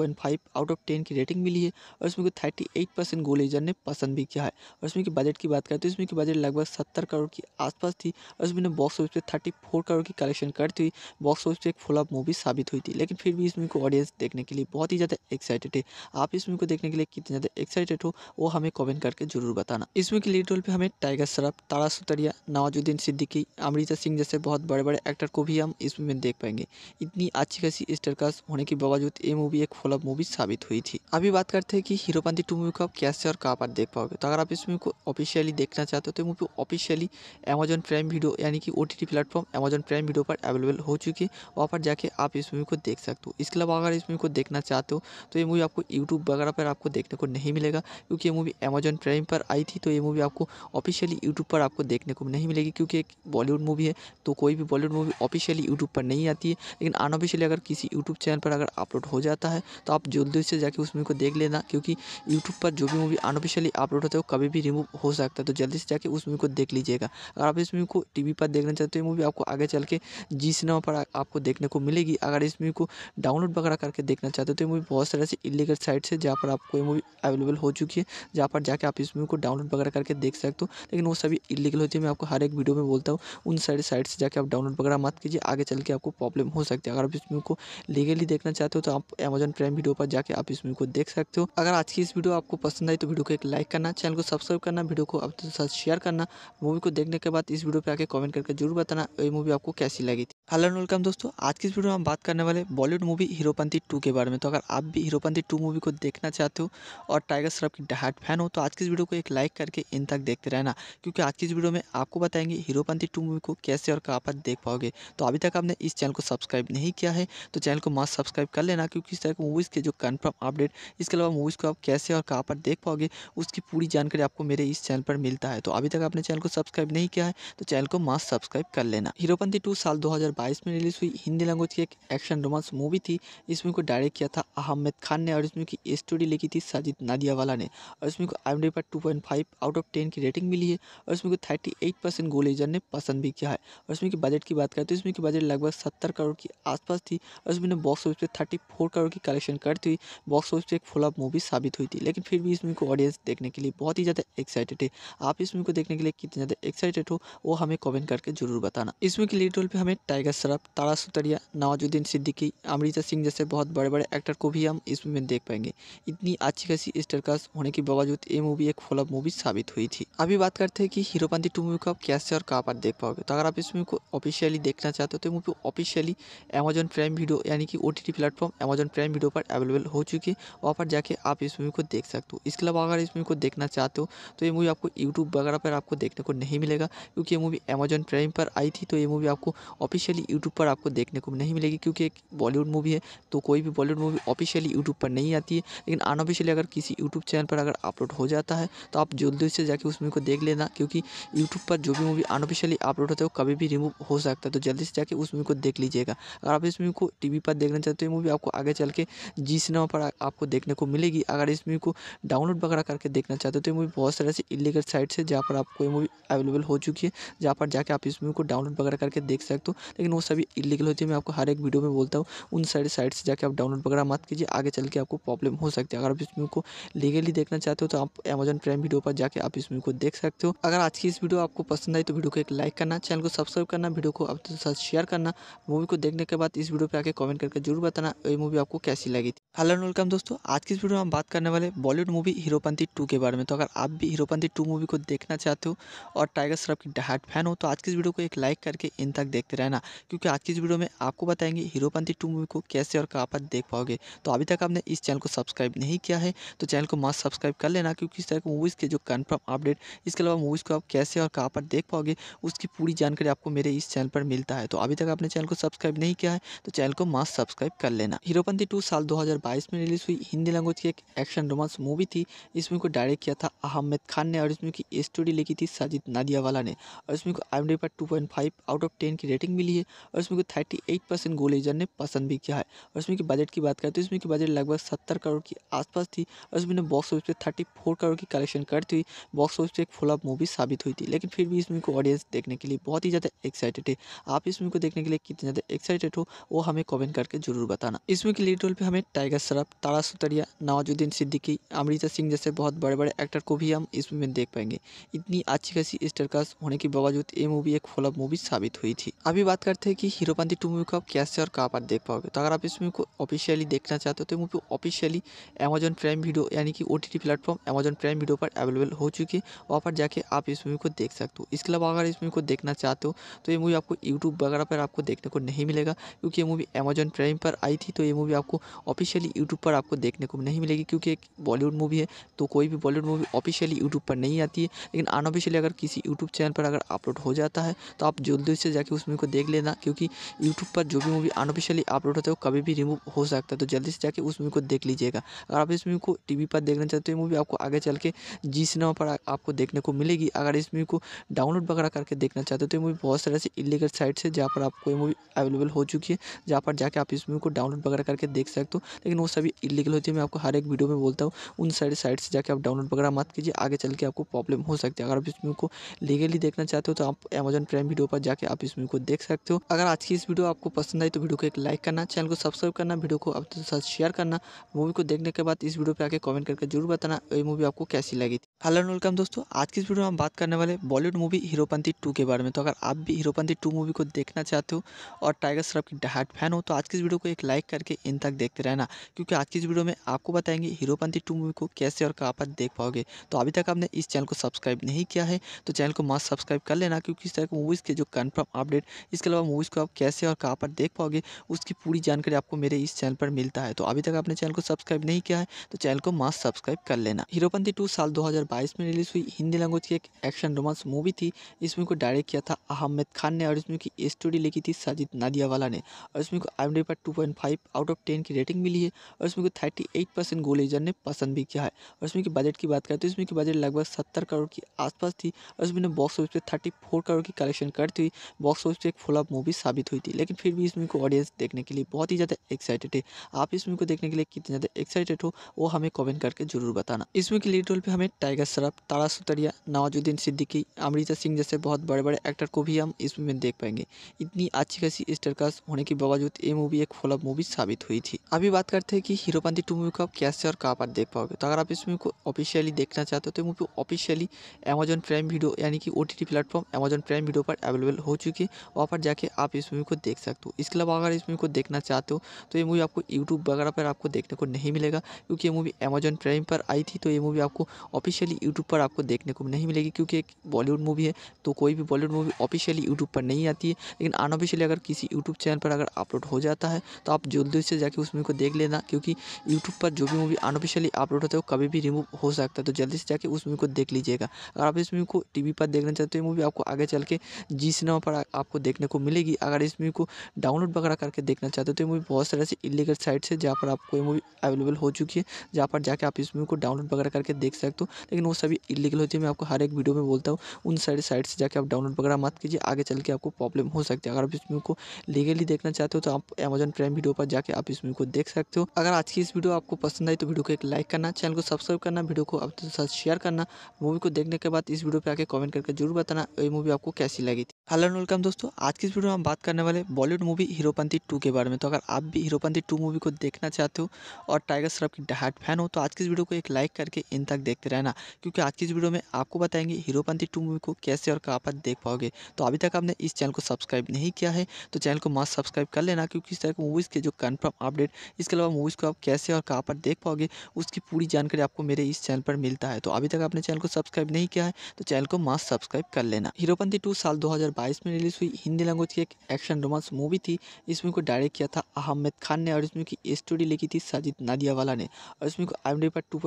आउट ऑफ टेन की रेटिंग मिली है और इसमें को थर्टी एट परसेंट गोलेजर ने पसंद भी किया है और इसमें की बजट की बात करें तो इसमें की बजट लगभग सत्तर करोड़ के आसपास थी और इसमें बॉक्स ऑफिस पे थर्टी फोर करोड़ की कलेक्शन करती हुई बॉक्स ऑफिस पे एक फ्लॉप मूवी साबित हुई थी लेकिन फिर भी इसमें को ऑडियंस देखने के लिए बहुत ही ज़्यादा एक्साइटेड है आप इसमें को देखने के लिए कितने ज़्यादा एक्साइटेड हो वो हमें कॉमेंट करके जरूर बताना इसमें की लीड रोल पर हमें टाइगर श्रॉफ तारा सुतरिया नवाजुद्दीन सिद्दीकी अमृता सिंह जैसे बहुत बड़े बड़े एक्टर को भी हम इसमें देख पाएंगे इतनी अच्छी खासी स्टरकास्ट होने के बावजूद ये मूवी एक फ्लॉप मूवी साबित हुई थी अभी बात करते हैं कि हीरोपंथी टू मूवी को आप कैसे और कहाँ पर देख पाओगे तो अगर आप इस मूवी को ऑफिशियली देखना चाहते हो तो movie officially Amazon Prime Video यानी कि O T platform Amazon Prime Video पर अवेलेबल हो चुकी है वहाँ पर जाके आप इस मूवी को देख सकते हो इसके अलावा अगर इस मूवी को देखना चाहते हो तो ये मूवी आपको यूट्यूब वगैरह पर आपको देखने को नहीं मिलेगा क्योंकि ये मूवी अमेजन प्राइम पर आई थी तो ये मूवी आपको ऑफिशियली यूट्यूब पर आपको देखने को नहीं मिलेगी क्योंकि एक बॉलीवुड मूवी है तो कोई भी बॉलीवुड मूवी ऑफिशियली यूट्यूब पर नहीं आती है लेकिन अनऑफिशियली अगर किसी यूट्यूब चैनल पर अगर अपलोड हो जाता है तो आप जल्दी से जाके उस मूवी को देख ले लेना क्योंकि यूट्यूब पर जो भी मूवी अनऑफिशियली अपलोड होता है वो कभी भी रिमूव हो सकता है तो जल्दी से जाके उस मूवी को देख लीजिएगा अगर आप इस मूवी को टी पर देखना चाहते हो मूवी आपको आगे चल के जी सिनेमा पर आपको देखने को मिलेगी अगर इस मूवी को डाउनलोड वगैरह करके देखना चाहते हो तो ये मूवी बहुत सारे ऐसी इलीगल साइट है जहाँ पर आपको ये मूवी अवेलेबल हो चुकी है जहाँ पर जाके आप इस मूवी को डाउनलोड वगैरह करके देख सकते हो लेकिन वो सभी इलीगल होती है मैं आपको हर एक वीडियो में बोलता हूँ उन सारी साइट से जाके आप डाउनलोड वगैरह मत कीजिए आगे चल के आपको प्रॉब्लम हो सकती है अगर आप इस मूवी को लीगली देखना चाहते हो तो आप अमेजन प्राइम वीडियो पर जाके आप इस मूवी को देख सकते सकते हो अगर आज की इस वीडियो आपको पसंद आई तो वीडियो को एक लाइक करना चैनल को सब्सक्राइब करना वीडियो को अपने साथ शेयर करना मूवी को देखने के बाद इस वीडियो पर आके कॉमेंट करके जरूर बताना ये मूवी आपको कैसी लगी थी हेलो एंड वेलकम दोस्तों आज की इस वीडियो में हम बात करने वाले बॉलीवुड मूवी हीरोपंथी टू के बारे में तो अगर आप भी हीरोपंथी टू मूवी को देखना चाहते हो और टाइगर श्रॉफ की डहाट फैन हो तो आज की इस वीडियो को एक लाइक करके इन तक देखते रहना क्योंकि आज की इस वीडियो में आपको बताएंगे हीरोपंथी टू मूवी को कैसे और कहाँ पर देख पाओगे तो अभी तक आपने इस चैनल को सब्सक्राइब नहीं किया है तो चैनल को मस्ट सब्सक्राइब कर लेना क्योंकि इस तरह की मूवीज़ के जो कन्फर्म अपडेट इसके अलावा मूवीज़ को आप कैसे और कहाँ पर देख पाओगे उसकी पूरी जानकारी आपको मेरे इस चैनल पर मिलता है तो अभी तक आपने चैनल को सब्सक्राइब नहीं किया है तो चैनल को मास्क सब्सक्राइब कर लेना हीरोपंथी टू साल दो में रिलीज हुई हिंदी लैंग्वेज की एक एक्शन रोमांस मूवी थी इस मूवी को डायरेक्ट किया था अहमद खान ने और इसमें की स्टोरी लिखी थी साजिद नादियावाला ने और इसमें को आई पर टू आउट ऑफ टेन की रेटिंग मिली है और इसमें को थर्टी गोलेजर ने पसंद भी किया है और इसमें की बजट की बात करें तो इसमें की बजट लगभग सत्तर करोड़ के आसपास थी और इसमें बॉक्स ऑफिस पे थर्टी करोड़ की कलेक्शन करती हुई बॉक्स ऑफिस पे एक फुला फ्लॉप मूवी साबित हुई थी लेकिन फिर भी इस मूवी को ऑडियंस देखने के लिए बहुत ही ज़्यादा एक्साइटेड है आप इस मूवी को देखने के लिए कितने ज़्यादा एक्साइटेड हो वो हमें कमेंट करके जरूर बताना इस मूवी के लीड रोल पर हमें टाइगर श्रॉफ तारा सुतरिया नवाजुद्दीन सिद्दीकी अमृता सिंह जैसे बहुत बड़े बड़े एक्टर को भी हम इस मूवी में देख पाएंगे इतनी अच्छी खासी स्टरकास्ट होने के बावजूद ये मूवी एक फ्लॉप मूवी साबित हुई थी अभी बात करते हैं कि हीरोपंथी टू मूवी को आप कैसे और कहाँ पर देख पाओगे तो अगर आप इस मूवी को ऑफिशियली देखना चाहते हो तो movie officially Amazon Prime Video यानी कि O T platform Amazon Prime Video पर अवेलेबल हो चुकी है वहाँ पर जाके आप इस मूवी को देख सकते हो इसके अलावा अगर इस मूवी को देखना चाहते हो तो ये मूवी आपको यूट्यूब वगैरह पर आपको देखने को नहीं मिलेगा क्योंकि ये मूवी अमेजॉन प्राइम पर आई थी तो ये मूवी आपको ऑफिशियली यूट्यूब पर आपको देखने को नहीं मिलेगी क्योंकि एक बॉलीवुड मूवी है तो कोई भी बॉलीवुड मूवी ऑफिशियली यूट्यूब पर नहीं आती है लेकिन अनऑफिशियली अगर किसी यूट्यूब चैनल पर अगर अपलोड हो जाता है तो आप जल्दी से जाके उस मूवी को देख लेना क्योंकि यूट्यूब पर जो भी मूवी अनऑफिशियली अपलोड होता है वो कभी भी रिमूव हो सकता है तो जल्दी से जाके उस मूवी को देख लीजिएगा अगर आप इस मूवी को टी पर देखना चाहते हो तो मूवी आपको आगे चल के जी सिनेमा पर आपको देखने को आपको मिलेगी अगर इस मूवी को डाउनलोड वगैरह करके देखना चाहते हो तो ये मूवी बहुत सारे ऐसी इलीगल साइट्स है जहाँ पर आपको ये मूवी अवेलेबल हो चुकी है जहाँ पर जाके आप इस मूवी को डाउनलोड वगैरह करके देख सकते हो लेकिन वो सभी इलीगल होती है मैं आपको हर एक वीडियो में बोलता हूँ उन सारे साइट से जाके आप डाउनलोड वगैरह मत कीजिए आगे चल के आपको प्रॉब्लम हो सकती है अगर आप इस मूवी को लीगली देखना चाहते हो तो आप अमेजन प्राइम वीडियो पर जाके आप इस मूवी को देख सकते हो अगर आज की इस वीडियो आपको पसंद आई तो वीडियो को एक लाइक करना चैनल को सब्सक्राइब करना वीडियो को अपने साथ शेयर करना मूवी को देखने के बाद इस वीडियो पर आके कमेंट करके जरूर बताना ये मूवी आपको कैसी लगी थी हेलो वेलकम दोस्तों आज की इस वीडियो में हम बात करने वाले बॉलीवुड मूवी हीरोपंथी टू के बारे में तो अगर आप भी हीरोपंथी टू मूवी को देखना चाहते हो और टाइगर श्रॉफ की डहाट फैन हो तो आज की इस वीडियो को एक लाइक करके इन तक देखते रहना क्योंकि आज की इस वीडियो में आपको बताएंगे हीरोपंथी टू मूवी को कैसे और कहाँ पर देख पाओगे तो अभी तक आपने इस चैनल को सब्सक्राइब नहीं किया है तो चैनल को मस्त सब्सक्राइब कर लेना क्योंकि इस तरह की मूवीज़ के जो कन्फर्म अपडेट इसके अलावा मूवीज़ को आप कैसे और कहाँ पर देख पाओगे उसकी पूरी जानकारी आपको मेरे इस चैनल पर मिलता है तो अभी तक आपने चैनल को सब्सक्राइब नहीं किया है तो चैनल को मस्त सब्सक्राइब कर लेना हीरोपंथी टू साल दो में रिलीज़ हुई हिंदी लैंग्वेज की एक एक्शन रोमांस मूवी थी इसमें को डायरेक्ट किया था अहमद खान ने और इसमें की स्टोरी लिखी थी साजिद नादियावाला ने और इसमें को आई पर two point five out of ten की रेटिंग मिली है और इसमें को थर्टी एट परसेंट गोलेजर ने पसंद भी किया है और इसमें की बजट की बात करें तो इसमें की बजट लगभग सत्तर करोड़ के आसपास थी और इसमें बॉक्स ऑफिस पर थर्टी करोड़ की कलेक्शन करती हुई बॉक्स ऑफिस पर एक फ्लॉप मूवी साबित हुई थी लेकिन फिर भी इसमें को ऑडियंस देखने के लिए बहुत ही ज़्यादा एक्साइटेड है आप इस मूवी को देखने के लिए कितने ज़्यादा एक्साइटेड हो वो हमें कॉमेंट करके जरूर बताना इसमें की लीड रोल पर हमें टाइगर श्रॉफ तारा सुतरिया नवाजुद्दीन सिद्दीकी अमृता सिंह जैसे बहुत बड़े बड़े एक्टर को भी हम इसमें देख पाएंगे इतनी अच्छी खासी स्टारकास्ट होने के बावजूद ये मूवी एक फ्लॉप मूवी साबित हुई थी अभी बात करते हैं कि हीरोपंथी टू मूवी को आप कैसे और कहाँ पर देख पाओगे तो अगर आप इस मूवी को ऑफिशियली देखना चाहते हो तो movie officially Amazon Prime Video यानी कि O platform Amazon Prime Video पर अवेलेबल हो चुकी है वहाँ पर जाके आप इस मूवी को देख सकते हो इसके अलावा अगर इस मूवी को देखना चाहते हो तो ये मूवी आपको यूट्यूब वगैरह पर आपको देखने को नहीं मिलेगा क्योंकि ये मूवी अमेजन प्राइम पर आई थी तो ये मूवी आपको ऑफिशियली यूट्यूब पर आपको देखने को नहीं मिलेगी क्योंकि एक बॉलीवुड मूवी है तो कोई भी बॉलीवुड मूवी ऑफिशियली यूट्यूब पर नहीं आती है लेकिन अनऑफिशियली अगर किसी यूट्यूब चैनल पर अगर अपलोड हो जाता है तो आप जल्दी से जाकर उस मूवी को देख लेना क्योंकि यूट्यूब पर जो भी मूवी अनऑफिशियली अपलोड होता है वो कभी भी रिमूव हो सकता है तो जल्दी से जाकर उस मूवी को देख लीजिएगा अगर आप इस मूवी को टी पर देखना चाहते हो मूवी आपको आगे चल के जी सिनेमा पर आपको देखने को मिलेगी अगर इस मूवी को डाउनलोड वगैरह करके देखना चाहते हो तो ये मूवी बहुत सारे ऐसे इलीगल साइट्स है जहाँ पर आपको ये मूवी अवेलेबल हो चुकी है जहाँ पर जाके आप इस मूवी को डाउनलोड वगैरह करके देख सकते हो लेकिन वो सभी इलीगल होती है मैं आपको आपको हर एक वीडियो में बोलता हूँ उन सारे साइट से जाकर आप डाउनलोड वगैरह मत कीजिए आगे चल के आपको प्रॉब्लम हो सकती है अगर आप इस मूवी को लीगली देखना चाहते हो तो आप अमेजन प्राइम वीडियो पर जाकर आप इस मूवी को देख सकते हो अगर आज की इस वीडियो आपको पसंद आई तो वीडियो को एक लाइक करना चैनल को सब्सक्राइब करना वीडियो को आप साथ शेयर करना मूवी को देखने के बाद इस वीडियो पर आके कमेंट करके जरूर बताना ये मूवी आपको कैसी लगी थी हेलो एंड वेलकम दोस्तों आज की इस वीडियो में हम बात करने वाले बॉलीवुड मूवी हीरोपंथी टू के बारे में तो अगर आप भी हीरोपंथी टू मूवी को देखना चाहते हो और टाइगर श्रॉफ की डहाट फैन हो तो आज की इस वीडियो को एक लाइक करके इन तक देखते रहना क्योंकि आज की इस वीडियो में आप आपको बताएंगे हीरोपंथी टू मूवी को कैसे और कहाँ पर देख पाओगे तो अभी तक आपने इस चैनल को सब्सक्राइब नहीं किया है तो चैनल को मास्क सब्सक्राइब कर लेना क्योंकि इस तरह की मूवीज़ के जो कन्फर्म अपडेट इसके अलावा मूवीज़ को आप कैसे और कहाँ पर देख पाओगे उसकी पूरी जानकारी आपको मेरे इस चैनल पर मिलता है तो अभी तक आपने चैनल को सब्सक्राइब नहीं किया है तो चैनल को मास्ट सब्सक्राइब कर लेना हीरोपंथी टू साल दो में रिलीज हुई हिंदी लैंग्वेज की एक एक्शन रोमांस मूवी थी इस मूवी को डायरेक्ट किया था अहमद खान ने और इसमें की स्टोरी लिखी थी साजिद नादियावाला ने और इसमें को आई पर टू आउट ऑफ टेन की रेटिंग मिली है और इसमें को thirty eight percent Google user ने पसंद भी किया है और इसमें की बजट की बात करें तो इसमें की बजट लगभग सत्तर करोड़ के आसपास थी और इसमें बॉक्स ऑफिस पे थर्टी फोर करोड़ की कलेक्शन करती हुई बॉक्स ऑफिस पे एक फ्लॉप मूवी साबित हुई थी लेकिन फिर भी इसमें को ऑडियंस देखने के लिए बहुत ही ज़्यादा एक्साइटेड है आप इस मूवी को देखने के लिए कितने ज़्यादा एक्साइटेड हो वो हमें कॉमेंट करके जरूर बताना इसमें की लीड रोल पर हमें टाइगर श्रॉफ तारा सुतरिया नवाजुद्दीन सिद्दीकी अमृता सिंह जैसे बहुत बड़े बड़े एक्टर को भी हम इस मूवी में देख पाएंगे इतनी अच्छी खासी स्टरकास्ट होने के बावजूद ये मूवी एक फ्लॉप मूवी साबित हुई थी अभी बात करते हैं कि हीरोपंथी टू को आप कैसे और कहाँ पर देख पाओगे तो अगर आप इस मूवी को ऑफिशियली देखना चाहते हो तो movie officially Amazon Prime Video यानी कि O T T platform Amazon Prime Video पर अवेलेबल हो चुकी है वहाँ पर जाके आप इस मूवी को देख सकते हो इसके अलावा अगर इस मूवी को देखना चाहते हो तो ये मूवी आपको यूट्यूब वगैरह पर आपको देखने को नहीं मिलेगा क्योंकि ये मूवी अमेजन प्राइम पर आई थी तो ये मूवी आपको ऑफिशियली यूट्यूब पर आपको देखने को नहीं मिलेगी क्योंकि एक बॉलीवुड मूवी है तो कोई भी बॉलीवुड मूवी ऑफिशियली यूट्यूब पर नहीं आती है लेकिन अनऑफिशियली अगर किसी यूट्यूब चैनल पर अगर अपलोड हो जाता है तो आप जल्दी से जाके उस मूवी को देख लेना क्योंकि यूट्यूब पर जो भी मूवी अनऑफिशियली अपलोड होता है वो कभी भी रिमूव हो सकता है तो जल्दी से जाके उस मूवी को देख लीजिएगा अगर आप इस मूवी को टी पर देखना चाहते हो मूवी आपको आगे चल के जी सिनेमा पर आपको देखने को मिलेगी अगर इस मूवी को डाउनलोड वगैरह करके देखना चाहते हो तो ये मूवी बहुत सारे ऐसे इलीगल साइट्स है जहाँ पर आपको ये मूवी अवेलेबल हो चुकी है जहाँ पर जाके आप इस मूवी को डाउनलोड वगैरह करके देख सकते हो लेकिन वो सभी इलीगल होती है मैं आपको हर एक वीडियो में बोलता हूँ उन सारी साइट से जाके आप डाउनलोड वगैरह मत कीजिए आगे चल के आपको प्रॉब्लम हो सकती है अगर आप इस मूवी को लीगली देखना चाहते हो तो आप अमेजन प्राइम वीडियो पर जाके आप इस मूवी को देख सकते हो अगर आज की इस वीडियो आपको आपको पसंद आई तो वीडियो को एक लाइक करना चैनल को सब्सक्राइब करना वीडियो को अपने साथ शेयर करना मूवी को देखने के बाद इस वीडियो पर आके कमेंट करके जरूर बताना ये मूवी आपको कैसी लगी थी हेलो वेलकम दोस्तों आज की इस वीडियो में हम बात करने वाले बॉलीवुड मूवी हीरोपंथी टू के बारे में तो अगर आप भी हीरोपंथी टू मूवी को देखना चाहते हो और टाइगर श्रॉफ की डहाट फैन हो तो आज की इस वीडियो को एक लाइक करके इन तक देखते रहना क्योंकि आज की इस वीडियो में आपको बताएंगे हीरोपंथी टू मूवी को कैसे और कहाँ पर देख पाओगे तो अभी तक आपने इस चैनल को सब्सक्राइब नहीं किया है तो चैनल को मस्ट सब्सक्राइब कर लेना क्योंकि इस तरह की मूवीज़ के जो कन्फर्म अपडेट इसके अलावा मूवीज़ को आप कैसे और कहाँ पर देख पाओगे उसकी पूरी जानकारी आपको मेरे इस चैनल पर मिलता है तो अभी तक आपने चैनल को सब्सक्राइब नहीं किया है तो चैनल को मास्ट सब्सक्राइब कर लेना हीरोपंथी टू साल दो में रिलीज हुई हिंदी लैंग्वेज की एक एक्शन रोमांस मूवी थी इस मूवी को डायरेक्ट किया था अहमद खान ने और इसमें की स्टोरी लिखी थी साजिद नादियावाला ने और इसमें को आई पर टू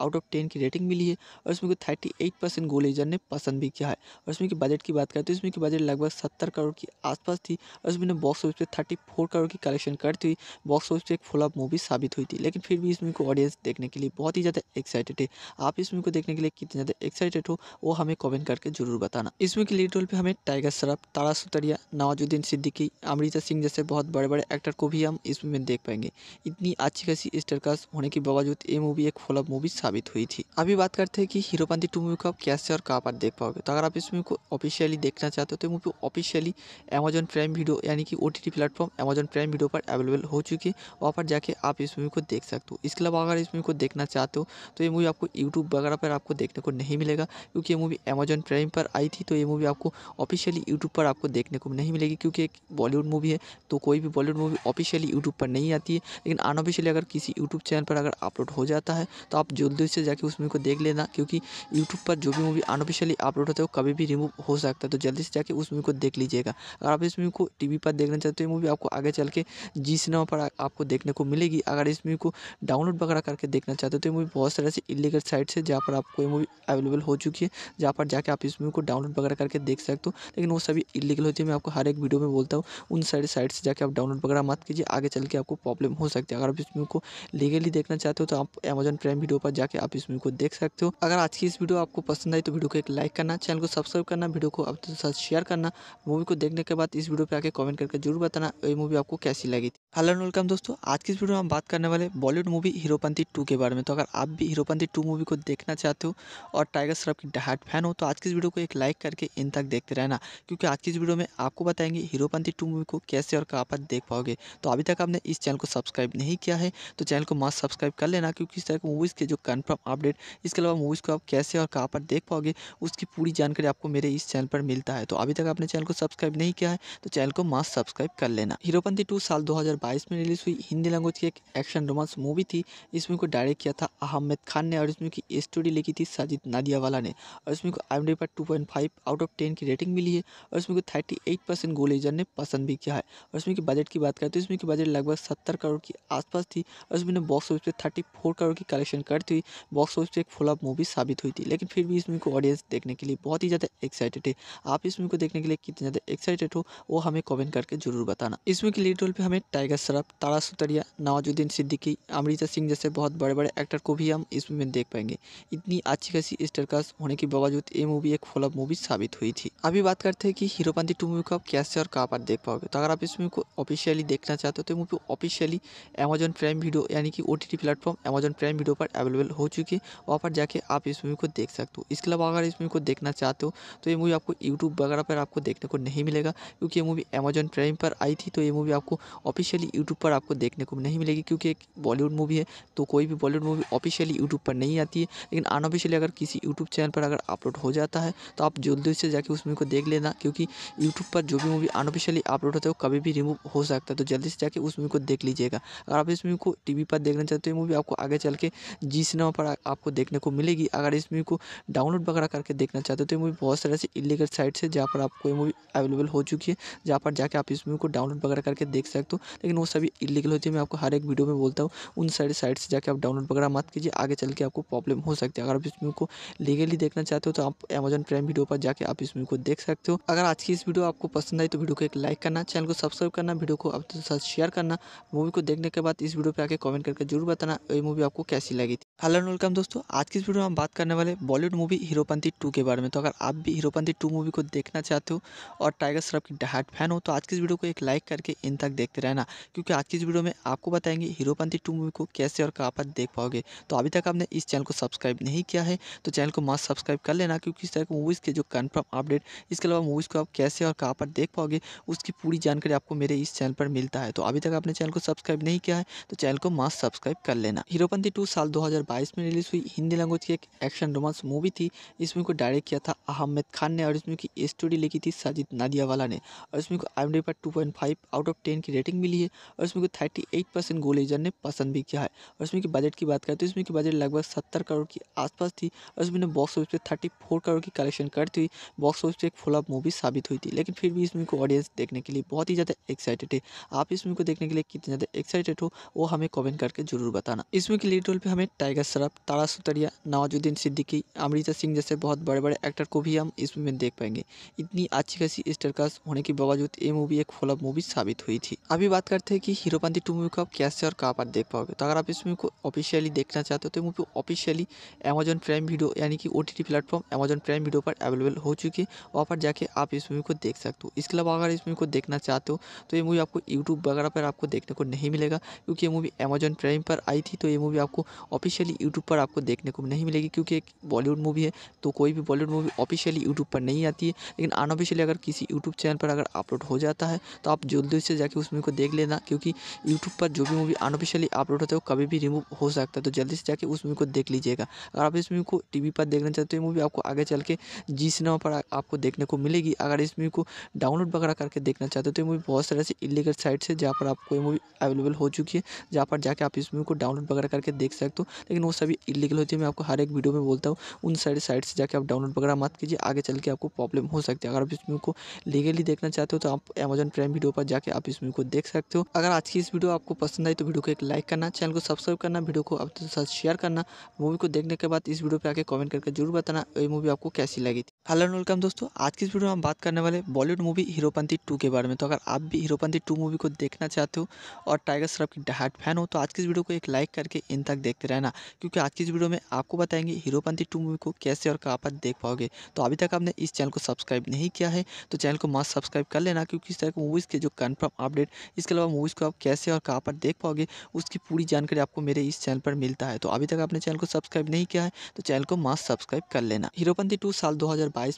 आउट ऑफ टेन की रेटिंग मिली है और इसमें को थर्टी परसेंट गोलेजर ने पसंद भी किया है और इसमें की बजट की बात करें तो इसमें की बजट लगभग सत्तर करोड़ की आसपास थी और इसमें बॉक्स ऑफिस पे थर्टी करोड़ की कलेक्शन करती हुई बॉक्स ऑफिस पे एक फ्लॉप मूवी साबित हुई थी लेकिन फिर भी इस मूवी को ऑडियंस देखने के लिए बहुत ही ज़्यादा एक्साइटेड है आप इस मूवी को देखने के लिए कितने ज़्यादा एक्साइटेड हो वो हमें कमेंट करके जरूर बताना इस मूवी के लीड रोल पर हमें टाइगर श्रॉफ तारा सुतरिया नवाजुद्दीन सिद्दीकी अमृता सिंह जैसे बहुत बड़े बड़े एक्टर को भी हम इस मूवी में देख पाएंगे इतनी अच्छी खासी स्टरकास्ट होने के बावजूद ये मूवी एक फॉलोअप मूवी साबित हुई थी अभी बात करते हैं कि हीरोपंथी टू मूवी को आप कैसे और कहाँ पर देख पाओगे तो अगर आप इस मूवी को ऑफिशियली देखना चाहते हो तो movie officially Amazon Prime Video यानी कि O T platform Amazon Prime Video पर अवेलेबल हो चुकी है वहाँ पर जाके आप इस मूवी को देख सकते सकते हो इसके अलावा अगर इस मूवी को देखना चाहते हो तो ये मूवी आपको यूट्यूब वगैरह पर आपको देखने को नहीं मिलेगा क्योंकि ये मूवी अमेजन प्राइम पर आई थी तो ये मूवी आपको ऑफिशियली यूट्यूब पर आपको देखने को नहीं मिलेगी क्योंकि एक बॉलीवुड मूवी है तो कोई भी बॉलीवुड मूवी ऑफिशियली यूट्यूब पर नहीं आती है लेकिन अनऑफिशियली अगर किसी यूट्यूब चैनल पर अगर अपलोड हो जाता है तो आप जल्दी से जाकर उस मूवी को देख लेना क्योंकि यूट्यूब पर जो भी मूवी अनऑफिशियली अपलोड होता है वो कभी भी रिमूव हो सकता है तो जल्दी से जाकर उस मूवी को देख लीजिएगा अगर आप इस मूवी को टी पर देखना चाहते हो तो ये मूवी आपको आगे चल के जी सिनेमा पर आपको देखने को मिलेगी अगर इस मूवी को डाउनलोड वगैरह करके देखना चाहते हो तो ये मूवी बहुत सारे ऐसे इलीगल साइट्स है जहाँ पर आपको ये मूवी अवेलेबल हो चुकी है जहाँ पर जाके आप इस मूवी को डाउनलोड वगैरह करके देख सकते हो लेकिन वो सभी इलीगल होती है मैं आपको हर एक वीडियो में बोलता हूँ उन सारी साइट से जाकर आप डाउनलोड वगैरह मत कीजिए आगे चल के आपको प्रॉब्लम हो सकती है अगर आप इस मूवी को लीगली देखना चाहते हो तो आप अमेजन प्राइम वीडियो पर जाकर आप इस मूवी को देख सकते हो अगर आज की इस वीडियो आपको पसंद आई तो वीडियो को एक लाइक करना चैनल को सब्सक्राइब करना वीडियो को आप साथ शेयर करना मूवी को देखने के बाद इस वीडियो पर आके कमेंट करके जरूर बताना ये मूवी आपको कैसी लगी थी हेलो वेलकम दोस्तों आज की इस वीडियो में हम बात करने वाले Bollywood favourite movie Heropanti two के बारे में तो अगर आप भी हीरोपंथी टू मूवी को देखना चाहते हो और टाइगर श्रॉफ की डहाट फैन हो तो आज की इस वीडियो को एक लाइक करके इन तक देखते रहना क्योंकि आज की इस वीडियो में आपको बताएंगे हीरोपंथी टू मूवी को कैसे और कहाँ पर देख पाओगे तो अभी तक आपने इस चैनल को सब्सक्राइब नहीं किया है तो चैनल को मस्त सब्सक्राइब कर लेना क्योंकि इस तरह की मूवीज़ के जो कन्फर्म अपडेट इसके अलावा मूवीज़ को आप कैसे और कहाँ पर देख पाओगे उसकी पूरी जानकारी आपको मेरे इस चैनल पर मिलता है तो अभी तक आपने चैनल को सब्सक्राइब नहीं किया है तो चैनल को मस्त सब्सक्राइब कर लेना हीरोपंथी टू साल दो में रिलीज़ हुई हिंदी लैंग्वेज की एक एक्शन रोमांस मूवी थी इस मूवी को डायरेक्ट किया था अहमद खान ने और मूवी की स्टोरी लिखी थी साजिद नादियावाला ने और इसमें को आई पर two point five out of ten की रेटिंग मिली है और इसमें को थर्टी एट परसेंट गोलेजर ने पसंद भी किया है और इसमें की बजट की बात करें तो इसमें की बजट लगभग सत्तर करोड़ के आसपास थी और इसमें बॉक्स ऑफिस पर थर्टी फोर करोड़ की कलेक्शन करती हुई बॉक्स ऑफिस पर एक फुलअप मूवी साबित हुई थी लेकिन फिर भी इस मूवी को ऑडियंस देखने के लिए बहुत ही ज़्यादा एक्साइटेड है आप इस मूवी को देखने के लिए कितने ज़्यादा एक्साइटेड हो वो हमें कमेंट करके जरूर बताना इसमें की लीड रोल पर हमें टाइगर श्रॉफ तारा सुतरिया नवाजुद्दीन सिद्दीकी अमृता सिंह जैसे बहुत बड़े बड़े एक्टर को भी हम इसमें देख पाएंगे इतनी अच्छी खासी स्टारकास्ट होने के बावजूद ये मूवी एक फॉलोअप मूवी साबित हुई थी अभी बात करते हैं कि हीरोपंथी टू मूवी को आप कैसे और कहाँ पर देख पाओगे तो अगर आप इस मूवी को ऑफिशियली देखना चाहते हो तो movie officially Amazon Prime Video यानी कि O T platform Amazon Prime Video पर अवेलेबल हो चुकी है वहाँ पर जाके आप इस मूवी को देख सकते हो इसके अलावा अगर इस मूवी को देखना चाहते हो तो ये मूवी आपको यूट्यूब वगैरह पर आपको देखने को नहीं मिलेगा क्योंकि ये मूवी अमेजन प्राइम पर आई थी तो ये मूवी आपको ऑफिशियली यूट्यूब पर आपको देखने को नहीं मिलेगी क्योंकि एक बॉलीवुड बॉलीवुड मूवी है तो कोई भी बॉलीवुड मूवी ऑफिशियली यूट्यूब पर नहीं आती है लेकिन अनऑफिशियली अगर किसी यूट्यूब चैनल पर अगर अपलोड हो जाता है तो आप जल्दी से जाकर उस मूवी को देख लेना क्योंकि यूट्यूब पर जो भी मूवी अनऑफिशियली अपलोड होता है वो कभी भी रिमूव हो सकता है तो जल्दी से जाकर उस मूवी को देख लीजिएगा अगर आप इस मूवी को टी पर देखना चाहते हो मूवी आपको आगे चल के जी सिनेमा पर आपको देखने को मिलेगी अगर इस मूवी को डाउनलोड वगैरह करके देखना चाहते हो तो ये मूवी बहुत सारे ऐसे इलीगल साइट्स है जहाँ पर आपको ये मूवी अवेलेबल हो चुकी है जहाँ पर जाके आप इस मूवी को डाउनलोड वगैरह करके देख सकते हो लेकिन वो सभी इलीगल होती है मैं आपको हर एक वीडियो में बोलता हूँ उन सारी साइट से जाकर आप डाउनलोड वगैरह मत कीजिए आगे चल के आपको प्रॉब्लम हो सकती है अगर आप इस मूवी को लीगली देखना चाहते हो तो आप अमेजन प्राइम वीडियो पर जाकर आप इस मूवी को देख सकते हो अगर आज की इस वीडियो आपको पसंद आई तो वीडियो को एक लाइक करना चैनल को सब्सक्राइब करना वीडियो को आप साथ शेयर करना मूवी को देखने के बाद इस वीडियो पर आके कॉमेंट करके जरूर बताना ये मूवी आपको कैसी लगी हेलो एंड वेलकम दोस्तों आज की इस वीडियो में हम बात करने वाले बॉलीवुड मूवी हीरोपंथी टू के बारे में तो अगर आप भी हीरोपंथी टू मूवी को देखना चाहते हो और टाइगर श्रॉफ की डहाट फैन हो तो आज की इस वीडियो को एक लाइक करके इन तक देखते रहना क्योंकि आज की इस वीडियो में आपको बताएंगे हीरोपंथी टू मूवी को कैसे और कहाँ पर देख पाओगे तो अभी तक आपने इस चैनल को सब्सक्राइब नहीं किया है तो चैनल को मस्त सब्सक्राइब कर लेना क्योंकि इस तरह की मूवीज़ के जो कन्फर्म अपडेट इसके अलावा मूवीज़ को आप कैसे और कहाँ पर देख पाओगे उसकी पूरी जानकारी आपको मेरे इस चैनल पर मिलता है तो अभी तक आपने चैनल को सब्सक्राइब नहीं किया है तो चैनल को मस्त सब्सक्राइब कर लेना हीरोपंथी टू साल दो 2022 में रिलीज़ हुई हिंदी लैंग्वेज की एक एक्शन रोमांस मूवी थी इस मूवी को डायरेक्ट किया था अहमद खान ने और इस मूवी की स्टोरी लिखी थी साजिद नादियावाला ने और इस मूवी को आई एम पर 2.5 आउट ऑफ 10 की रेटिंग मिली है और इसमें मूवी को 38 परसेंट गोलेजर ने पसंद भी किया है और इसमें मूवी बजट की बात करें तो इसमें की बजट लगभग सत्तर करोड़ के आसपास थी और इसमें बॉक्स ऑफिस पर थर्टी करोड़ की कलेक्शन करती हुई बॉक्स ऑफिस पर एक फ्लॉप मूवी साबित हुई थी लेकिन फिर भी इसमें को ऑडियंस देखने के लिए बहुत ही ज़्यादा एक्साइटेड है आप इसमें को देखने के लिए कितने ज़्यादा एक्साइटेड हो वो हमें कॉमेंट करके जरूर बताना इसमें मूवी के लीड रोल पे हमें टाइगर टाइगर श्रॉफ तारा सुतरिया नवाजुद्दीन सिद्दीकी अमृता सिंह जैसे बहुत बड़े बड़े एक्टर को भी हम इस मूवी में देख पाएंगे इतनी अच्छी खासी स्टारकास्ट होने के बावजूद ये मूवी एक फ्लॉप मूवी साबित हुई थी अभी बात करते हैं कि हीरोपंथी टू मूवी को आप कैसे और कहाँ पर देख पाओगे तो अगर आप इस मूवी को ऑफिशियली देखना चाहते हो तो movie officially Amazon Prime Video यानी कि O T platform Amazon Prime Video पर अवेलेबल हो चुकी है वहाँ पर जाके आप इस मूवी को देख सकते हो इसके अलावा अगर इस मूवी को देखना चाहते हो तो ये मूवी आपको यूट्यूब वगैरह पर आपको देखने को नहीं मिलेगा क्योंकि ये मूवी अमेजन प्राइम पर आई थी तो ये मूवी आपको ऑफिशियल ऑफिशियली यूट्यूब पर आपको देखने को नहीं मिलेगी क्योंकि एक बॉलीवुड मूवी है तो कोई भी बॉलीवुड मूवी ऑफिशियली यूट्यूब पर नहीं आती है लेकिन अनऑफिशियली अगर किसी यूट्यूब चैनल पर अगर अपलोड हो जाता है तो आप जल्दी से जाकर उस मूवी को देख लेना क्योंकि यूट्यूब पर जो भी मूवी अनऑफिशियली अपलोड होता है वो कभी भी रिमूव हो सकता है तो जल्दी से जाकर उस मूवी को देख लीजिएगा अगर आप इस मूवी को टी पर देखना चाहते हो मूवी आपको आगे चल के जी सिनेमा पर आपको देखने को मिलेगी अगर इस मूवी को डाउनलोड वगैरह करके देखना चाहते हो तो ये मूवी बहुत सारे से इलीगल साइट्स है जहाँ पर आपको ये मूवी अवेलेबल हो चुकी है जहाँ पर जाके आप इस मूवी को डाउनलोड वगैरह करके देख सकते हो लेकिन वो सभी इलीगल होती है मैं आपको हर एक वीडियो में बोलता हूँ उन सारे साइट से जाकर आप डाउनलोड वगैरह मत कीजिए आगे चल के आपको प्रॉब्लम हो सकती है अगर आप इस मूवी को लीगली देखना चाहते हो तो आप अमेजन प्राइम वीडियो पर जाकर आप इस मूवी को देख सकते हो अगर आज की इस वीडियो आपको पसंद आई तो वीडियो को एक लाइक करना चैनल को सब्सक्राइब करना वीडियो को आपके साथ शेयर करना मूवी को देखने के बाद इस वीडियो पर आके कमेंट करके जरूर बताना ये मूवी आपको कैसी लगी थी हेलो एंड वेलकम दोस्तों आज की इस वीडियो में हम बात करने वाले बॉलीवुड मूवी हीरोपंथी टू के बारे में तो अगर आप भी हीरोपंथी टू मूवी को देखना चाहते हो और टाइगर श्रॉफ की डहाट फैन हो तो आज की इस वीडियो को एक लाइक करके इन तक देखते रहना क्योंकि आज की इस वीडियो में आपको बताएंगे हीरोपंथी टू मूवी को कैसे और कहाँ पर देख पाओगे तो अभी तक आपने इस चैनल को सब्सक्राइब नहीं किया है तो चैनल को मास्क सब्सक्राइब कर लेना क्योंकि इस तरह के मूवीज़ के जो कन्फर्म अपडेट इसके अलावा मूवीज़ को आप कैसे और कहाँ पर देख पाओगे उसकी पूरी जानकारी आपको मेरे इस चैनल पर मिलता है तो अभी तक आपने चैनल को सब्सक्राइब नहीं किया है तो चैनल को मास्क सब्सक्राइब कर लेना हीरोपंथी टू साल दो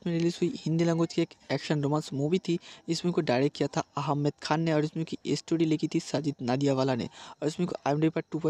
में रिलीज हुई हिंदी लैंग्वेज की एक एक्शन रोमांस मूवी थी इसमें को डायरेक्ट किया था अहमद खान ने और इसमें की स्टोरी लिखी थी साजिद नादियावाला ने और इसमें को आई पर टू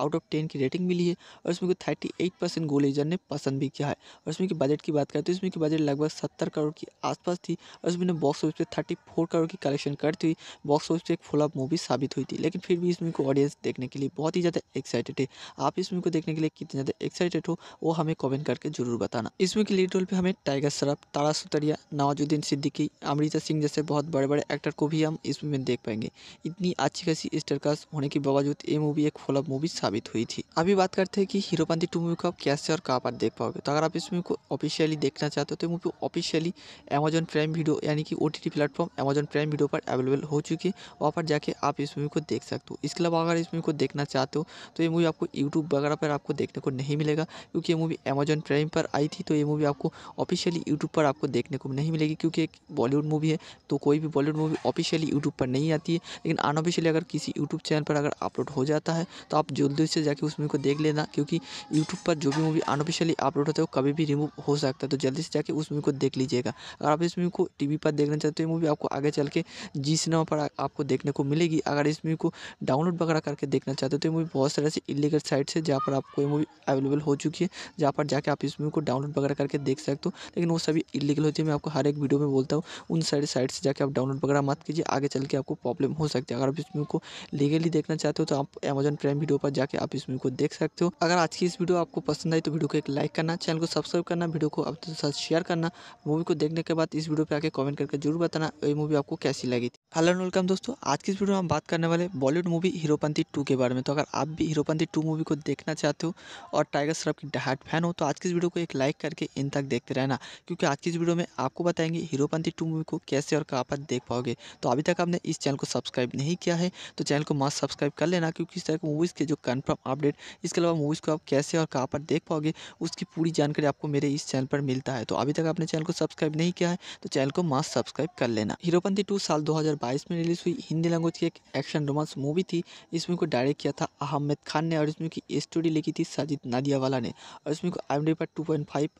आउट ऑफ टेन की रेटिंग मिली है है और इसमें को थर्टी एट परसेंट एजर ने पसंद भी किया है और इसमें की बजट की बात करें तो इसमें की बजट लगभग सत्तर करोड़ के आसपास थी और इसमें बॉक्स ऑफिस पे थर्टी फोर करोड़ की कलेक्शन करती हुई बॉक्स ऑफिस पे एक फ्लॉप मूवी साबित हुई थी लेकिन फिर भी इसमें को ऑडियंस देखने के लिए बहुत ही ज़्यादा एक्साइटेड है आप इसमें को देखने के लिए कितने ज़्यादा एक्साइटेड हो वो हमें कॉमेंट करके जरूर बताना इसमें के लीड रोल पर हमें टाइगर श्रॉफ तारा सुतरिया नवाजुद्दीन सिद्दीकी अमृता सिंह जैसे बहुत बड़े बड़े एक्टर को भी हम इसमें देख पाएंगे इतनी अच्छी खासी स्टरकास्ट होने के बावजूद ये मूवी एक फ्लॉप मूवी साबित हुई थी अभी बात कर कर थे कि पानी टू मूवी को आप कैसे और कहाँ पर देख पाओगे तो अगर आप इस मूवी को ऑफिशियली देखना चाहते हो तो movie officially Amazon Prime Video यानी कि O T T platform Amazon Prime Video पर अवेलेबल हो चुकी है वहाँ पर जाके आप इस मूवी को देख सकते हो इसके अलावा अगर इस मूवी को देखना चाहते हो तो ये मूवी आपको यूट्यूब वगैरह पर आपको देखने को नहीं मिलेगा क्योंकि ये मूवी अमेजन प्राइम पर आई थी तो ये मूवी आपको ऑफिशियली यूट्यूब पर आपको देखने को नहीं मिलेगी क्योंकि एक बॉलीवुड मूवी है तो कोई भी बॉलीवुड मूवी ऑफिशियली यूट्यूब पर नहीं आती है लेकिन अनऑफिशियली अगर किसी यूट्यूब चैनल पर अगर अपलोड हो जाता है तो आप जल्दी से जाके उस मूवी को देख ले देना क्योंकि यूट्यूब पर जो भी मूवी अनऑफिशियली अपलोड होता है वो कभी भी रिमूव हो सकता है तो जल्दी से जाके उस मूवी को देख लीजिएगा अगर आप इस मूवी को टी पर देखना चाहते हो मूवी आपको आगे चल के जी सिनेमा पर आपको देखने को मिलेगी अगर इस मूवी को डाउनलोड वगैरह करके देखना चाहते हो तो ये मूवी बहुत सारे ऐसी इलीगल साइट्स है जहाँ पर आपको ये मूवी अवेलेबल हो चुकी है जहाँ पर जाके आप इस मूवी को डाउनलोड वगैरह करके देख सकते हो लेकिन वो सभी इलीगल होती है मैं आपको हर एक वीडियो में बोलता हूँ उन सारे साइट से जाकर आप डाउनलोड वगैरह मत कीजिए आगे चल के आपको प्रॉब्लम हो सकती है अगर आप इस मूवी को लीगली देखना चाहते हो तो आप अमेजन प्राइम वीडियो पर जाके आप इस मूवी को देख सकते हो सकते हो अगर आज की इस वीडियो आपको पसंद आई तो वीडियो को एक लाइक करना चैनल को सब्सक्राइब करना वीडियो को आप तो साथ शेयर करना मूवी को देखने के बाद इस वीडियो पर आके कमेंट करके जरूर बताना ये मूवी आपको कैसी लगी थी हेलो वेलकम दोस्तों आज की इस वीडियो में हम बात करने वाले बॉलीवुड मूवी हीरोपंथी टू के बारे में तो अगर आप भी हीरोपंथी टू मूवी को देखना चाहते हो और टाइगर श्रॉफ की डहाट फैन हो तो आज की इस वीडियो को एक लाइक करके इन तक देखते रहना क्योंकि आज की इस वीडियो में आपको बताएंगे हीरोपंथी टू मूवी को कैसे और कहाँ पर देख पाओगे तो अभी तक आपने इस चैनल को सब्सक्राइब नहीं किया है तो चैनल को मस्त सब्सक्राइब कर लेना क्योंकि इस तरह की मूवीज़ के जो कन्फर्म अपडेट इसके अलावा मूवीज़ को आप कैसे और कहाँ पर देख पाओगे उसकी पूरी जानकारी आपको मेरे इस चैनल पर मिलता है तो अभी तक आपने चैनल को सब्सक्राइब नहीं किया है तो चैनल को मास्ट सब्सक्राइब कर लेना हीरोपंथी टू साल दो में रिलीज़ हुई हिंदी लैंग्वेज की एक एक्शन रोमांस मूवी थी इस मूवी को डायरेक्ट किया था अहमद खान ने और इस मूवी की स्टोरी लिखी थी साजिद नादियावाला ने और इस मूवी को आई पर टू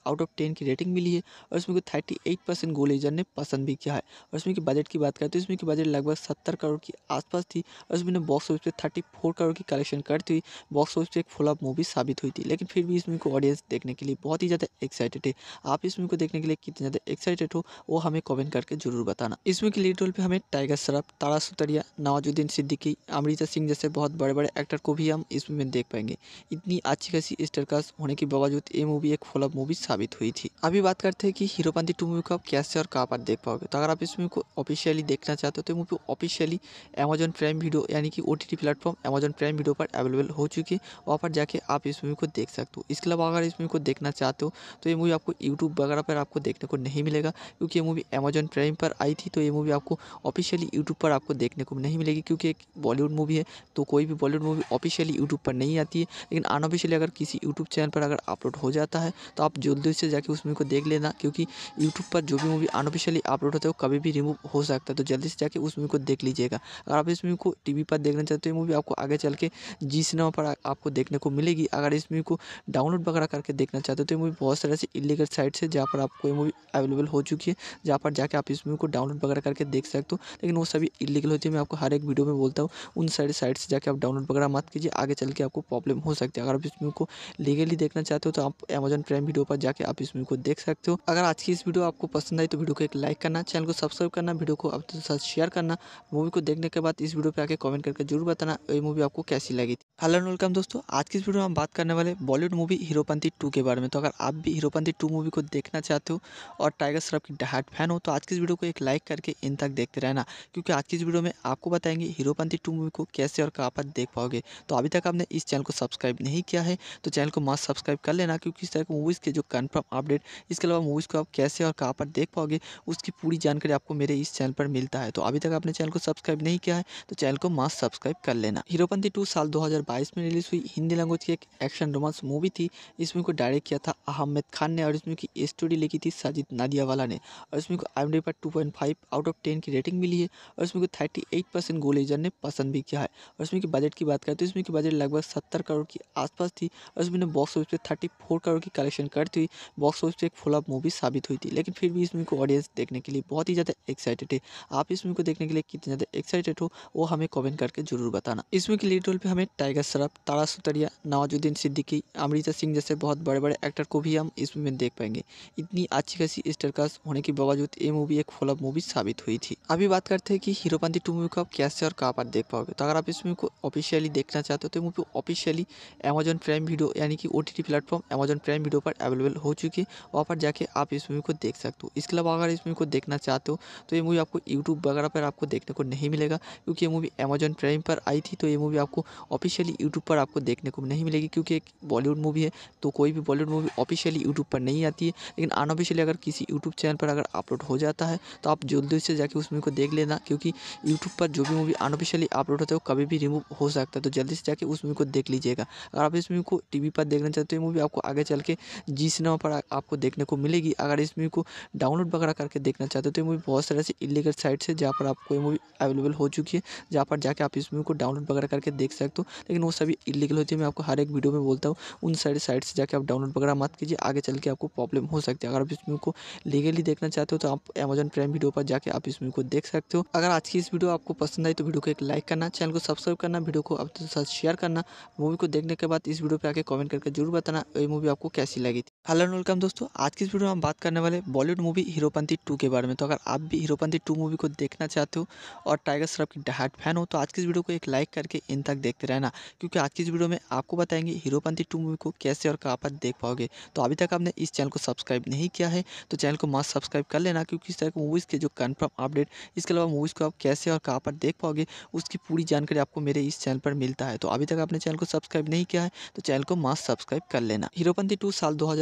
आउट ऑफ टेन की रेटिंग मिली है और इस मूवी को थर्टी गोलेजर ने पसंद भी किया है और इस मूवी की बजट की बात करें तो इस मूवी की बजट लगभग सत्तर करोड़ के आसपास थी और इसमें बॉक्स ऑफिस पे थर्टी फोर करोड़ की कलेक्शन करती हुई बॉक्स ऑफिस पे एक फुला फ्लॉप मूवी साबित हुई थी लेकिन फिर भी इस मूवी को ऑडियंस देखने के लिए बहुत ही ज़्यादा एक्साइटेड है आप इस मूवी को देखने के लिए कितने ज़्यादा एक्साइटेड हो वो हमें कमेंट करके जरूर बताना इस मूवी के लीड रोल पर हमें टाइगर श्रॉफ तारा सुतरिया नवाजुद्दीन सिद्दीकी अमृता सिंह जैसे बहुत बड़े बड़े एक्टर को भी हम इस मूवी में देख पाएंगे इतनी अच्छी खासी स्टरकास्ट होने के बावजूद ये मूवी एक फ्लॉप मूवी साबित हुई थी अभी बात करते हैं कि हीरोपंथी टू मूवी को आप कैसे और कहाँ पर देख पाओगे तो अगर आप इस मूवी को ऑफिशियली देखना चाहते हो तो movie officially Amazon Prime Video यानी कि O T platform Amazon Prime Video पर अवेलेबल हो चुकी है वहाँ पर जाके आप इस मूवी को देख सकते हो इसके अलावा अगर इस मूवी को देखना चाहते हो तो ये मूवी आपको यूट्यूब वगैरह पर आपको देखने को नहीं मिलेगा क्योंकि ये मूवी अमेजन प्राइम पर आई थी तो ये मूवी आपको ऑफिशियली यूट्यूब पर आपको देखने को नहीं मिलेगी क्योंकि एक बॉलीवुड मूवी है तो कोई भी बॉलीवुड मूवी ऑफिशियली यूट्यूब पर नहीं आती है लेकिन अनऑफिशियली अगर किसी यूट्यूब चैनल पर अगर अपलोड हो जाता है तो आप जल्दी से जाके उस मूवी को देख लेना क्योंकि यूट्यूब पर जो भी मूवी अनऑफिशियली अपलोड होता है वो कभी भी रिमूव हो सकता है तो जल्दी से जाके उस मूवी को देख लीजिएगा अगर आप इस मूवी को टी पर देखना चाहते हो तो ये मूवी आपको आगे चल के जी सिनेमा पर आपको देखने को मिलेगी अगर इस मूवी को डाउनलोड वगैरह करके देखना चाहते हो तो ये मूवी बहुत सारे ऐसे इलीगल साइट्स है जहाँ पर आपको ये मूवी अवेलेबल हो चुकी है जहाँ पर जाके आप इस मूवी को डाउनलोड वगैरह करके देख सकते हो लेकिन वो सभी इलीगल होती है मैं आपको हर एक वीडियो में बोलता हूँ उन सारी साइट से जाके आप डाउनलोड वगैरह मत कीजिए आगे चल के आपको प्रॉब्लम हो सकती है अगर आप इस मूवी को लीगली देखना चाहते हो तो आप अमेजन प्राइम वीडियो पर जाके आप इस मूवी को देख सकते हो अगर आज की इस वीडियो आपको पसंद आई तो वीडियो को एक लाइक करना चैनल को सब्सक्राइब करना वीडियो को आप साथ शेयर करना मूवी को देखने के बाद इस वीडियो पर आके कॉमेंट करके जरूर बताना ये मूवी आपको कैसी लगी थी हेलो वेलकम दोस्तों आज की इस वीडियो में हम बात करने वाले बॉलीवुड मूवी हीरोपंथी टू के बारे में तो अगर आप भी हीरोपंथी टू मूवी को देखना चाहते हो और टाइगर श्रॉफ की डहाट फैन हो तो आज की इस वीडियो को एक लाइक करके इन तक देखते रहना क्योंकि आज की इस वीडियो में आपको बताएंगे हीरोपंथी टू मूवी को कैसे और कहाँ पर देख पाओगे तो अभी तक आपने इस चैनल को सब्सक्राइब नहीं किया है तो चैनल को मस्त सब्सक्राइब कर लेना क्योंकि इस तरह की मूवीज़ के जो कन्फर्म अपडेट इसके अलावा मूवीज़ को आप कैसे और कहाँ पर देख पाओगे उसकी पूरी जानकारी आपको मेरे इस चैनल पर मिलता है तो अभी तक आपने चैनल को सब्सक्राइब नहीं किया है तो चैनल को मस्त सब्सक्राइब कर लेना हीरोपंथी टू साल दो में रिलीज़ हुई हिंदी लैंग्वेज लैंग्वेज की एक एक्शन रोमांस मूवी थी इसमें को डायरेक्ट किया था अहमद खान ने और इसमें की स्टोरी लिखी थी साजिद नादियावाला ने और इसमें को आई एम पर two point five out of ten की रेटिंग मिली है और इसमें को थर्टी एट परसेंट गोलेजर ने पसंद भी किया है और इसमें की बजट की बात करें तो इसमें की बजट लगभग सत्तर करोड़ के आसपास थी और इसमें बॉक्स ऑफिस पर थर्टी करोड़ की कलेक्शन करती हुई बॉक्स ऑफिस पर एक फ्लॉप मूवी साबित हुई थी लेकिन फिर भी इसमें को ऑडियंस देखने के लिए बहुत ही ज़्यादा एक्साइटेड है आप इस मूवी को देखने के लिए कितने ज़्यादा एक्साइटेड हो वो हमें कॉमेंट करके जरूर बताना इसमें की लीड रोल पर हमें टाइगर श्रॉफ तारा सुतरिया नवाजुद्दीन सिद्दीकी अमृता सिंह जैसे बहुत बड़े बड़े एक्टर को भी हम इसमें देख पाएंगे इतनी अच्छी खासी स्टारकास्ट होने के बावजूद ये मूवी एक फ्लॉप मूवी साबित हुई थी अभी बात करते हैं कि हीरोपंथी टू मूवी को आप कैसे और कहाँ पर देख पाओगे तो अगर आप इस मूवी को ऑफिशियली देखना चाहते हो तो movie officially Amazon Prime Video यानी कि O T platform Amazon Prime Video पर अवेलेबल हो चुकी है वहाँ पर जाके आप इस मूवी को देख सकते हो इसके अलावा अगर इस मूवी को देखना चाहते हो तो ये मूवी आपको यूट्यूब वगैरह पर आपको देखने को नहीं मिलेगा क्योंकि ये मूवी अमेजन प्राइम पर आई थी तो ये मूवी आपको ऑफिशियली यूट्यूब पर आपको देखने को नहीं मिलेगी क्योंकि एक बॉलीवुड मूवी है तो कोई भी बॉलीवुड मूवी ऑफिशियली यूट्यूब पर नहीं आती है लेकिन अनऑफिशियली अगर किसी यूट्यूब चैनल पर अगर अपलोड हो जाता है तो आप जल्दी से जाकर उस मूवी को देख लेना क्योंकि यूट्यूब पर जो भी मूवी अनऑफिशियली अपलोड होता है वो कभी भी रिमूव हो सकता है तो जल्दी से जाकर उस मूवी को देख लीजिएगा अगर आप इस मूवी को टी पर देखना चाहते हो मूवी आपको आगे चल के जी सिनेमा पर आपको देखने को मिलेगी अगर इस मूवी को डाउनलोड वगैरह करके देखना चाहते हो तो ये मूवी बहुत सारे ऐसी इलीगल साइट्स है जहाँ पर आपको ये मूवी अवेलेबल हो चुकी है जहाँ पर जाके आप इस मूवी को डाउनलोड वगैरह करके देख सकते हो लेकिन वो सभी इलीगल होती है मैं आपको हर एक वीडियो में बोलता हूँ उन सारे साइट से जाके आप डाउनलोड वगैरह मत कीजिए आगे चल के आपको प्रॉब्लम हो सकती है अगर आप इस मूवी को लीगली देखना चाहते हो तो आप अमेजन प्राइम वीडियो पर जाकर आप इस मूवी को देख सकते हो अगर आज की इस वीडियो आपको पसंद आई तो वीडियो को एक लाइक करना चैनल को सब्सक्राइब करना वीडियो को आपके साथ शेयर करना मूवी को देखने के बाद इस वीडियो पर आके कॉमेंट करके जरूर बताना ये मूवी आपको कैसी लगी थी हेलो एंड वेलकम दोस्तों आज की इस वीडियो में हम बात करने वाले बॉलीवुड मूवी हीरोपंथी टू के बारे में तो अगर आप भी हीरोपंथी टू मूवी को देखना चाहते हो और टाइगर श्रॉफ की डहाट फैन हो तो आज की इस वीडियो को एक लाइक करके इन तक देखते रहना क्योंकि आज की इस वीडियो में आपको आपको बताएंगे हीरोपंथी टू मूवी को कैसे और कहाँ पर देख पाओगे तो अभी तक आपने इस चैनल को सब्सक्राइब नहीं किया है तो चैनल को मास्क सब्सक्राइब कर लेना क्योंकि इस तरह मूवीज़ के जो कन्फर्म अपडेट इसके अलावा मूवीज़ को आप कैसे और कहाँ पर देख पाओगे उसकी पूरी जानकारी आपको मेरे इस चैनल पर मिलता है तो अभी तक आपने चैनल को सब्सक्राइब नहीं किया है तो चैनल को मास्क सब्सक्राइब कर लेना हीरोपंथी टू साल दो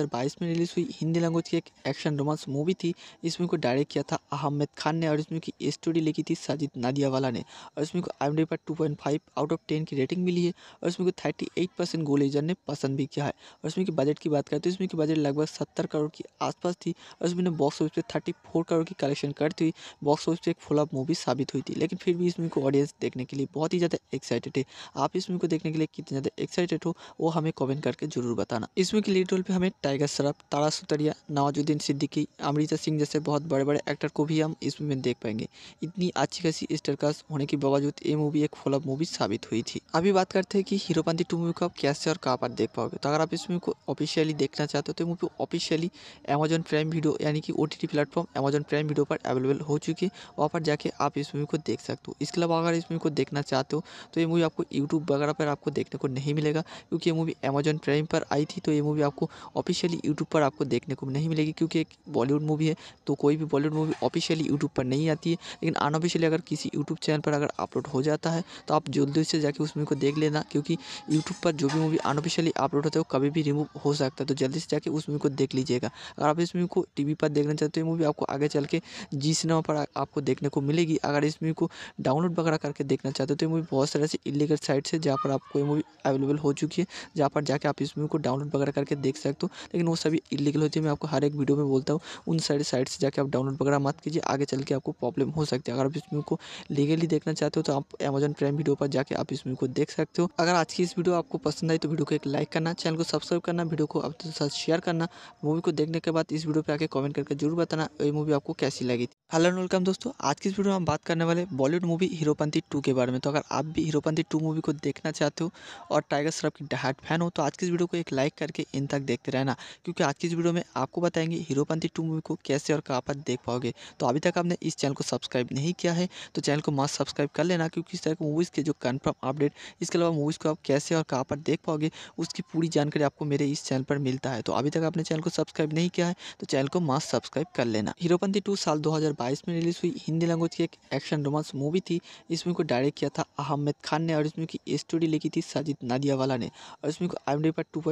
में रिलीज हुई हिंदी लैंग्वेज की एक एक्शन रोमांस मूवी थी इस मूवी को डायरेक्ट किया था अहमद खान ने और इसमें की स्टोरी लिखी थी साजिद नादियावाला ने और इसमें को आई पर टू आउट ऑफ टेन की रेटिंग मिली है और इसमें मूवी को थर्टी परसेंट गोल लीजर ने पसंद भी किया है और इसमें की बजट की बात करें तो इसमें की बजट लगभग सत्तर करोड़ के आसपास थी और इसमें बॉक्स ऑफिस पे थर्टी फोर करोड़ की कलेक्शन करती हुई बॉक्स ऑफिस पे एक फ्लॉप मूवी साबित हुई थी लेकिन फिर भी इसमें को ऑडियंस देखने के लिए बहुत ही ज़्यादा एक्साइटेड है आप इसमें को देखने के लिए कितने ज़्यादा एक्साइटेड हो वो हमें कॉमेंट करके जरूर बताना इसमें की लीड रोल पर हमें टाइगर श्रॉफ तारा सुतरिया नवाजुद्दीन सिद्दीकी अमृता सिंह जैसे बहुत बड़े बड़े एक्टर को भी हम इस मूवी में देख पाएंगे इतनी अच्छी खासी स्टरकास्ट होने के बावजूद ये मूवी एक फ्लॉप मूवी साबित हुई थी अभी बात करते हैं कि हीरोपंथी टू मूवी को आप कैसे और कहाँ पर देख पाओगे तो अगर आप इस मूवी को ऑफिशियली देखना चाहते हो तो movie officially Amazon Prime Video यानी कि O T T platform Amazon Prime Video पर अवेलेबल हो चुकी है वहाँ पर जाके आप इस मूवी को देख सकते हो इसके अलावा अगर इस मूवी को देखना चाहते हो तो ये मूवी आपको यूट्यूब वगैरह पर आपको देखने को नहीं मिलेगा क्योंकि ये मूवी अमेजन प्राइम पर आई थी तो ये मूवी आपको ऑफिशियली यूट्यूब पर आपको देखने को नहीं मिलेगी क्योंकि एक बॉलीवुड मूवी है तो कोई भी बॉलीवुड मूवी ऑफिशियली यूट्यूब पर नहीं आती है लेकिन अनऑफिशियली अगर किसी यूट्यूब चैनल पर अगर अपलोड हो जाता है तो आप जल्दी से जाके उस मूवी को देख लेना क्योंकि यूट्यूब पर पर जो भी मूवी अनऑफिशियली अपलोड होता है वो कभी भी रिमूव हो सकता है तो जल्दी से जाके उस मूवी को देख लीजिएगा अगर आप इस मूवी को टीवी पर देखना चाहते हो मूवी आपको आगे चल के जी सिनेमा पर आपको देखने को मिलेगी अगर इस मूवी को डाउनलोड वगैरह करके देखना चाहते हो तो ये मूवी बहुत सारे ऐसी इलीगल साइट है जहाँ पर आपको ये मूवी अवेलेबल हो चुकी है जहाँ पर जाके आप इस मूवी को डाउनलोड वगैरह करके देख सकते हो लेकिन वो सभी इलीगल होती है मैं आपको हर एक वीडियो में बोलता हूँ उन सारी साइट से जाकर आप डाउनलोड वगैरह मत कीजिए आगे चल के आपको प्रॉब्लम हो सकती है अगर आप इस मूवी को लीगली देखना चाहते हो तो आप अमेजन प्राइम वीडियो पर जाके आप इस मूवी को देख सकते हो अगर आज की इस वीडियो आपको पसंद आई तो वीडियो को एक लाइक करना चैनल को सब्सक्राइब करना वीडियो को आप साथ शेयर करना मूवी को देखने के बाद इस वीडियो पर आके कमेंट करके जरूर बताना ये मूवी आपको कैसी लगी थी हेलो वेलकम दोस्तों आज की इस वीडियो में हम बात करने वाले बॉलीवुड मूवी हीरोपंथी टू के बारे में तो अगर आप भी हीरोपंथी टू मूवी को देखना चाहते हो और टाइगर श्रॉफ की डहाट फैन हो तो आज की इस वीडियो को एक लाइक करके इन तक देखते रहना क्योंकि आज की इस वीडियो में आपको बताएंगे हीरोपंथी टू मूवी को कैसे और कहाँ पर देख पाओगे तो अभी तक आपने इस चैनल को सब्सक्राइब नहीं किया है तो चैनल को मस्त सब्सक्राइब कर लेना क्योंकि इस तरह की मूवीज़ के जो कन्फर्म अपडेट इसके अलावा मूवीज़ को आप कैसे और कहाँ पर देख पाओगे उसकी पूरी जानकारी आपको मेरे इस चैनल पर मिलता है तो अभी तक आपने चैनल को सब्सक्राइब नहीं किया है तो चैनल को मास्ट सब्सक्राइब कर लेना हीरोपंथी टू साल दो में रिलीज हुई हिंदी लैंग्वेज की एक एक्शन रोमांस मूवी थी इसमें को डायरेक्ट किया था अहमद खान ने और इसमें की स्टोरी लिखी थी साजिद नादियावाला ने और इसमें को आई पर टू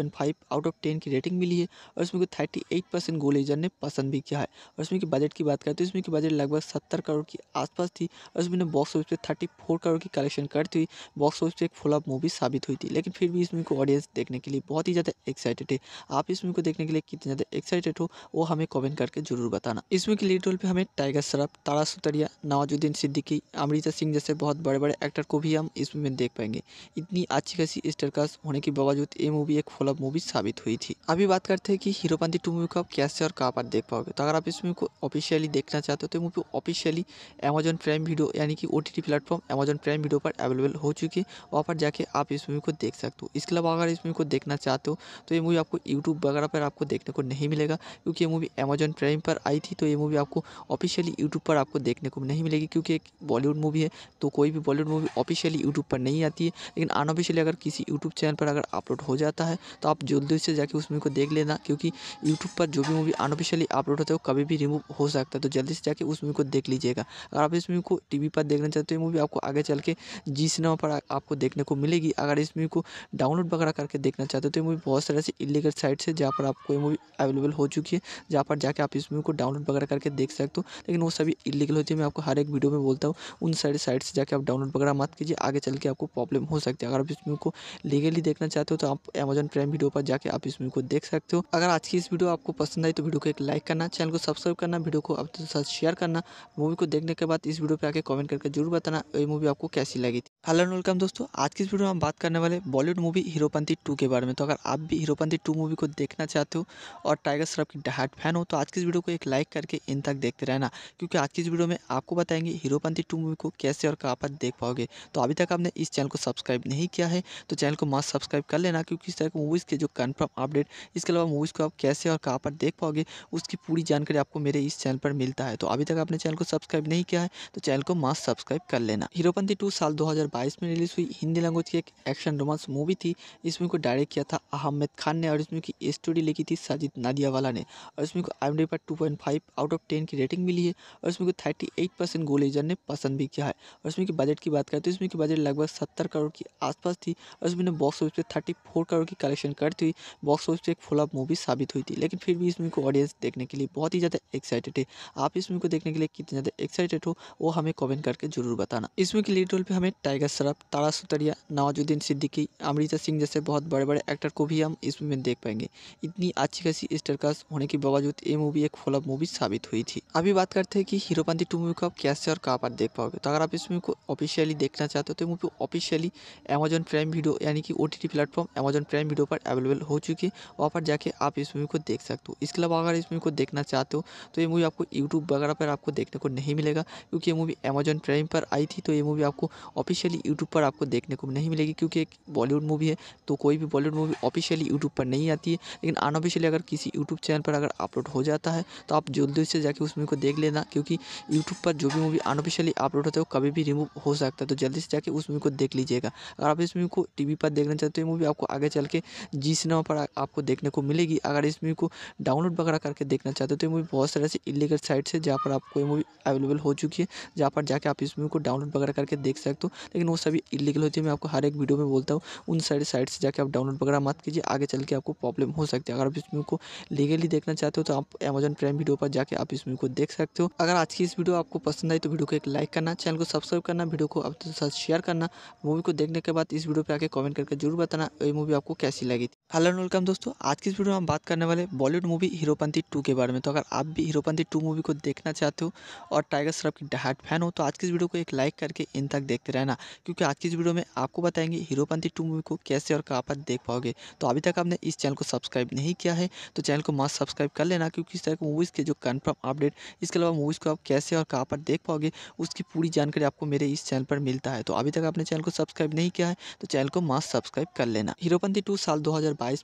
आउट ऑफ टेन की रेटिंग मिली है और इसमें को थर्टी गोलेजर ने पसंद भी किया है और इसमें की बजट की बात करें तो इसमें की बजट लगभग सत्तर करोड़ की आसपास थी और इसमें बॉक्स ऑफिस पे थर्टी फोर करोड़ की कलेक्शन करती हुई बॉक्स ऑफिस पे एक फ्लॉप मूवी साबित हुई थी लेकिन फिर फिर भी इस मूवी को ऑडियंस देखने के लिए बहुत ही ज़्यादा एक्साइटेड है आप इस मूवी को देखने के लिए कितने ज़्यादा एक्साइटेड हो वो हमें कमेंट करके जरूर बताना इस मूवी के लीड रोल पे हमें टाइगर श्रॉफ तारा सुतरिया नवाजुद्दीन सिद्दीकी अमृता सिंह जैसे बहुत बड़े बड़े एक्टर को भी हम इस मूवी में देख पाएंगे इतनी अच्छी खासी स्टरकास्ट होने के बावजूद ये मूवी एक फ्लॉप मूवी साबित हुई थी अभी बात करते हैं कि हीरोपंथी टू मूवी को आप कैसे और कहाँ पर देख पाओगे तो अगर आप इस मूवी को ऑफिशियली देखना चाहते हो तो movie officially Amazon Prime Video यानी कि O T platform Amazon Prime Video पर अवेलेबल हो चुकी है वहाँ पर जाके आप इस मूवी को देख सकते तो इसके अलावा अगर इस मूवी को देखना चाहते हो तो ये मूवी आपको यूट्यूब वगैरह पर आपको देखने को नहीं मिलेगा क्योंकि ये मूवी अमेजन प्राइम पर आई थी तो ये मूवी आपको ऑफिशियली यूट्यूब पर आपको देखने को नहीं मिलेगी क्योंकि एक बॉलीवुड मूवी है तो कोई भी बॉलीवुड मूवी ऑफिशियली यूट्यूब पर नहीं आती है लेकिन अनऑफिशियली अगर किसी यूट्यूब चैनल पर अगर अपलोड हो जाता है तो आप जल्दी से जाके उस मूवी को देख लेना क्योंकि यूट्यूब पर जो भी मूवी अनऑफिशियली अपलोड होता है वो कभी भी रिमूव हो सकता है तो जल्दी से जाकर उस मूवी को देख लीजिएगा अगर आप इस मूवी को टी पर देखना चाहते हो तो ये मूवी आपको आगे चल के जी सिनेमा पर आपको देखने को मिलेगी अगर इस मूवी को डाउनलोड वगैरह करके देखना चाहते हो तो ये मूवी बहुत सारे ऐसे इलीगल साइट्स है जहाँ पर आपको ये मूवी अवेलेबल हो चुकी है जहाँ पर जाके आप इस मूवी को डाउनलोड वगैरह करके देख सकते हो लेकिन वो सभी इलीगल होती है मैं आपको हर एक वीडियो में बोलता हूँ उन सारी साइट से जाकर आप डाउनलोड वगैरह मत कीजिए आगे चल के आपको प्रॉब्लम हो सकती है अगर आप इस मूवी को लीगली देखना चाहते हो तो आप अमेजन प्राइम वीडियो पर जाकर आप इस मूवी को देख सकते हो अगर आज की इस वीडियो आपको पसंद आई तो वीडियो को एक लाइक करना चैनल को सब्सक्राइब करना वीडियो को आपके साथ शेयर करना मूवी को देखने के बाद इस वीडियो पर आके कॉमेंट करके जरूर बताना ये मूवी आपको कैसी लगी थी हेलो वेलकम दोस्तों आज की इस वीडियो में हम बात करने वाले Bollywood favourite movie Heropanti two के बारे में तो अगर आप भी हीरोपंती टू मूवी को देखना चाहते हो और टाइगर श्रॉफ की डहाट फैन हो तो आज की इस वीडियो को एक लाइक करके इन तक देखते रहना क्योंकि आज की इस वीडियो में आपको बताएंगे हीरोपंती टू मूवी को कैसे और कहाँ पर देख पाओगे तो अभी तक आपने इस चैनल को सब्सक्राइब नहीं किया है तो चैनल को मस्त सब्सक्राइब कर लेना क्योंकि इस तरह की मूवीज़ के जो कन्फर्म अपडेट इसके अलावा मूवीज़ को आप कैसे और कहाँ पर देख पाओगे उसकी पूरी जानकारी आपको मेरे इस चैनल पर मिलता है तो अभी तक आपने चैनल को सब्सक्राइब नहीं किया है तो चैनल को मस्त सब्सक्राइब कर लेना हीरोपंती टू साल दो में रिलीज हुई हिंदी लैंग्वेज की एक एक्शन रोमांस मूवी थी इस मूवी को डायरेक्ट किया था अहमद खान ने और इस मूवी की स्टोरी लिखी थी साजिद नादियावाला ने और इस मूवी को आई डी पर two point five out of ten की रेटिंग मिली है और इस मूवी को थर्टी एट परसेंट गोल एजर ने पसंद भी किया है और इसमें की बजट की बात करें तो इसमें की बजट लगभग सत्तर करोड़ के आसपास थी और इसमें बॉक्स ऑफिस पर थर्टी फोर करोड़ की कलेक्शन करती हुई बॉक्स ऑफिस पर एक फ्लॉप मूवी साबित हुई थी लेकिन फिर भी इस मूवी को ऑडियंस देखने के लिए बहुत ही ज़्यादा एक्साइटेड है आप इस मूवी को देखने के लिए कितने ज़्यादा एक्साइटेड हो वो हमें कमेंट करके जरूर बताना इस मूवी के लीड रोल पर हमें टाइगर श्रॉफ तारा सुतरिया नवाजुद्दीन सिद्दीकी अमृता सिंह जैसे बहुत बड़े बड़े एक्टर को भी हम इसमें देख पाएंगे इतनी अच्छी खासी स्टारकास्ट होने के बावजूद ये मूवी एक फ्लॉप मूवी साबित हुई थी अभी बात करते हैं कि हीरोपंथी टू मूवी को आप कैसे और कहाँ पर देख पाओगे तो अगर आप इस मूवी को ऑफिशियली देखना चाहते हो तो movie officially Amazon Prime Video यानी कि O T platform Amazon Prime Video पर अवेलेबल हो चुकी है वहाँ पर जाके आप इस मूवी को देख सकते हो इसके अलावा अगर इस मूवी को देखना चाहते हो तो ये मूवी आपको यूट्यूब वगैरह पर आपको देखने को नहीं मिलेगा क्योंकि ये मूवी अमेजन प्राइम पर आई थी तो ये मूवी आपको ऑफिशियली यूट्यूब पर आपको देखने को नहीं मिलेगी क्योंकि एक बॉलीवुड बॉलीवुड मूवी है तो कोई भी बॉलीवुड मूवी ऑफिशियली यूट्यूब पर नहीं आती है लेकिन अनऑफिशियली अगर किसी यूट्यूब चैनल पर अगर अपलोड हो जाता है तो आप जल्दी से जाकर उस मूवी को देख लेना क्योंकि यूट्यूब पर जो भी मूवी अनऑफिशियली अपलोड होता है वो कभी भी रिमूव हो सकता है तो जल्दी से जाकर उस मूवी को देख लीजिएगा अगर आप इस मूवी को टी पर देखना चाहते हो मूवी आपको आगे चल के जी सिनेमा पर आपको देखने को मिलेगी अगर इस मूवी को डाउनलोड वगैरह करके देखना चाहते हो तो ये मूवी बहुत सारे ऐसी इलीगल साइट्स है जहाँ पर आपको ये मूवी अवेलेबल हो चुकी है जहाँ पर जाके आप इस मूवी को डाउनलोड वगैरह करके देख सकते हो लेकिन वो सभी इलीगल होती है मैं आपको हर एक वीडियो में बोलता हूँ उन सारे साइट से जाके आप डाउनलोड वगैरह मत कीजिए आगे चल के आपको प्रॉब्लम हो सकती है अगर आप इस मूवी को लीगली देखना चाहते हो तो आप अमेजन प्राइम वीडियो पर जाके आप इस मूवी को देख सकते हो अगर आज की इस वीडियो आपको पसंद आई तो वीडियो को एक लाइक करना चैनल को सब्सक्राइब करना वीडियो को आपके साथ शेयर करना मूवी को देखने के बाद इस वीडियो पर आके कॉमेंट करके जरूर बताना ये मूवी आपको कैसी लगी थी हेलो वेलकम दोस्तों आज की इस वीडियो में हम बात करने वाले बॉलीवुड मूवी हीरोपंथी टू के बारे में तो अगर आप भी हीरोपंथी टू मूवी को देखना चाहते हो और टाइगर श्रॉफ की डहाट फैन हो तो आज की इस वीडियो को एक लाइक करके इन तक देखते रहना क्योंकि आज की इस वीडियो में आपको बताएंगे हीरोपंथी टू मूवी मूवी को कैसे और कहाँ पर देख पाओगे तो अभी तक आपने इस चैनल को सब्सक्राइब नहीं किया है तो चैनल को मस्त सब्सक्राइब कर लेना क्योंकि इस तरह के मूवीज़ के जो कन्फर्म अपडेट इसके अलावा मूवीज़ को आप कैसे और कहाँ पर देख पाओगे उसकी पूरी जानकारी आपको मेरे इस चैनल पर मिलता है तो अभी तक आपने चैनल को सब्सक्राइब नहीं किया है तो चैनल को मस्त सब्सक्राइब कर लेना हीरोपंथी टू साल दो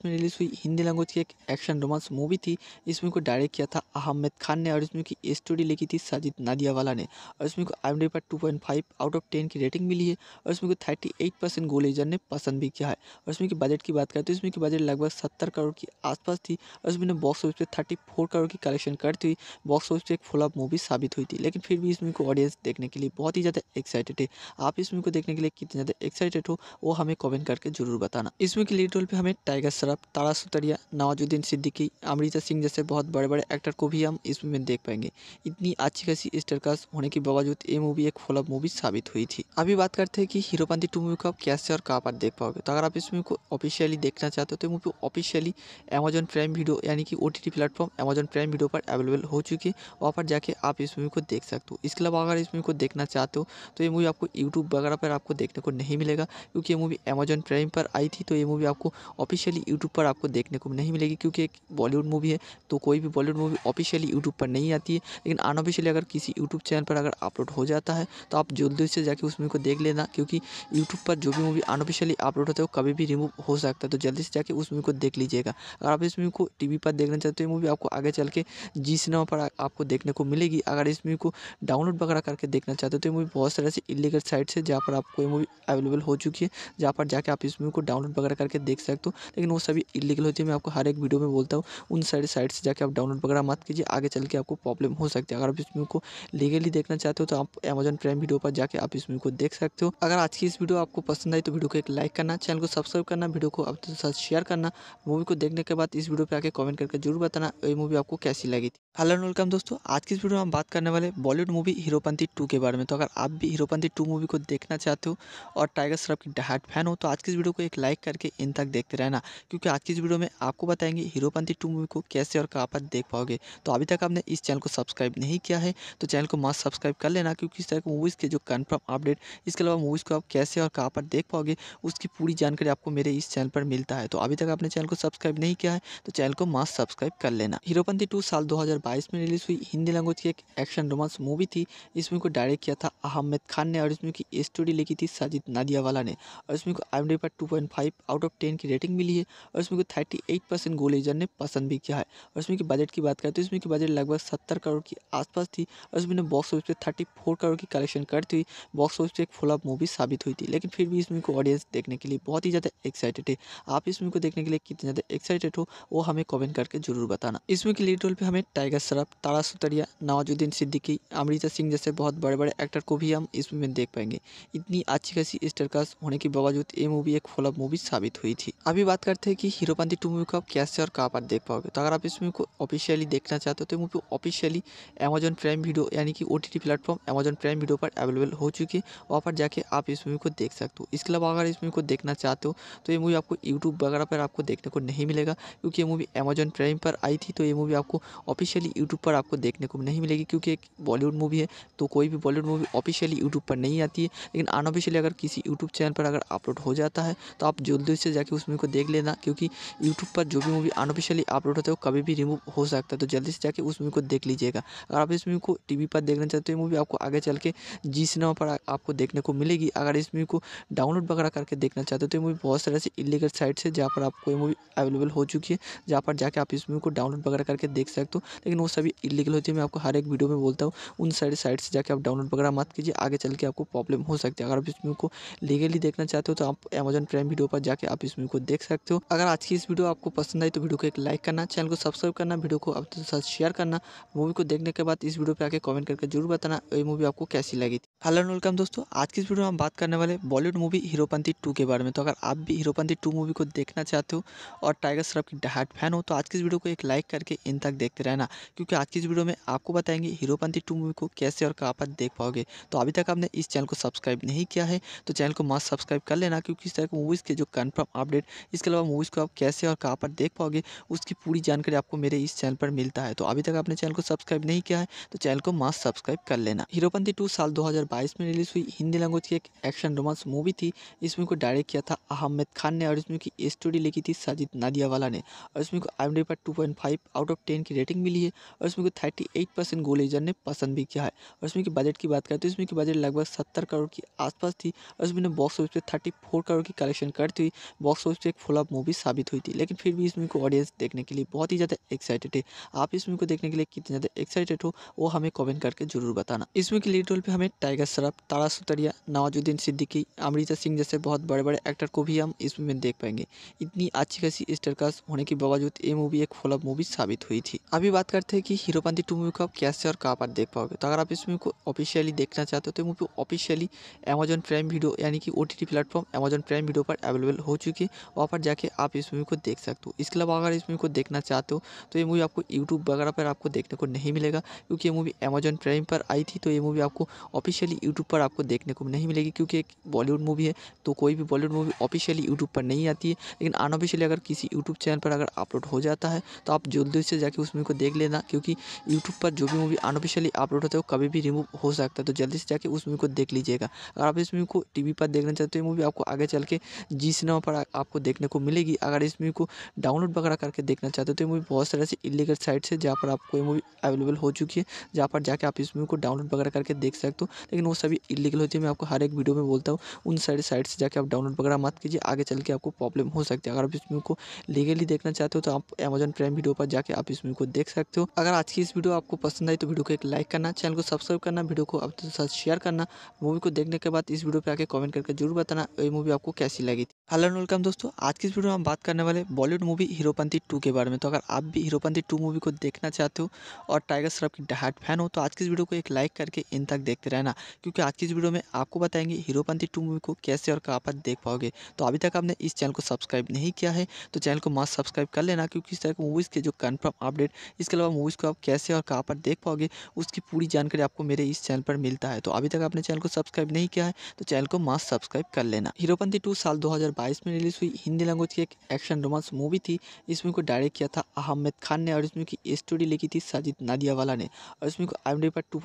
में रिलीज हुई हिंदी लैंग्वेज की एक एक्शन रोमांस मूवी थी इस मूवी को डायरेक्ट किया था अहमद खान ने और इसमें की स्टोरी लिखी थी साजिद नादियावाला ने और इसमें को आई पर टू आउट ऑफ टेन की रेटिंग मिली है और इसमें मूवी को थर्टी गोलेजर ने पसंद भी किया है और इसमें की बजट की बात करें तो इसमें की बजट लगभग सत्तर करोड़ के आसपास थी और इसमें बॉक्स ऑफिस पर थर्टी फोर करोड़ की कलेक्शन करती हुई बॉक्स ऑफिस एक फुल मूवी साबित हुई थी लेकिन फिर भी इसमें को ऑडियंस देखने के लिए बहुत ही ज़्यादा एक्साइटेड है आप इसमें को देखने के लिए कितने ज़्यादा एक्साइटेड हो वो हमें कॉमेंट करके जरूर बताना इसमें की लीड रोल पर हमें टाइगर श्रॉफ तारा सुतरिया नवाजुद्दीन सिद्दीकी अमृता सिंह जैसे बहुत बड़े बड़े एक्टर को भी हम इसमें में देख पाएंगे इतनी अच्छी खासी स्टारकास्ट होने के बावजूद ये मूवी एक फ्लॉप मूवी साबित हुई थी अभी बात करते हैं कि हीरोपंथी टू मूवी को आप कैसे और कहाँ पर देख पाओगे होगा तो अगर आप इस मूवी को ऑफिशियली देखना चाहते हो तो movie officially Amazon Prime Video यानी कि O T T platform Amazon Prime Video पर अवेलेबल हो चुकी है वहाँ पर जाके आप इस मूवी को देख सकते हो इसके अलावा अगर इस मूवी को देखना चाहते हो तो ये मूवी आपको यूट्यूब वगैरह पर आपको देखने को नहीं मिलेगा क्योंकि ये मूवी अमेजन प्राइम पर आई थी तो ये मूवी आपको ऑफिशियली यूट्यूब पर आपको देखने को नहीं मिलेगी क्योंकि एक बॉलीवुड मूवी है तो कोई भी बॉलीवुड मूवी ऑफिशियली यूट्यूब पर नहीं आती है लेकिन अनऑफिशियली अगर किसी यूट्यूब चैनल पर अगर अपलोड हो जाता है तो आप जल्दी से जाके उस मूवी को देख लेना क्योंकि यूट्यूब पर जो भी मूवी अनऑफिशियली अपलोड अपलोड होते हो कभी भी रिमूव हो सकता है तो जल्दी से जाके उस मूवी को देख लीजिएगा अगर आप इस मूवी को टीवी पर देखना चाहते हो मूवी आपको आगे चल के जी सिनेमा पर आपको देखने को मिलेगी अगर इस मूवी को डाउनलोड वगैरह करके देखना चाहते हो तो ये मूवी बहुत सारे इलीगल साइट से जहाँ पर आपको ये मूवी अवेलेबल हो चुकी है जहाँ पर जाके आप इस मूवी को डाउनलोड वगैरह करके देख सकते हो लेकिन वो सभी इलीगल होती है मैं आपको हर एक वीडियो में बोलता हूँ उन सारे साइट से जाकर आप डाउनलोड वगैरह मत कीजिए आगे चल के आपको प्रॉब्लम हो सकती है अगर आप इस मूवी को लीगली देखना चाहते हो तो आप अमेजन प्राइम वीडियो पर जाके आप इस मूवी को देख सकते हो अगर आज की इस वीडियो आपको पसंद आई तो वीडियो को एक लाइक करना करना चैनल को सब्सक्राइब करना वीडियो को आप दोस्तों साथ शेयर करना मूवी को देखने के बाद इस वीडियो पर आके कमेंट करके जरूर बताना ये मूवी आपको कैसी लगी थी हेलो वेलकम दोस्तों आज की इस वीडियो में हम बात करने वाले बॉलीवुड मूवी हीरोपंथी टू के बारे में तो अगर आप भी हीरोपंथी टू मूवी को देखना चाहते हो और टाइगर श्रॉफ की डहाट फैन हो तो आज की इस वीडियो को एक लाइक करके इन तक देखते रहना क्योंकि आज की इस वीडियो में आपको बताएंगे हीरोपंथी टू मूवी को कैसे और कहाँ पर देख पाओगे तो अभी तक आपने इस चैनल को सब्सक्राइब नहीं किया है तो चैनल को मस्त सब्सक्राइब कर लेना क्योंकि इस तरह की मूवीज़ के जो कन्फर्म अपडेट इसके अलावा मूवीज़ को आप कैसे और कहाँ पर देख पाओगे उसकी पूरी जानकारी आपको मेरे इस चैनल पर मिलता है तो अभी तक आपने चैनल को सब्सक्राइब नहीं किया है तो चैनल को मास्ट सब्सक्राइब कर लेना हीरोपंथी टू साल दो में रिलीज हुई हिंदी लैंग्वेज की एक एक्शन रोमांस मूवी थी इस मूवी को डायरेक्ट किया था अहमद खान ने और इस मूवी की स्टोरी लिखी थी साजिद नादियावाला ने और इस मूवी को आई पर टू आउट ऑफ टेन की रेटिंग मिली है और इसमें को थर्टी गोलेजर ने पसंद भी किया है और इसमें की बजट की बात करें तो इसमें की बजट लगभग सत्तर करोड़ के आसपास थी और इसमें बॉक्स ऑफिस पर थर्टी फोर करोड़ की कलेक्शन करती हुई बॉक्स ऑफिस पर एक फ्लॉप मूवी साबित हुई थी लेकिन फिर भी इसमें को ऑडियंस देखने के लिए बहुत ही ज़्यादा एक्साइटेड है आप इस मूवी को देखने के लिए कितने ज़्यादा एक्साइटेड हो वो हमें कमेंट करके जरूर बताना इस मूवी के लीड रोल पर हमें टाइगर श्रॉफ तारा सुतरिया नवाजुद्दीन सिद्दीकी अमृता सिंह जैसे बहुत बड़े बड़े एक्टर को भी हम इस मूवी में देख पाएंगे इतनी अच्छी खासी स्टरकास्ट होने के बावजूद ये मूवी एक फॉलोअप मूवी साबित हुई थी अभी बात करते हैं कि हीरोपंथी टू मूवी को आप कैसे और कहाँ पर देख पाओगे तो अगर आप इस मूवी को ऑफिशियली देखना चाहते हो तो movie officially Amazon Prime Video यानी कि O T platform Amazon Prime Video पर अवेलेबल हो चुकी है वहाँ पर जाके आप इस मूवी को देख सकते हो इसके अलावा अगर इस मूवी को देखना चाहते हो तो ये मूवी आपको यूट्यूब वगैरह पर आपको देखने को नहीं मिलेगा क्योंकि ये मूवी अमेजन प्राइम पर आई थी तो ये मूवी आपको ऑफिशियली यूट्यूब पर आपको देखने को नहीं मिलेगी क्योंकि एक बॉलीवुड मूवी है तो कोई भी बॉलीवुड मूवी ऑफिशियली यूट्यूब पर नहीं आती है लेकिन अनऑफिशियली अगर किसी यूट्यूब चैनल पर अगर अपलोड हो जाता है तो आप जल्दी से जाकर उस मूवी को देख लेना क्योंकि यूट्यूब पर जो भी मूवी अनऑफिशियली अपलोड होता है वो कभी भी रिमूव हो सकता है तो जल्दी से जाकर उस मूवी को देख लीजिएगा अगर आप इस मूवी को टीवी पर देखना चाहते हो मूवी आपको आगे चल के जी सिनेमा पर आपको देखने को मिलेगी अगर इस मूवी को डाउनलोड वगैरह करके देखना चाहते हो तो ये मूवी बहुत सारे ऐसे इलीगल साइट्स है जहाँ पर आपको ये मूवी अवेलेबल हो चुकी है जहाँ पर जाके आप इस मूवी को डाउनलोड वगैरह करके देख सकते हो लेकिन वो सभी इलीगल होती है मैं आपको हर एक वीडियो में बोलता हूँ उन सारी साइट से जाकर आप डाउनलोड वगैरह मत कीजिए आगे चल के आपको प्रॉब्लम हो सकती है अगर आप इस मूवी को लीगली देखना चाहते हो तो आप अमेजन प्राइम वीडियो पर जाकर आप इस मूवी को देख सकते हो अगर आज की इस वीडियो आपको पसंद आई तो वीडियो को एक लाइक करना चैनल को सब्सक्राइब करना वीडियो को आप साथ शेयर करना मूवी को देखने के बाद इस वीडियो पर आके कमेंट करके जरूर बताना ये मूवी आपको कैसी लगी थी हेलो वेलकम दोस्तों आज की इस वीडियो में हम बात करने वाले बॉलीवुड मूवी हीरोपंथी टू के बारे बारे में तो अगर आप भी हीरोपंथी टू मूवी को देखना चाहते हो और टाइगर श्रॉफ की डहाट फैन हो तो आज की इस वीडियो को एक लाइक करके इन तक देखते रहना क्योंकि आज की इस वीडियो में आपको बताएंगे हीरोपंथी टू मूवी को कैसे और कहाँ पर देख पाओगे तो अभी तक आपने इस चैनल को सब्सक्राइब नहीं किया है तो चैनल को मस्त सब्सक्राइब कर लेना क्योंकि इस तरह की मूवीज़ के जो कन्फर्म अपडेट इसके अलावा मूवीज़ को आप कैसे और कहाँ पर देख पाओगे उसकी पूरी जानकारी आपको मेरे इस चैनल पर मिलता है तो अभी तक आपने चैनल को सब्सक्राइब नहीं किया है तो चैनल को मस्त सब्सक्राइब कर लेना हीरोपंथी टू साल दो में रिलीज हुई हिंदी लैंग्वेज की एक एक्शन रोमांस मूवी थी इस मूवी को डायरेक्ट किया था अहमद खान ने और इसमें की स्टोरी लिखी थी साजिद नादियावाला ने और इसमें को आई पर two point five out of ten की रेटिंग मिली है और इसमें को थर्टी एट परसेंट गोलेजर ने पसंद भी किया है और इसमें की बजट की बात करें तो इसमें की बजट लगभग सत्तर करोड़ के आसपास थी और इसमें बॉक्स ऑफिस पर थर्टी फोर करोड़ की कलेक्शन करती हुई बॉक्स ऑफिस पर एक फ्लॉप मूवी साबित हुई थी लेकिन फिर भी इसमें को ऑडियंस देखने के लिए बहुत ही ज़्यादा एक्साइटेड है आप इसमें को देखने के लिए कितने ज़्यादा एक्साइटेड हो वो हमें कमेंट करके जरूर बताना इसमें की लीड रोल पर हमें टाइगर सराफ तारा सुतरिया नवाजुद्दीन सिद्दीकी अमृता सिंह जैसे बहुत बड़े बड़े बड़े एक्टर को भी हम इस मूवी में देख पाएंगे इतनी अच्छी खासी स्टारकास्ट होने के बावजूद ये मूवी एक फ्लॉप मूवी साबित हुई थी अभी बात करते हैं कि हीरोपंथी टू मूवी को आप कैसे और कहाँ पर देख पाओगे तो अगर आप इस मूवी को ऑफिशियली देखना चाहते हो तो movie officially Amazon Prime Video यानी कि O T platform Amazon Prime Video पर अवेलेबल हो चुकी है वहाँ पर जाके आप इस मूवी को देख सकते हो इसके अलावा अगर इस मूवी को देखना चाहते हो तो ये मूवी आपको यूट्यूब वगैरह पर आपको देखने को नहीं मिलेगा क्योंकि ये मूवी अमेजन प्राइम पर आई थी तो ये मूवी आपको ऑफिशियली यूट्यूब पर आपको देखने को नहीं मिलेगी क्योंकि एक बॉलीवुड मूवी है तो कोई भी Bollywood Hollywood movie officially YouTube पर नहीं आती है लेकिन अनऑफिशियली अगर किसी यूट्यूब चैनल पर अगर अपलोड हो जाता है तो आप जल्दी से जाकर उस मूवी को देख लेना क्योंकि यूट्यूब पर जो भी मूवी अनऑफिशियली अपलोड होता है वो कभी भी रिमूव हो सकता है तो जल्दी से जाकर उस मूवी को देख लीजिएगा अगर आप इस मूवी को टी पर देखना चाहते हो मूवी आपको आगे चल के जी सिनेमा पर आपको देखने को मिलेगी अगर इस मूवी को डाउनलोड वगैरह करके देखना चाहते हो तो ये मूवी बहुत सारे ऐसी इलीगल साइट्स है जहाँ पर आपको ये मूवी अवेलेबल हो चुकी है जहाँ पर जाके आप इस मूवी को डाउनलोड वगैरह करके देख सकते हो लेकिन वो सभी इलीगल होती है मैं आपको हर एक वीडियो में बोलता हूँ उन सारी साइट से जाके आप डाउनलोड डाउनलोड वगैरह मत कीजिए आगे चल के आपको प्रॉब्लम हो सकती है अगर आप इस मूवी को लीगली देखना चाहते हो तो आप अमेजन प्राइम वीडियो पर जाकर आप इस मूवी को देख सकते हो अगर आज की इस वीडियो आपको पसंद आई तो वीडियो को एक लाइक करना चैनल को सब्सक्राइब करना वीडियो को अपने साथ शेयर करना मूवी को देखने के बाद इस वीडियो पर आके कॉमेंट करके जरूर बताना ये मूवी आपको कैसी लगी थी हेलो वेलकम दोस्तों आज की इस वीडियो में हम बात करने वाले बॉलीवुड मूवी हीरोपंथी टू के बारे में तो अगर आप भी हीरोपंथी टू मूवी को देखना चाहते हो और टाइगर श्रॉफ की डहाट फैन हो तो आज की इस वीडियो को एक लाइक करके इन तक देखते रहना क्योंकि आज की इस वीडियो में आपको बताएंगे हीरोपंथी टू मूवी को कैसे और कहाँ पर देख देख पाओगे तो अभी तक आपने इस चैनल को सब्सक्राइब नहीं किया है तो चैनल को मस्त सब्सक्राइब कर लेना क्योंकि इस तरह के मूवीज़ के जो कन्फर्म अपडेट इसके अलावा मूवीज़ को आप कैसे और कहाँ पर देख पाओगे उसकी पूरी जानकारी आपको मेरे इस चैनल पर मिलता है तो अभी तक आपने चैनल को सब्सक्राइब नहीं किया है तो चैनल को मस्त सब्सक्राइब कर लेना हीरोपंथी टू साल दो में रिलीज हुई हिंदी लैंग्वेज की एक एक्शन रोमांस मूवी थी इसमें को डायरेक्ट किया था अहमद खान ने और इसमें की स्टोरी लिखी थी साजिद नादियावाला ने और इसमें को आई पर टू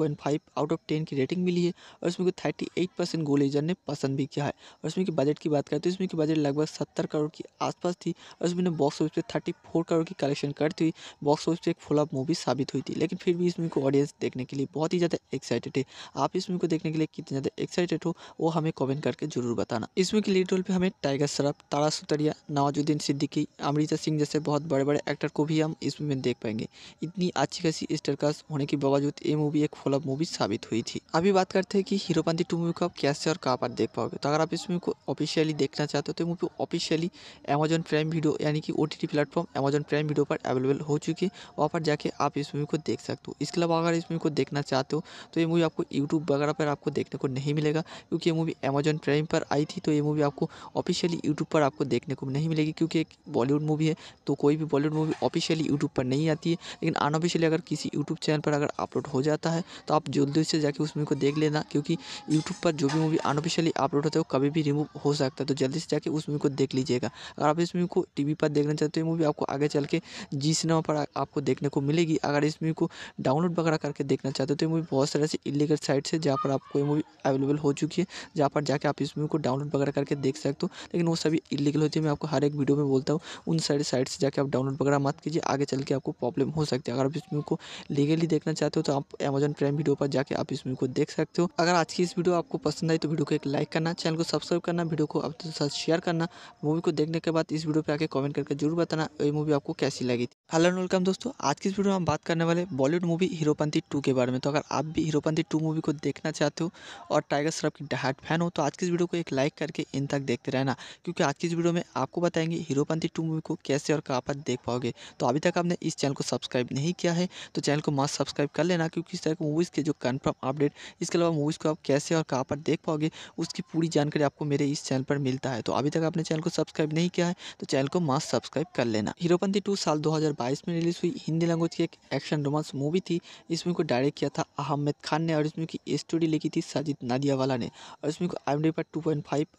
आउट ऑफ टेन की रेटिंग मिली है और इसमें को थर्टी एट परसेंट गोलेजर ने पसंद भी किया है और इसमें की बजट बजट की बात करें तो इसमें की बजट लगभग सत्तर करोड़ के आसपास थी और इसमें बॉक्स ऑफिस पे थर्टी फोर करोड़ की कलेक्शन करती हुई बॉक्स ऑफिस पे एक फ्लॉप मूवी साबित हुई थी लेकिन फिर भी इसमें को ऑडियंस देखने के लिए बहुत ही ज़्यादा एक्साइटेड है आप इसमें को देखने के लिए कितने ज़्यादा एक्साइटेड हो वो हमें कॉमेंट करके जरूर बताना इसमें के लीड रोल पर हमें टाइगर श्रॉफ तारा सुतरिया नवाजुद्दीन सिद्दीकी अमृता सिंह जैसे बहुत बड़े बड़े एक्टर को भी हम इसमें देख पाएंगे इतनी अच्छी खासी स्टरकास्ट होने के बावजूद ये मूवी एक फ्लॉप मूवी साबित हुई थी अभी बात करते हैं कि हीरोपंथी टू मूवी को आप कैसे और कहाँ पर देख पाओगे तो अगर आप इस मूवी को ऑफिस ऑफिशियली देखना चाहते हो तो movie officially Amazon Prime Video यानी कि O T T platform Amazon Prime Video पर अवेलेबल हो चुकी है वहाँ पर जाके आप इस मूवी को देख सकते हो इसके अलावा अगर इस मूवी को देखना चाहते हो तो ये मूवी आपको यूट्यूब वगैरह पर आपको देखने को नहीं मिलेगा क्योंकि ये मूवी अमेजन प्राइम पर आई थी तो ये मूवी आपको ऑफिशियली यूट्यूब पर आपको देखने को नहीं मिलेगी क्योंकि एक बॉलीवुड मूवी है तो कोई भी बॉलीवुड मूवी ऑफिशियली यूट्यूब पर नहीं आती है लेकिन अनऑफिशियली अगर किसी यूट्यूब चैनल पर अगर अपलोड हो जाता है तो आप जल्दी से जाके उस मूवी को देख लेना क्योंकि यूट्यूब पर जो भी मूवी अनऑफिशियली अपलोड होता है वो कभी भी रिमूव हो सकता है तो जल्दी से जाके उस मूवी को देख लीजिएगा अगर आप इस मूवी को टी पर देखना चाहते हो मूवी आपको आगे चल के जी सिनेमा पर आपको देखने को मिलेगी अगर इस मूवी को डाउनलोड वगैरह करके देखना चाहते हो तो मूवी बहुत सारे ऐसी इलीगल साइट्स है जहाँ पर आपको ये मूवी अवेलेबल हो चुकी है जहाँ पर जाके आप इस मूवी को डाउनलोड वगैरह करके देख सकते हो लेकिन वो सभी इलीगल होती है मैं आपको हर एक वीडियो में बोलता हूँ उन सारी साइट से जाके आप डाउनलोड वगैरह मत कीजिए आगे चल के आपको प्रॉब्लम हो सकती है अगर आप इस मूवी को लीगली देखना चाहते हो तो आप अमेजन प्राइम वीडियो पर जाके आप इस मूवी को देख सकते हो अगर आज की इस वीडियो आपको पसंद आई तो वीडियो को एक लाइक करना चैनल को सब्सक्राइब करना वीडियो को तक तो साथ शेयर करना मूवी को देखने के बाद इस वीडियो पे आके कमेंट करके जरूर बताना ये मूवी आपको कैसी लगी थी हेलो वेलकम दोस्तों आज की इस वीडियो में हम बात करने वाले बॉलीवुड मूवी हीरोपंथी टू के बारे में तो अगर आप भी हीरोपंथी टू मूवी को देखना चाहते हो और टाइगर श्रॉफ की डहाट फैन हो तो आज की इस वीडियो को एक लाइक करके इन तक देखते रहना क्योंकि आज की इस वीडियो में आपको बताएंगे हीरोपंथी टू मूवी को कैसे और कहाँ पर देख पाओगे तो अभी तक आपने इस चैनल को सब्सक्राइब नहीं किया है तो चैनल को मास्क सब्सक्राइब कर लेना क्योंकि इस तरह की मूवीज़ के जो कन्फर्म अपडेट इसके अलावा मूवीज़ को आप कैसे और कहाँ पर देख पाओगे उसकी पूरी जानकारी आपको मेरे इस चैनल चैनल पर मिलता है तो अभी तक आपने चैनल को सब्सक्राइब नहीं किया है तो चैनल को मास्क सब्सक्राइब कर लेना हीरोपंथी टू साल 2022 में रिलीज हुई हिंदी लैंग्वेज की एक एक्शन रोमांस मूवी थी इस मूवी को डायरेक्ट किया था अहमद खान ने और इस मूवी की स्टोरी लिखी थी साजिद नादियावाला ने और इस मूवी को आई पर टू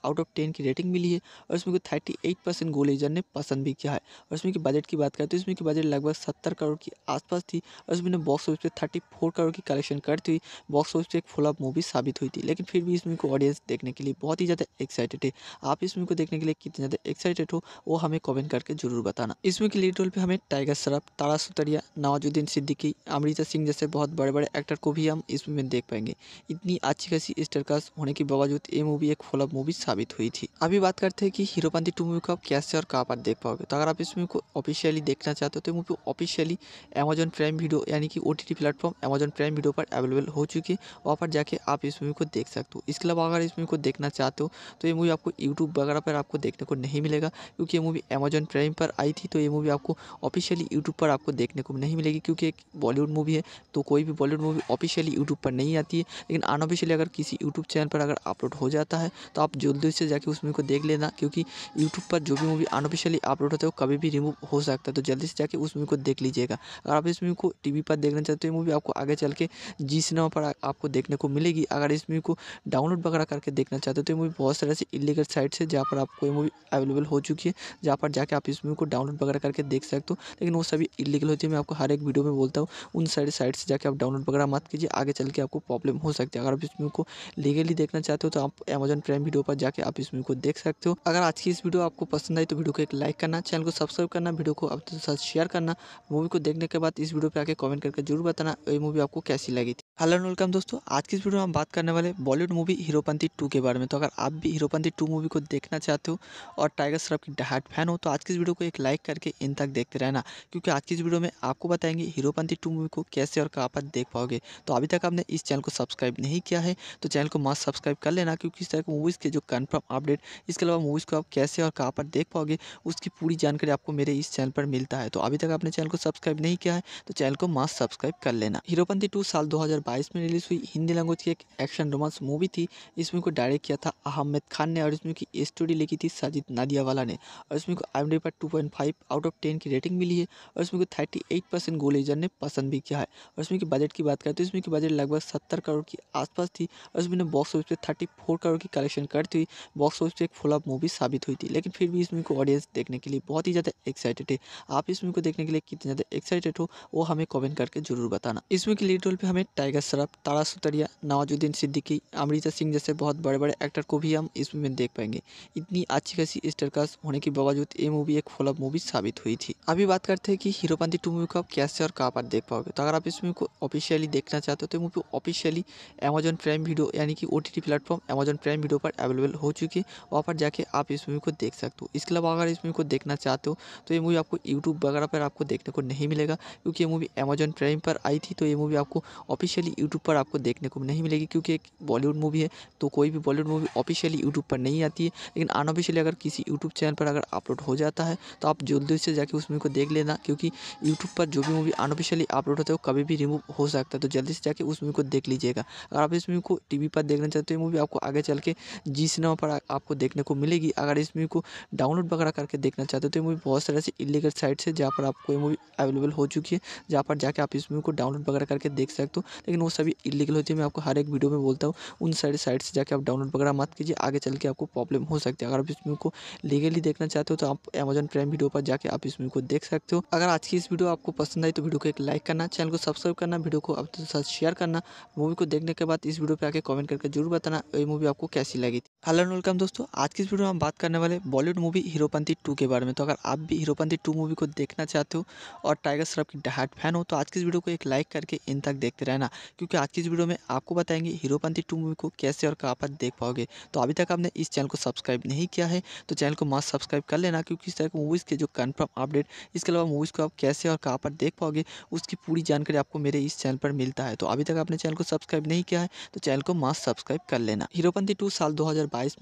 आउट ऑफ टेन की रेटिंग मिली है और इस मूवी को थर्टी गोलेजर ने पसंद भी किया है और इस मूवी की बजट की बात करें तो इस मूवी की बजट लगभग सत्तर करोड़ के आसपास थी और इस मूवी बॉक्स ऑफिस पर थर्टी करोड़ की कलेक्शन करती हुई बॉक्स ऑफिस पर एक फ्लॉप मूवी साबित हुई थी लेकिन फिर भी इस मूवी को ऑडियंस देखने के लिए बहुत ही ज़्यादा एक्साइटेड आप इस मूवी को देखने के लिए कितने ज़्यादा एक्साइटेड हो वो हमें कमेंट करके जरूर बताना इसमें की लीड रोल पर हमें टाइगर श्रॉफ तारा सुतरिया नवाजुद्दीन सिद्दीकी अमृता सिंह जैसे बहुत बड़े बड़े एक्टर को भी हम इसमें में देख पाएंगे इतनी अच्छी खासी स्टारकास्ट होने के बावजूद ये मूवी एक फ्लॉप मूवी साबित हुई थी अभी बात करते हैं कि हीरोपंथी टू मूवी को आप कैसे और कहाँ पर देख पाओगे तो अगर आप इस मूवी को ऑफिशियली देखना चाहते हो तो movie officially Amazon Prime Video यानी कि O T platform Amazon Prime Video पर अवेलेबल हो चुकी है वहाँ पर जाके आप इस मूवी को देख सकते हो इसके अलावा अगर इस मूवी को देखना चाहते हो तो ये मूवी मूवी आपको यूट्यूब वगैरह पर आपको देखने को नहीं मिलेगा क्योंकि ये मूवी अमेजन प्राइम पर आई थी तो ये मूवी आपको ऑफिशियली यूट्यूब पर आपको देखने को नहीं मिलेगी क्योंकि एक बॉलीवुड मूवी है तो कोई भी बॉलीवुड मूवी ऑफिशियली यूट्यूब पर नहीं आती है लेकिन अनऑफिशियली अगर किसी यूट्यूब चैनल पर अगर अपलोड हो जाता है तो आप जल्दी से जाकर उस मूवी को देख लेना क्योंकि यूट्यूब पर जो भी मूवी अनऑफिशियली अपलोड होता है वो कभी भी रिमूव हो सकता है तो जल्दी से जाके उस मूवी को देख लीजिएगा अगर आप इस मूवी को टी पर देखना चाहते हो ये मूवी आपको आगे चल के जी सिनेमा पर आपको देखने को मिलेगी अगर इस मूवी को डाउनलोड वगैरह करके देखना चाहते हो तो ये मूवी बहुत सारे ऐसे इलीगल साइट से जहाँ पर आपको ये मूवी अवेलेबल हो चुकी है जहाँ पर जाके आप इस मूवी को डाउनलोड वगैरह करके देख सकते हो लेकिन वो सभी इलीगल होती है मैं आपको हर एक वीडियो में बोलता हूँ उन सारी साइट से जाके आप डाउनलोड वगैरह मत कीजिए आगे चल के आपको प्रॉब्लम हो सकती है अगर आप इस मूवी को लीगली देखना चाहते हो तो आप अमेजन प्राइम वीडियो पर जाकर आप इस मूवी को देख सकते हो अगर आज की इस वीडियो आपको पसंद आई तो वीडियो को एक लाइक करना चैनल को सब्सक्राइब करना वीडियो को आपके साथ शेयर करना मूवी को देखने के बाद इस वीडियो पर आके कॉमेंट करके जरूर बताना ये मूवी आपको कैसी लगी थी हेलो एंड वेलकम दोस्तों आज की इस वीडियो में हम बात करने वाले बॉलीवुड मूवी हीरोपंथी टू के बारे में तो अगर आप भी हीरोपंथी टू मूवी को देखना चाहते हो और टाइगर श्रॉफ की डहाट फैन हो तो आज की इस वीडियो को एक लाइक करके इन तक देखते रहना क्योंकि आज की इस वीडियो में आपको बताएंगे हीरोपंथी टू मूवी को कैसे और कहाँ पर देख पाओगे तो अभी तक आपने इस चैनल को सब्सक्राइब नहीं किया है तो चैनल को मास्ट सब्सक्राइब कर लेना क्योंकि इस तरह की मूवीज़ के जो कन्फर्म अपडेट इसके अलावा मूवीज़ को आप कैसे और कहाँ पर देख पाओगे उसकी पूरी जानकारी आपको मेरे इस चैनल पर मिलता है तो अभी तक आपने चैनल को सब्सक्राइब नहीं किया है तो चैनल को मास्ट सब्सक्राइब कर लेना हीरोपंथी टू साल दो 2022 में रिलीज़ हुई हिंदी लैंग्वेज की एक एक्शन रोमांस मूवी थी इस मूवी को डायरेक्ट किया था अहमद खान ने और इसमें की स्टोरी लिखी थी साजिद नादियावाला ने और इसमें को आई पर 2.5 आउट ऑफ 10 की रेटिंग मिली है और इसमें को 38 परसेंट गोलेजर ने पसंद भी किया है और इसमें की बजट की बात करें तो इसमें की बजट लगभग सत्तर करोड़ की आसपास थी और इसमें बॉक्स ऑफिस पर थर्टी करोड़ की कलेक्शन करती हुई बॉक्स ऑफिस पर एक फ्लॉप मूवी साबित हुई थी लेकिन फिर भी इसमें को ऑडियंस देखने के लिए बहुत ही ज़्यादा एक्साइटेड है आप इसमें को देखने के लिए कितने ज़्यादा एक्साइटेड हो वो हमें कॉमेंट करके जरूर बताना इसमें मूवी के लीड रोल पर हमें टाइगर सागर श्रॉफ तारा सुतरिया नवाजुद्दीन सिद्दीकी अमृता सिंह जैसे बहुत बड़े बड़े एक्टर को भी हम इसमें देख पाएंगे इतनी अच्छी खासी स्टारकास्ट होने के बावजूद ये मूवी एक फ्लॉप मूवी साबित हुई थी अभी बात करते हैं कि हीरोपंथी टू मूवी को आप कैसे और कहाँ पर देख पाओगे तो अगर आप इस मूवी को ऑफिशियली देखना चाहते हो तो movie officially Amazon Prime Video यानी कि O T platform Amazon Prime Video पर अवेलेबल हो चुकी है वहाँ पर जाके आप इस मूवी को देख सकते हो इसके अलावा अगर इस मूवी को देखना चाहते हो तो ये मूवी आपको यूट्यूब वगैरह पर आपको देखने को नहीं मिलेगा क्योंकि ये मूवी अमेजन प्राइम पर आई थी तो ये मूवी आपको ऑफिशियली ऑफिशियली यूट्यूब पर आपको देखने को नहीं मिलेगी क्योंकि एक बॉलीवुड मूवी है तो कोई भी बॉलीवुड मूवी ऑफिशियली यूट्यूब पर नहीं आती है लेकिन अनऑफिशियली अगर किसी यूट्यूब चैनल पर अगर अपलोड हो जाता है तो आप जल्दी से जाकर उस मूवी को देख लेना क्योंकि यूट्यूब पर जो भी मूवी अनऑफिशियली अपलोड होता है वो कभी भी रिमूव हो सकता है तो जल्दी से जाकर उस मूवी को देख लीजिएगा अगर आप इस मूवी को टी पर देखना चाहते हो मूवी आपको आगे चल के जी सिनेमा पर आपको देखने को मिलेगी अगर इस मूवी को डाउनलोड वगैरह करके देखना चाहते हो तो ये मूवी बहुत सारे ऐसी इलीगल साइट्स है जहाँ पर आपको ये मूवी अवेलेबल हो चुकी है जहाँ पर जाके आप इस मूवी को डाउनलोड वगैरह करके देख सकते हो लेकिन वो सभी इलीगल होती है मैं आपको हर एक वीडियो में बोलता हूँ उन सारे साइट से जाकर आप डाउनलोड वगैरह मत कीजिए आगे चल के आपको प्रॉब्लम हो सकती है अगर आप इस मूवी को लीगली देखना चाहते हो तो आप अमेजन प्राइम वीडियो पर जाकर आप इस मूवी को देख सकते हो अगर आज की इस वीडियो आपको पसंद आई तो वीडियो को एक लाइक करना चैनल को सब्सक्राइब करना वीडियो को आपके साथ शेयर करना मूवी को देखने के बाद इस वीडियो पर आके कमेंट करके जरूर बताना ये मूवी आपको कैसी लगी थी हेलो एंड वेलकम दोस्तों आज की इस वीडियो में हम बात करने वाले बॉलीवुड मूवी हीरोपंथी टू के बारे में तो अगर आप भी हीरोपंथी टू मूवी को देखना चाहते हो और टाइगर श्रॉफ की डहाट फैन हो तो आज की इस वीडियो को एक लाइक करके इन तक देखते रहना क्योंकि आज की इस वीडियो में आपको बताएंगे हीरोपंथी टू मूवी को कैसे और कहाँ पर देख पाओगे तो अभी तक आपने इस चैनल को सब्सक्राइब नहीं किया है तो चैनल को मास्क सब्सक्राइब कर लेना क्योंकि इस तरह मूवीज़ के जो कन्फर्म अपडेट इसके अलावा मूवीज़ को आप कैसे और कहाँ पर देख पाओगे उसकी पूरी जानकारी आपको मेरे इस चैनल पर मिलता है तो अभी तक आपने चैनल को सब्सक्राइब नहीं किया है तो चैनल को मस्त सब्सक्राइब कर लेना हीरोपंथी टू साल दो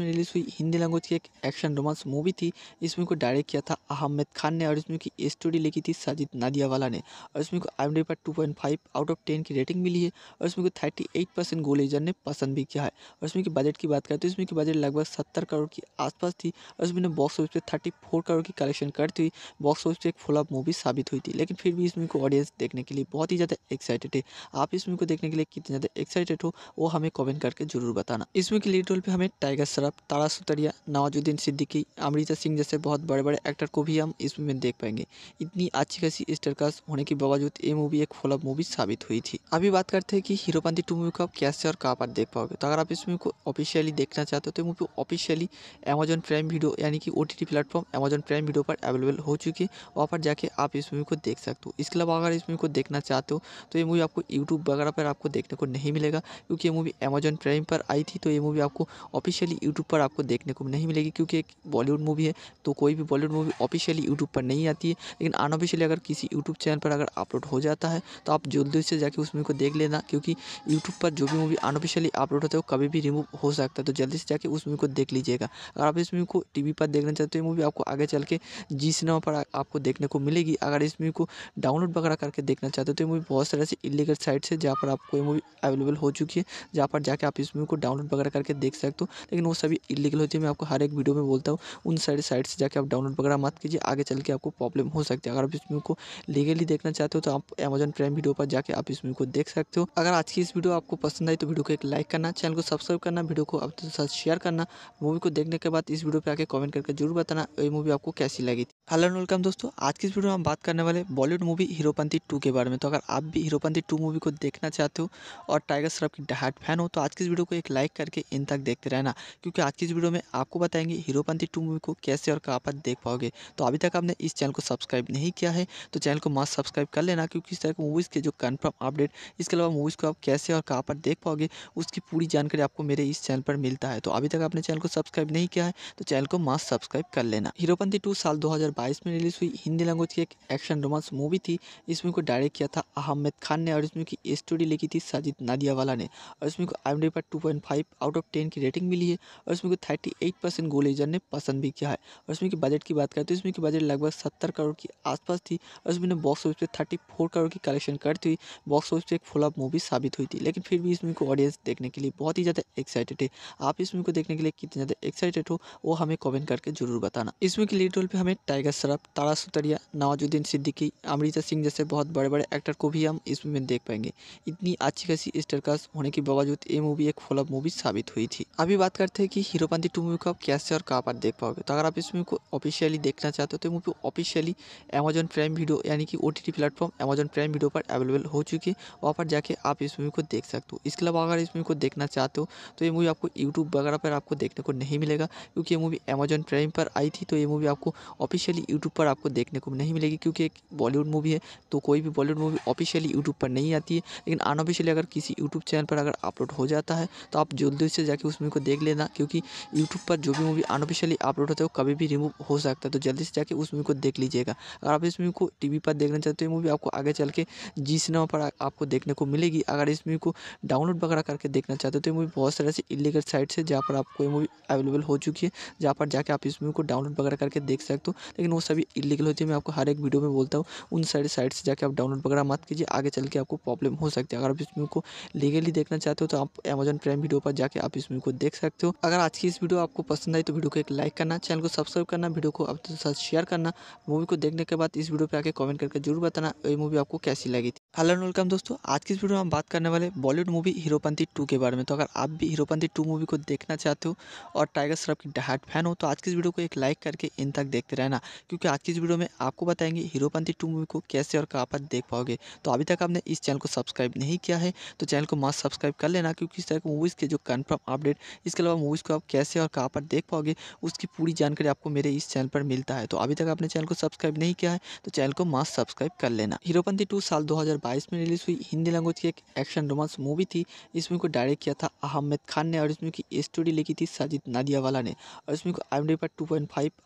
में रिलीज हुई हिंदी लैंग्वेज की एक एक्शन रोमांस मूवी थी इस मूवी को डायरेक्ट किया था अहमद खान ने और इसमें की स्टोरी लिखी थी साजिद नादियावाला ने और इसमें को आई पर टू आउट ऑफ टेन की रेटिंग मिली है है और इसमें को थर्टी एट परसेंट गोल एजर ने पसंद भी किया है और इसमें की बजट की बात करें तो इसमें की बजट लगभग सत्तर करोड़ के आसपास थी और इसमें बॉक्स ऑफिस पर थर्टी फोर करोड़ की कलेक्शन करती हुई बॉक्स ऑफिस पर एक फुल फ्लॉप मूवी साबित हुई थी लेकिन फिर भी इसमें को ऑडियंस देखने के लिए बहुत ही ज़्यादा एक्साइटेड है आप इसमें को देखने के लिए कितने ज़्यादा एक्साइटेड हो वो हमें कॉमेंट करके जरूर बताना इसमें की लीड रोल पर हमें टाइगर श्रॉफ तारा सुतरिया नवाजुद्दीन सिद्दीकी अमृता सिंह जैसे बहुत बड़े बड़े एक्टर को भी हम इसमें में देख पाएंगे इतनी अच्छी खासी स्टरकास्ट होने के बावजूद ये मूवी एक फुल फ्लॉप मूवी साबित हुई थी अभी बात कर कार्ड थे कि पानी टू मूवी को आप कैसे और कहाँ पर देख पाओगे तो अगर आप इस मूवी को ऑफिशियली देखना चाहते हो तो movie officially Amazon Prime Video यानी कि O T T platform Amazon Prime Video पर अवेलेबल हो चुकी है वहाँ पर जाके आप इस मूवी को देख सकते हो इसके अलावा अगर इस मूवी को देखना चाहते हो तो ये मूवी आपको यूट्यूब वगैरह पर आपको देखने को नहीं मिलेगा क्योंकि ये मूवी अमेजन प्राइम पर आई थी तो ये मूवी आपको ऑफिशियली यूट्यूब पर आपको देखने को नहीं मिलेगी क्योंकि एक बॉलीवुड मूवी है तो कोई भी बॉलीवुड मूवी ऑफिशियली यूट्यूब पर नहीं आती है लेकिन अनऑफिशियली अगर किसी यूट्यूब चैनल पर अगर अपलोड हो जाता है तो आप जल्दी से जाके उस मूवी को देख लेना लेना क्योंकि यूट्यूब पर जो भी मूवी अनऑफिशियली अपलोड होता है वो कभी भी रिमूव हो सकता है तो जल्दी से जाके उस मूवी को देख लीजिएगा अगर आप इस मूवी को टी पर देखना चाहते हो मूवी आपको आगे चल के जी सिनेमा पर आपको देखने को मिलेगी अगर इस मूवी को डाउनलोड वगैरह करके देखना चाहते हो तो ये मूवी बहुत सारे ऐसी इलीगल साइट्स है जहाँ पर आपको ये मूवी अवेलेबल हो चुकी है जहाँ पर जाके आप इस मूवी को डाउनलोड वगैरह करके देख सकते हो लेकिन वो सभी इलीगल होती है मैं आपको हर एक वीडियो में बोलता हूँ उन सारी साइट से जाकर आप डाउनलोड वगैरह मत कीजिए आगे चल के आपको प्रॉब्लम हो सकती है अगर आप इस मूवी को लीगली देखना चाहते हो तो आप अमेजन प्राइम वीडियो पर जाके आप इस मूवी को देख सकते हो सकते हो अगर आज की इस वीडियो आपको पसंद आई तो वीडियो को एक लाइक करना चैनल को सब्सक्राइब करना वीडियो को अपने साथ शेयर करना मूवी को देखने के बाद इस वीडियो पर आके कॉमेंट करके जरूर बताना ये मूवी आपको कैसी लगी हेलो एंड वेलकम दोस्तों आज की इस वीडियो में हम बात करने वाले बॉलीवुड मूवी हीरोपंथी टू के बारे में तो अगर आप भी हीरोपंथी टू मूवी को देखना चाहते हो और टाइगर श्रॉफ की डहाट फैन हो तो आज की इस वीडियो को एक लाइक करके इन तक देखते रहना क्योंकि आज की इस वीडियो में आपको बताएंगे हीरोपंथी टू मूवी को कैसे और कहाँ पर देख पाओगे तो अभी तक आपने इस चैनल को सब्सक्राइब नहीं किया है तो चैनल को मस्त सब्सक्राइब कर लेना क्योंकि इस तरह की मूवीज़ के जो कन्फर्म अपडेट इसके अलावा मूवीज़ को आप कैसे और कहाँ पर देख पाओगे उसकी पूरी जानकारी आपको मेरे इस चैनल पर मिलता है तो अभी तक आपने चैनल को सब्सक्राइब नहीं किया है तो चैनल को मस्त सब्सक्राइब कर लेना हीरोपंथी टू साल दो 2022 में रिलीज़ हुई हिंदी लैंग्वेज की एक एक्शन रोमांस मूवी थी इस मूवी को डायरेक्ट किया था अहमद खान ने और इस मूवी की स्टोरी लिखी थी साजिद नादियावाला ने और इस मूवी को आई पर 2.5 आउट ऑफ 10 की रेटिंग मिली है और इस मूवी को 38 परसेंट गोलेजर ने पसंद भी किया है और इस मूवी के बजट की बात करें तो इस मूवी की बजट लगभग सत्तर करोड़ के आसपास थी और इस मूवी ने बॉक्स ऑफिस पर थर्टी करोड़ की कलेक्शन करती हुई बॉक्स ऑफिस पर एक फ्लॉप मूवी साबित हुई थी लेकिन फिर भी इस मूवी को ऑडियंस देखने के लिए बहुत ही ज़्यादा एक्साइटेड है आप इस मूवी को देखने के लिए कितने ज़्यादा एक्साइटेड हो वो हमें कमेंट करके जरूर बताना इसमें के लीड रोल पर हमें टाइगर के सरफ तारा सुतरिया नवाजुद्दीन सिद्दीकी अमृता सिंह जैसे बहुत बड़े बड़े एक्टर को भी हम इसमें देख पाएंगे इतनी अच्छी खासी स्टरकास्ट होने के बावजूद ये मूवी एक फ्लॉप मूवी साबित हुई थी अभी बात करते हैं कि हीरोपंथी टू मूवी को आप कैसे और कहाँ पर देख पाओगे तो अगर आप इस मूवी को ऑफिशियली देखना चाहते हो तो movie officially Amazon Prime Video यानी कि O T platform Amazon Prime Video पर अवेलेबल हो चुकी है वहाँ पर जाके आप इस मूवी को देख सकते हो इसके अलावा अगर इस मूवी को देखना चाहते हो तो ये मूवी आपको यूट्यूब वगैरह पर आपको देखने को नहीं मिलेगा क्योंकि ये मूवी अमेजन प्राइम पर आई थी तो ये मूवी आपको ऑफिशियली ऑफिशियली यूट्यूब पर आपको देखने को नहीं मिलेगी क्योंकि एक बॉलीवुड मूवी है तो कोई भी बॉलीवुड मूवी ऑफिशियली यूट्यूब पर नहीं आती है लेकिन अनऑफिशियली अगर किसी यूट्यूब चैनल पर अगर अपलोड हो जाता है तो आप जल्दी से जाकर उस मूवी को देख लेना क्योंकि यूट्यूब पर जो भी मूवी अनऑफिशियली अपलोड होता है वो कभी भी रिमूव हो सकता है तो जल्दी से जाकर उस मूवी को देख लीजिएगा अगर आप इस मूवी को टी पर देखना चाहते हो मूवी आपको आगे चल के जी सिनेमा पर आपको देखने को मिलेगी अगर इस मूवी को डाउनलोड वगैरह करके देखना चाहते हो तो ये मूवी बहुत सारे से इलीगल साइट्स है जहाँ पर आपको ये मूवी अवेलेबल हो चुकी है जहाँ पर जाके आप इस मूवी को डाउनलोड वगैरह करके देख सकते हो लेकिन लेकिन वो सभी इलीगल होती है मैं आपको हर एक वीडियो में बोलता हूँ उन सारी साइट से जाकर आप डाउनलोड वगैरह मत कीजिए आगे चल के आपको प्रॉब्लम हो सकती है अगर आप इस मूवी को लीगली देखना चाहते हो तो आप अमेजन प्राइम वीडियो पर जाकर आप इस मूवी को देख सकते हो अगर आज की इस वीडियो आपको पसंद आई तो वीडियो को एक लाइक करना चैनल को सब्सक्राइब करना वीडियो को आपके साथ शेयर करना मूवी को देखने के बाद इस वीडियो पर आके कॉमेंट करके जरूर बताना ये मूवी आपको कैसी लगी थी हेलो वेलकम दोस्तों आज की इस वीडियो में हम बात करने वाले बॉलीवुड मूवी हीरोपंथी टू के बारे में तो अगर आप भी हीरोपंथी टू मूवी को देखना चाहते हो और टाइगर श्रॉफ की डहाट फैन हो तो आज की इस वीडियो को एक लाइक करके इन तक देखते रहना क्योंकि आज की इस वीडियो में आपको बताएंगे हीरोपंथी टू मूवी को कैसे और कहाँ पर देख पाओगे तो अभी तक आपने इस चैनल को सब्सक्राइब नहीं किया है तो चैनल को मास्क सब्सक्राइब कर लेना क्योंकि इस तरह की मूवीज़ के जो कन्फर्म अपडेट इसके अलावा मूवीज़ को आप कैसे और कहाँ पर देख पाओगे उसकी पूरी जानकारी आपको मेरे इस चैनल पर मिलता है तो अभी तक आपने चैनल को सब्सक्राइब नहीं किया है तो चैनल को मस्त सब्सक्राइब कर लेना हीरोपंथी टू साल दो में रिलीज हुई हिंदी लैंग्वेज की एक एक्शन रोमांस मूवी थी इस मूवी को डायरेक्ट किया था अहमद खान ने और इसमें की स्टोरी लिखी थी साजिद नादियावाला ने और इसमें को आई पर टू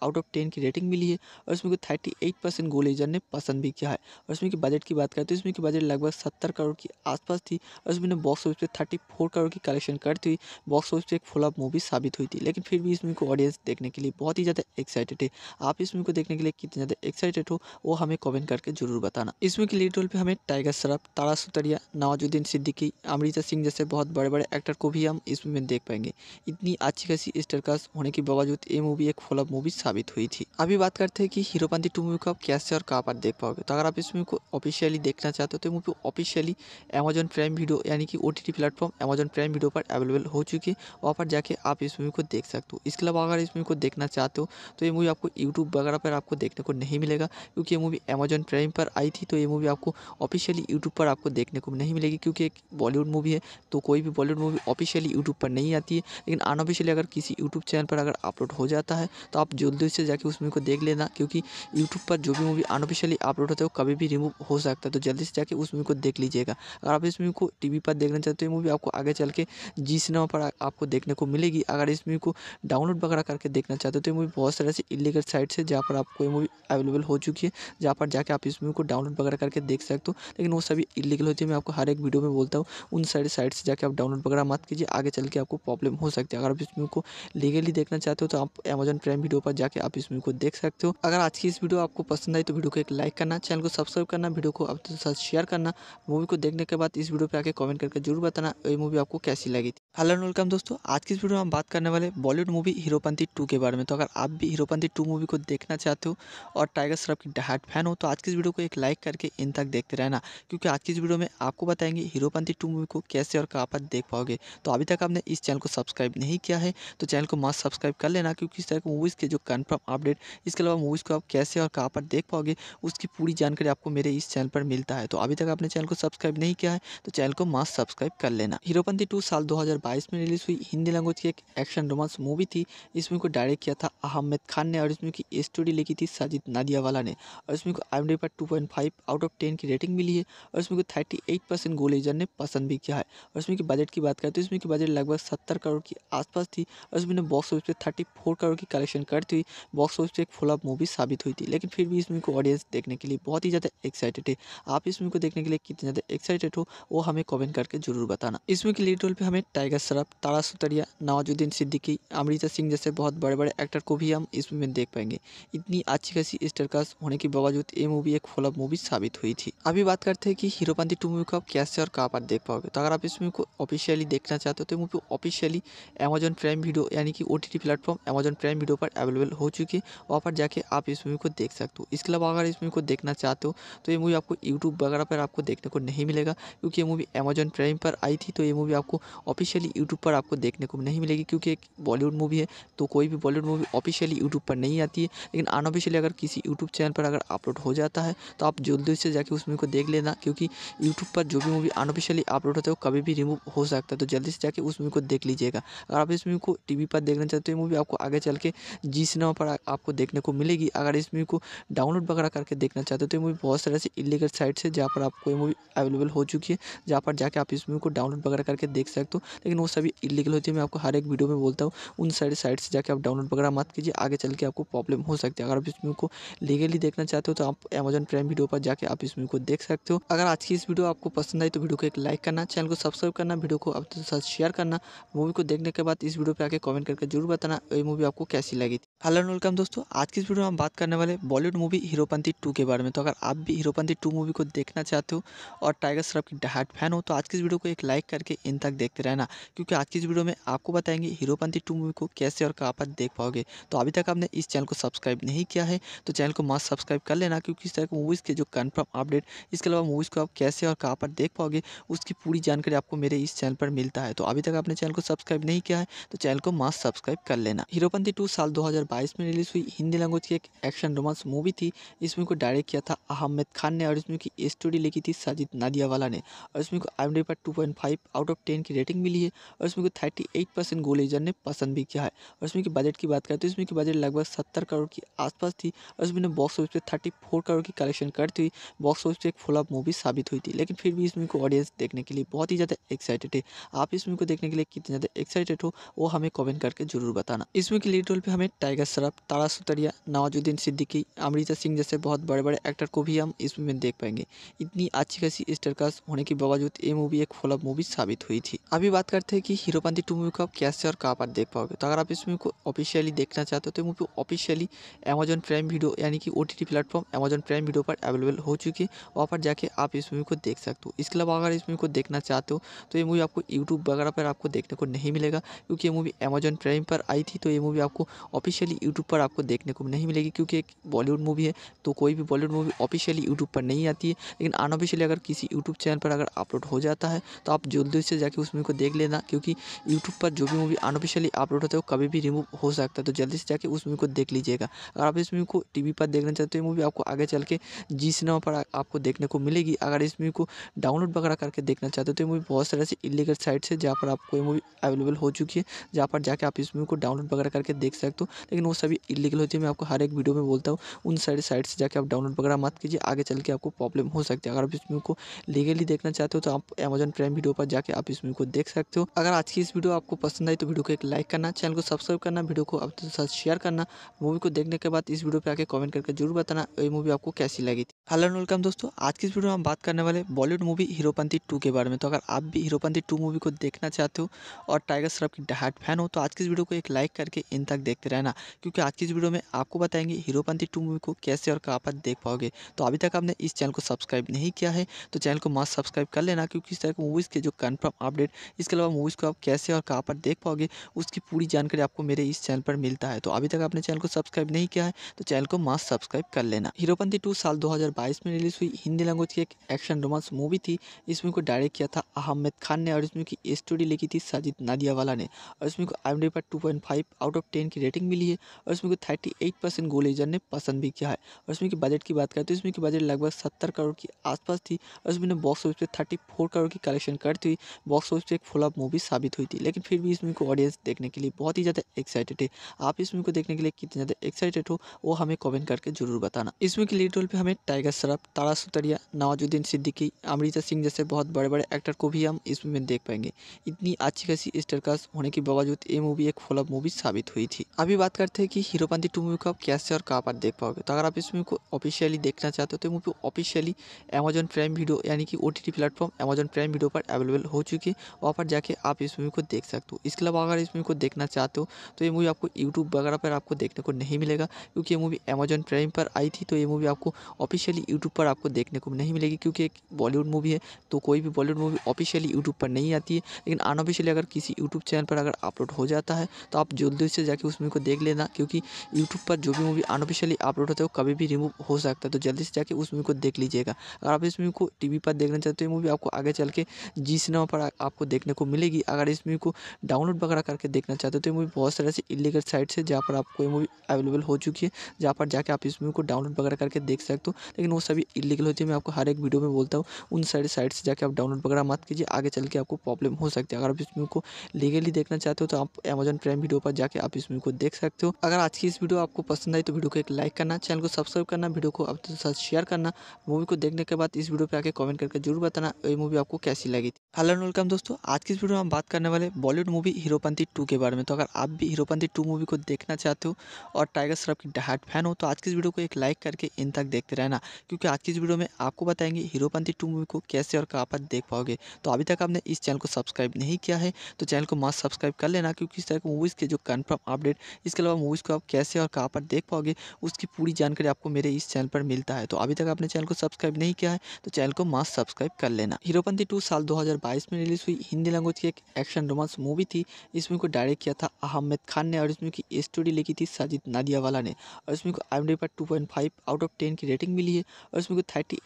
आउट ऑफ टेन की रेटिंग मिली है है और इसमें को थर्टी एट परसेंट गोलेजर ने पसंद भी किया है और इसमें की बजट की बात करें तो इसमें की बजट लगभग सत्तर करोड़ के आसपास थी और इसमें बॉक्स ऑफिस पे थर्टी फोर करोड़ की कलेक्शन करती हुई बॉक्स ऑफिस पे एक फ्लॉप मूवी साबित हुई थी लेकिन फिर भी इसमें को ऑडियंस देखने के लिए बहुत ही ज़्यादा एक्साइटेड है आप इसमें को देखने के लिए कितने ज़्यादा एक्साइटेड हो वो हमें कॉमेंट करके जरूर बताना इसमें की लीड रोल पर हमें टाइगर श्रॉफ तारा सुतरिया नवाजुद्दीन सिद्दीकी अमृता सिंह जैसे बहुत बड़े बड़े एक्टर को भी हम इसमें देख पाएंगे इतनी अच्छी खासी स्टरकास्ट होने के बावजूद ये मूवी एक फॉलोअप मूवी साबित हुई थी अभी बात करते हैं कि हीरोपंथी टू मूवी को आप कैसे और कहाँ पर देख पाओगे तो अगर आप इस मूवी को ऑफिशियली देखना चाहते हो तो movie officially Amazon Prime Video यानी कि O T T platform Amazon Prime Video पर अवेलेबल हो चुकी है वहाँ पर जाके आप इस मूवी को देख सकते हो इसके अलावा अगर इस मूवी को देखना चाहते हो तो ये मूवी आपको यूट्यूब वगैरह पर आपको देखने को नहीं मिलेगा क्योंकि ये मूवी अमेजन प्राइम पर आई थी तो ये मूवी आपको ऑफिशियली यूट्यूब पर आपको देखने को नहीं मिलेगी क्योंकि एक बॉलीवुड मूवी है तो कोई भी बॉलीवुड मूवी ऑफिशियली यूट्यूब पर नहीं आती है लेकिन अनऑफिशियली अगर किसी यूट्यूब चैनल पर अगर अपलोड हो जाता है तो आप जल्दी से जाके उस मूवी को देख ले लेना क्योंकि यूट्यूब पर जो भी मूवी अनऑफिशियली अपलोड होता है वो कभी भी रिमूव हो सकता है तो जल्दी से जाके उस मूवी को देख लीजिएगा अगर आप इस मूवी को टी पर देखना चाहते हो मूवी आपको आगे चल के जी सिनेमा पर आपको देखने को मिलेगी अगर इस मूवी को डाउनलोड वगैरह करके देखना चाहते हो तो मूवी बहुत सारे ऐसी इलीगल साइट्स है जहाँ पर आपको ये मूवी अवेलेबल हो चुकी है जहाँ पर जाके आप इस मूवी को डाउनलोड वगैरह करके देख सकते हो लेकिन वो सभी इलीगल होती है मैं आपको हर एक वीडियो में बोलता हूँ उन सारी साइट से जाके आप डाउनलोड वगैरह मत कीजिए आगे चल के आपको प्रॉब्लम हो सकती है अगर आप इस मूवी को लीगली देखना चाहते हो तो आप अमेजन प्राइम वीडियो पर जाके आप इस मूवी को देख सकते हो सकते हो अगर आज की इस वीडियो आपको पसंद आई तो वीडियो को एक लाइक करना चैनल को सब्सक्राइब करना वीडियो को अपने साथ शेयर करना मूवी को देखने के बाद इस वीडियो पर आके कमेंट करके जरूर बताना ये मूवी आपको कैसी लगी थी हेलो वेलकम दोस्तों आज की इस वीडियो में हम बात करने वाले बॉलीवुड मूवी हीरोपंथी टू के बारे में तो अगर आप भी हीरोपंथी टू मूवी को देखना चाहते हो और टाइगर श्रॉफ की डहाट फैन हो तो आज की इस वीडियो को एक लाइक करके इन तक देखते रहना क्योंकि आज की इस वीडियो में आपको बताएंगे हीरोपंथी टू मूवी को कैसे और कहाँ पर देख पाओगे तो अभी तक आपने इस चैनल को सब्सक्राइब नहीं किया है तो चैनल को मस्त सब्सक्राइब कर लेना क्योंकि इस तरह की मूवीज़ के जो कन्फर्म अपडेट इसके अलावा अलावा मूवीज़ को आप कैसे और कहाँ पर देख पाओगे उसकी पूरी जानकारी आपको मेरे इस चैनल पर मिलता है तो अभी तक आपने चैनल को सब्सक्राइब नहीं किया है तो चैनल को मास्क सब्सक्राइब कर लेना हीरोपंथी टू साल दो में रिलीज हुई हिंदी लैंग्वेज की एक एक्शन रोमांस मूवी थी इस मूवी को डायरेक्ट किया था अहमद खान ने और इसमें की स्टोरी लिखी थी साजिद नादियावाला ने और इसमें को आई डी पर टू आउट ऑफ टेन की रेटिंग मिली है और इसमें को थर्टी गोलेजर ने पसंद भी किया है और इसमें की बजट की बात करें तो इसमें की बजट लगभग सत्तर करोड़ के आसपास थी और इसमें बॉक्स ऑफिस पे थर्टी फोर करोड़ की कलेक्शन करती हुई बॉक्स ऑफिस पे एक फुला मूवी साबित हुई थी लेकिन फिर भी इस मूवी को ऑडियंस देखने के लिए बहुत ही ज़्यादा एक्साइटेड है आप इस मूवी को देखने के लिए कितने ज़्यादा एक्साइटेड हो वो हमें कमेंट करके जरूर बताना इस मूवी के लीड रोल पर हमें टाइगर श्रॉफ तारा सुतरिया नवाजुद्दीन सिद्दीकी अमृता सिंह जैसे बहुत बड़े बड़े एक्टर को भी हम इस मूवी में देख पाएंगे इतनी अच्छी खासी स्टरकास्ट होने के बावजूद ये मूवी एक फ्लॉप मूवी साबित हुई थी अभी बात करते हैं कि हीरोपंथी टू मूवी को आप कैसे और कहाँ पर देख पाओगे तो अगर आप इस मूवी को ऑफिशियली देखना चाहते हो तो movie officially Amazon Prime Video यानी कि O T platform Amazon Prime Video पर अवेलेबल हो चुकी है वहाँ पर जाकर जाके आप इस मूवी को देख सकते हो इसके अलावा अगर इस मूवी को देखना चाहते हो तो ये मूवी आपको यूट्यूब वगैरह पर आपको देखने को नहीं मिलेगा क्योंकि ये मूवी अमेजॉन प्राइम पर आई थी तो ये मूवी आपको ऑफिशियली यूट्यूब पर आपको देखने को नहीं मिलेगी क्योंकि एक बॉलीवुड मूवी है तो कोई भी बॉलीवुड मूवी ऑफिशियली यूट्यूब पर नहीं आती है लेकिन अनऑफिशियली अगर किसी यूट्यूब चैनल पर अगर अपलोड हो जाता है तो आप जल्दी से जाकर उस मूवी को देख लेना क्योंकि यूट्यूब पर जो भी मूवी अनऑफिशियली अपलोड होता है वो कभी भी रिमूव हो सकता है तो जल्दी से जाकर उस मूवी को देख लीजिएगा अगर आप इस मूवी को वी पर देखना चाहते हो तो ये मूवी आपको आगे चल के जी सिनेमा पर आपको देखने को मिलेगी अगर इस मूवी को डाउनलोड वगैरह करके देखना चाहते हो तो ये मूवी बहुत सारे ऐसी इलीगल साइट्स है जहाँ पर आपको ये मूवी अवेलेबल हो चुकी है जहाँ पर जाके आप इस मूवी को डाउनलोड वगैरह करके देख सकते हो लेकिन वो सभी इलीगल होती है मैं आपको हर एक वीडियो में बोलता हूँ उन सारी साइट से जाके आप डाउनलोड वगैरह मत कीजिए आगे चल के आपको प्रॉब्लम हो सकती है अगर आप इस मूवी को लीगली देखना चाहते हो तो आप अमेजन प्राइम वीडियो पर जाकर आप इस मूवी को देख सकते हो अगर आज की इस वीडियो आपको पसंद आई तो वीडियो को एक लाइक करना चैनल को सब्सक्राइब करना वीडियो को आप साथ शेयर करना मूवी को देखने के बाद इस वीडियो पर आके कमेंट करके जरूर बताना ये मूवी आपको कैसी लगी थी हेलो वेलकम दोस्तों आज की इस वीडियो में हम बात करने वाले बॉलीवुड मूवी हीरोपंथी टू के बारे में तो अगर आप भी हीरोपंथी टू मूवी को देखना चाहते हो और टाइगर श्रॉफ की डहाट फैन हो तो आज की इस वीडियो को एक लाइक करके इन तक देखते रहना क्योंकि आज की इस वीडियो में आपको बताएंगे हीरोपंथी टू मूवी को कैसे और कहाँ पर देख पाओगे तो अभी तक आपने इस चैनल को सब्सक्राइब नहीं किया है तो चैनल को मस्त सब्सक्राइब कर लेना क्योंकि इस तरह की मूवीज़ के जो कन्फर्म अपडेट इसके अलावा मूवीज़ को आप कैसे और कहाँ पर देख पाओगे उसकी पूरी जानकारी आपको मेरे इस चैनल पर मिलता है तो अभी तक आपने चैनल को सब्सक्राइब नहीं किया है तो चैनल को मस्त सब्सक्राइब कर लेना हीरोपंथी टू साल दो में रिलीज़ हुई हिंदी लैंग्वेज की एक एक्शन रोमांस मूवी थी इस मूवी को डायरेक्ट किया था अहमद खान ने और इस मूवी की स्टोरी लिखी थी साजिद नादियावाला ने और इस मूवी को आई पर two point five out of ten की रेटिंग मिली है और इसमें को थर्टी एट परसेंट गोलेजर ने पसंद भी किया है और इसमें की बजट की बात करें तो इसमें की बजट लगभग सत्तर करोड़ के आसपास थी और इसमें बॉक्स ऑफिस पर थर्टी करोड़ की कलेक्शन करती हुई बॉक्स ऑफिस पर एक फ्लॉप मूवी साबित हुई थी लेकिन फिर भी इस मूवी को ऑडियंस देखने के लिए बहुत ही ज़्यादा एक्साइटेड है आप इस मूवी को देखने के लिए कितने ज़्यादा एक्साइटेड हो वो हमें कॉमेंट करके जरूर बताना इसमें की लीड रोल पे हमें टाइगर सराफ तारा सुतरिया नवाजुद्दीन सिद्दीकी अमृता सिंह जैसे बहुत बड़े बड़े एक्टर को भी हम इसमें देख पाएंगे इतनी अच्छी खासी स्टरकास्ट होने के बावजूद ये मूवी एक फ्लॉप मूवी साबित हुई थी अभी बात करते हैं कि हीरोपंथी टू मूवी को आप कैसे और कहाँ पर देख पाओगे तो अगर आप इस मूवी को ऑफिशियली देखना चाहते हो तो movie officially Amazon Prime Video यानी कि O T platform Amazon Prime Video पर अवेलेबल हो चुकी है वहाँ पर जाके आप इस मूवी को देख सकते हो इसके अलावा अगर इस मूवी को देखना चाहते हो तो ये मूवी आपको यूट्यूब वगैरह पर आपको देखने को नहीं मिलेगा क्योंकि ये मूवी अमेजन प्राइम पर आई थी तो ये मूवी आपको ऑफिशियली यूट्यूब पर आपको देखने को नहीं मिलेगी क्योंकि एक बॉलीवुड मूवी है तो कोई भी बॉलीवुड मूवी ऑफिशियली यूट्यूब पर नहीं आती है लेकिन अनऑफिशियली अगर किसी यूट्यूब चैनल पर अगर अपलोड हो जाता है तो आप जल्दी से जाकर उस मूवी को देख लेना क्योंकि यूट्यूब पर जो भी मूवी अनऑफिशियली अपलोड होता है वो कभी भी रिमूव हो सकता है तो जल्दी से जाकर उस मूवी को देख लीजिएगा अगर आप इस मूवी को टी पर देखना चाहते हो मूवी आपको आगे चल के जी सिनेमा पर आपको देखने को मिलेगी अगर इस मूवी को डाउनलोड वगैरह करके देखना चाहते हो तो ये मूवी बहुत सारे ऐसी इलीगल साइट्स है जहाँ पर आपको ये मूवी अवेलेबल हो चुकी है जहाँ पर जाके आप इस मूवी को डाउनलोड वगैरह करके देख सकते हो लेकिन वो सभी इलीगल होती है मैं आपको आपको हर एक वीडियो में बोलता हूँ उन सारे साइट से जाकर आप डाउनलोड वगैरह मत कीजिए आगे चल के आपको प्रॉब्लम हो सकती है अगर आप इस मूवी को लीगली देखना चाहते हो तो आप अमेजन प्राइम वीडियो पर जाकर आप इस मूवी को देख सकते हो अगर आज की इस वीडियो आपको पसंद आई तो वीडियो को एक लाइक करना चैनल को सब्सक्राइब करना वीडियो को आपके साथ शेयर करना मूवी को देखने के बाद इस वीडियो पर आके कॉमेंट करके जरूर बताना ये मूवी आपको कैसी लगी थी हेलो वेलकम दोस्तों आज की इस वीडियो में हम बात करने वाले बॉलीवुड मूवी हीरोपंथी टू के बारे में तो अगर आप भी हीरोपंथी टू मूवी को देखना चाहते हो और टाइगर श्रॉफ की डहाट फैन हो तो आज की इस वीडियो को एक लाइक करके इन तक देखते रहना क्योंकि आज की इस वीडियो में आप आपको बताएंगे हीरोपंथी टू मूवी को कैसे और कहाँ पर देख पाओगे तो अभी तक आपने इस चैनल को सब्सक्राइब नहीं किया है तो चैनल को मास्क सब्सक्राइब कर लेना क्योंकि इस तरह मूवीज़ के जो कन्फर्म अपडेट इसके अलावा मूवीज़ को आप कैसे और कहाँ पर देख पाओगे उसकी पूरी जानकारी आपको मेरे इस चैनल पर मिलता है तो अभी तक आपने चैनल को सब्सक्राइब नहीं किया है तो चैनल को मास्क सब्सक्राइब कर लेना हीरोपंथी टू साल दो में रिलीज हुई हिंदी लैंग्वेज की एक एक्शन रोमांस मूवी थी इस मूवी को डायरेक्ट किया था अहमद खान ने और इसमें की स्टोरी लिखी थी साजिद नादियावाला ने और इसमें को आई पर 2.5 आउट ऑफ 10 की रेटिंग मिली है और इसमें को एट पास गोल गोलेजर ने पसंद भी किया है और इसमें की बजट की बात करें तो इसमें की बजट लगभग सत्तर करोड़ के आसपास थी और इसमें बॉक्स ऑफिस पर थर्टी फोर करोड़ की कलेक्शन करती हुई बॉक्स ऑफिस पे एक फ्लॉप मूवी साबित हुई थी लेकिन फिर भी इसमें को ऑडियंस देखने के लिए बहुत ही ज़्यादा एक्साइटेड है आप इसमें को देखने के लिए कितने ज़्यादा एक्साइटेड हो वो हमें कमेंट करके जरूर बताना इसमें के लीड रोल पर हमें टाइगर श्रॉफ तारा सुतरिया नवाजुद्दीन सिद्दीकी अमृता सिंह जैसे बहुत बड़े बड़े एक्टर को भी हम इसमें देख पाएंगे इतनी अच्छी खासी स्टरकास्ट होने के बावजूद ये मूवी एक फॉलोअप मूवी साबित हुई थी अभी बात करते हैं कि हीरोपंथी टू मूवी का आप कैसे और कहाँ पर देख पाओगे तो अगर आप इस मूवी को ऑफिशियली देखना चाहते हो तो movie officially Amazon Prime Video यानी कि O T T platform Amazon Prime Video पर अवेलेबल हो चुकी है वहाँ पर जाके आप इस मूवी को देख सकते हो इसके अलावा अगर इस मूवी को देखना चाहते हो तो ये मूवी आपको यूट्यूब वगैरह पर आपको देखने को नहीं मिलेगा क्योंकि ये मूवी अमेजन प्राइम पर आई थी तो ये मूवी आपको ऑफिशियली यूट्यूब पर आपको देखने को नहीं मिलेगी क्योंकि एक बॉलीवुड मूवी है तो कोई भी बॉलीवुड मूवी ऑफिशियली यूट्यूब पर नहीं आती है लेकिन अनऑफिशियली अगर किसी यूट्यूब चैनल पर अगर अपलोड हो जाता है तो आप जल्दी से जाके उस मूवी को देख लेना क्योंकि यूट्यूब पर जो भी मूवी अनऑफिशियली अपलोड होता है वो कभी भी रिमूव हो सकता है तो जल्दी से जाके उस मूवी को देख लीजिएगा अगर आप इस मूवी को टी पर देखना चाहते हो मूवी आपको आगे चल के जी सिनेमा पर आपको देखने को मिलेगी अगर इस मूवी को डाउनलोड वगैरह करके देखना चाहते हो तो मूवी बहुत सारे ऐसी इलीगल साइट्स है जहाँ पर आपको ये मूवी अवेलेबल हो चुकी है जहाँ पर जाके आप इस मूवी को डाउनलोड वगैरह करके देख सकते हो लेकिन वो सभी इलीगल होती है मैं आपको हर एक वीडियो में बोलता हूँ उन सारे साइट से जाके आप डाउनलोड वगैरह मत कीजिए आगे चल के आपको प्रॉब्लम हो सकती है अगर आप इस मूवी को लीगली देखना चाहते हो तो आप अमेजन प्राइम वीडियो पर जाके आप इस मूवी को देख सकते हो अगर आज की इस वीडियो आपको आपको पसंद आई तो वीडियो को एक लाइक करना चैनल को सब्सक्राइब करना वीडियो को आप तो साथ शेयर करना मूवी को देखने के बाद इस वीडियो पर आके कमेंट करके जरूर बताना ये मूवी आपको कैसी लगी थी हेलो एंड वेलकम दोस्तों आज की इस वीडियो में हम बात करने वाले बॉलीवुड मूवी हीरोपंथी टू के बारे में तो अगर आप भी हीरोपंथी टू मूवी को देखना चाहते हो और टाइगर श्रॉफ की डहाट फैन हो तो आज की इस वीडियो को एक लाइक करके इन तक देखते रहना क्योंकि आज की इस वीडियो में आपको बताएंगे हीरोपंथी टू मूवी को कैसे और कहाँ पर देख पाओगे तो अभी तक आपने इस चैनल को सब्सक्राइब नहीं किया है तो चैनल को मस्त सब्सक्राइब कर लेना क्योंकि इस तरह की मूवीज़ के जो कन्फर्म अपडेट इसके अलावा मूवीज़ को आप कैसे और कहाँ पर देख पाओगे उसकी पूरी जानकारी आपको मेरे इस चैनल पर मिलता है तो अभी तक आपने चैनल को सब्सक्राइब नहीं किया है तो चैनल को मास्ट सब्सक्राइब कर लेना हीरोपंथी टू साल दो में रिलीज हुई हिंदी लैंग्वेज की एक एक्शन रोमांस मूवी थी इस मूवी को डायरेक्ट किया था अहमद खान ने और इस मूवी की स्टोरी लिखी थी साजिद नादियावाला ने और इसमें को आई पर टू आउट ऑफ टेन की रेटिंग मिली है और इसमें को थर्टी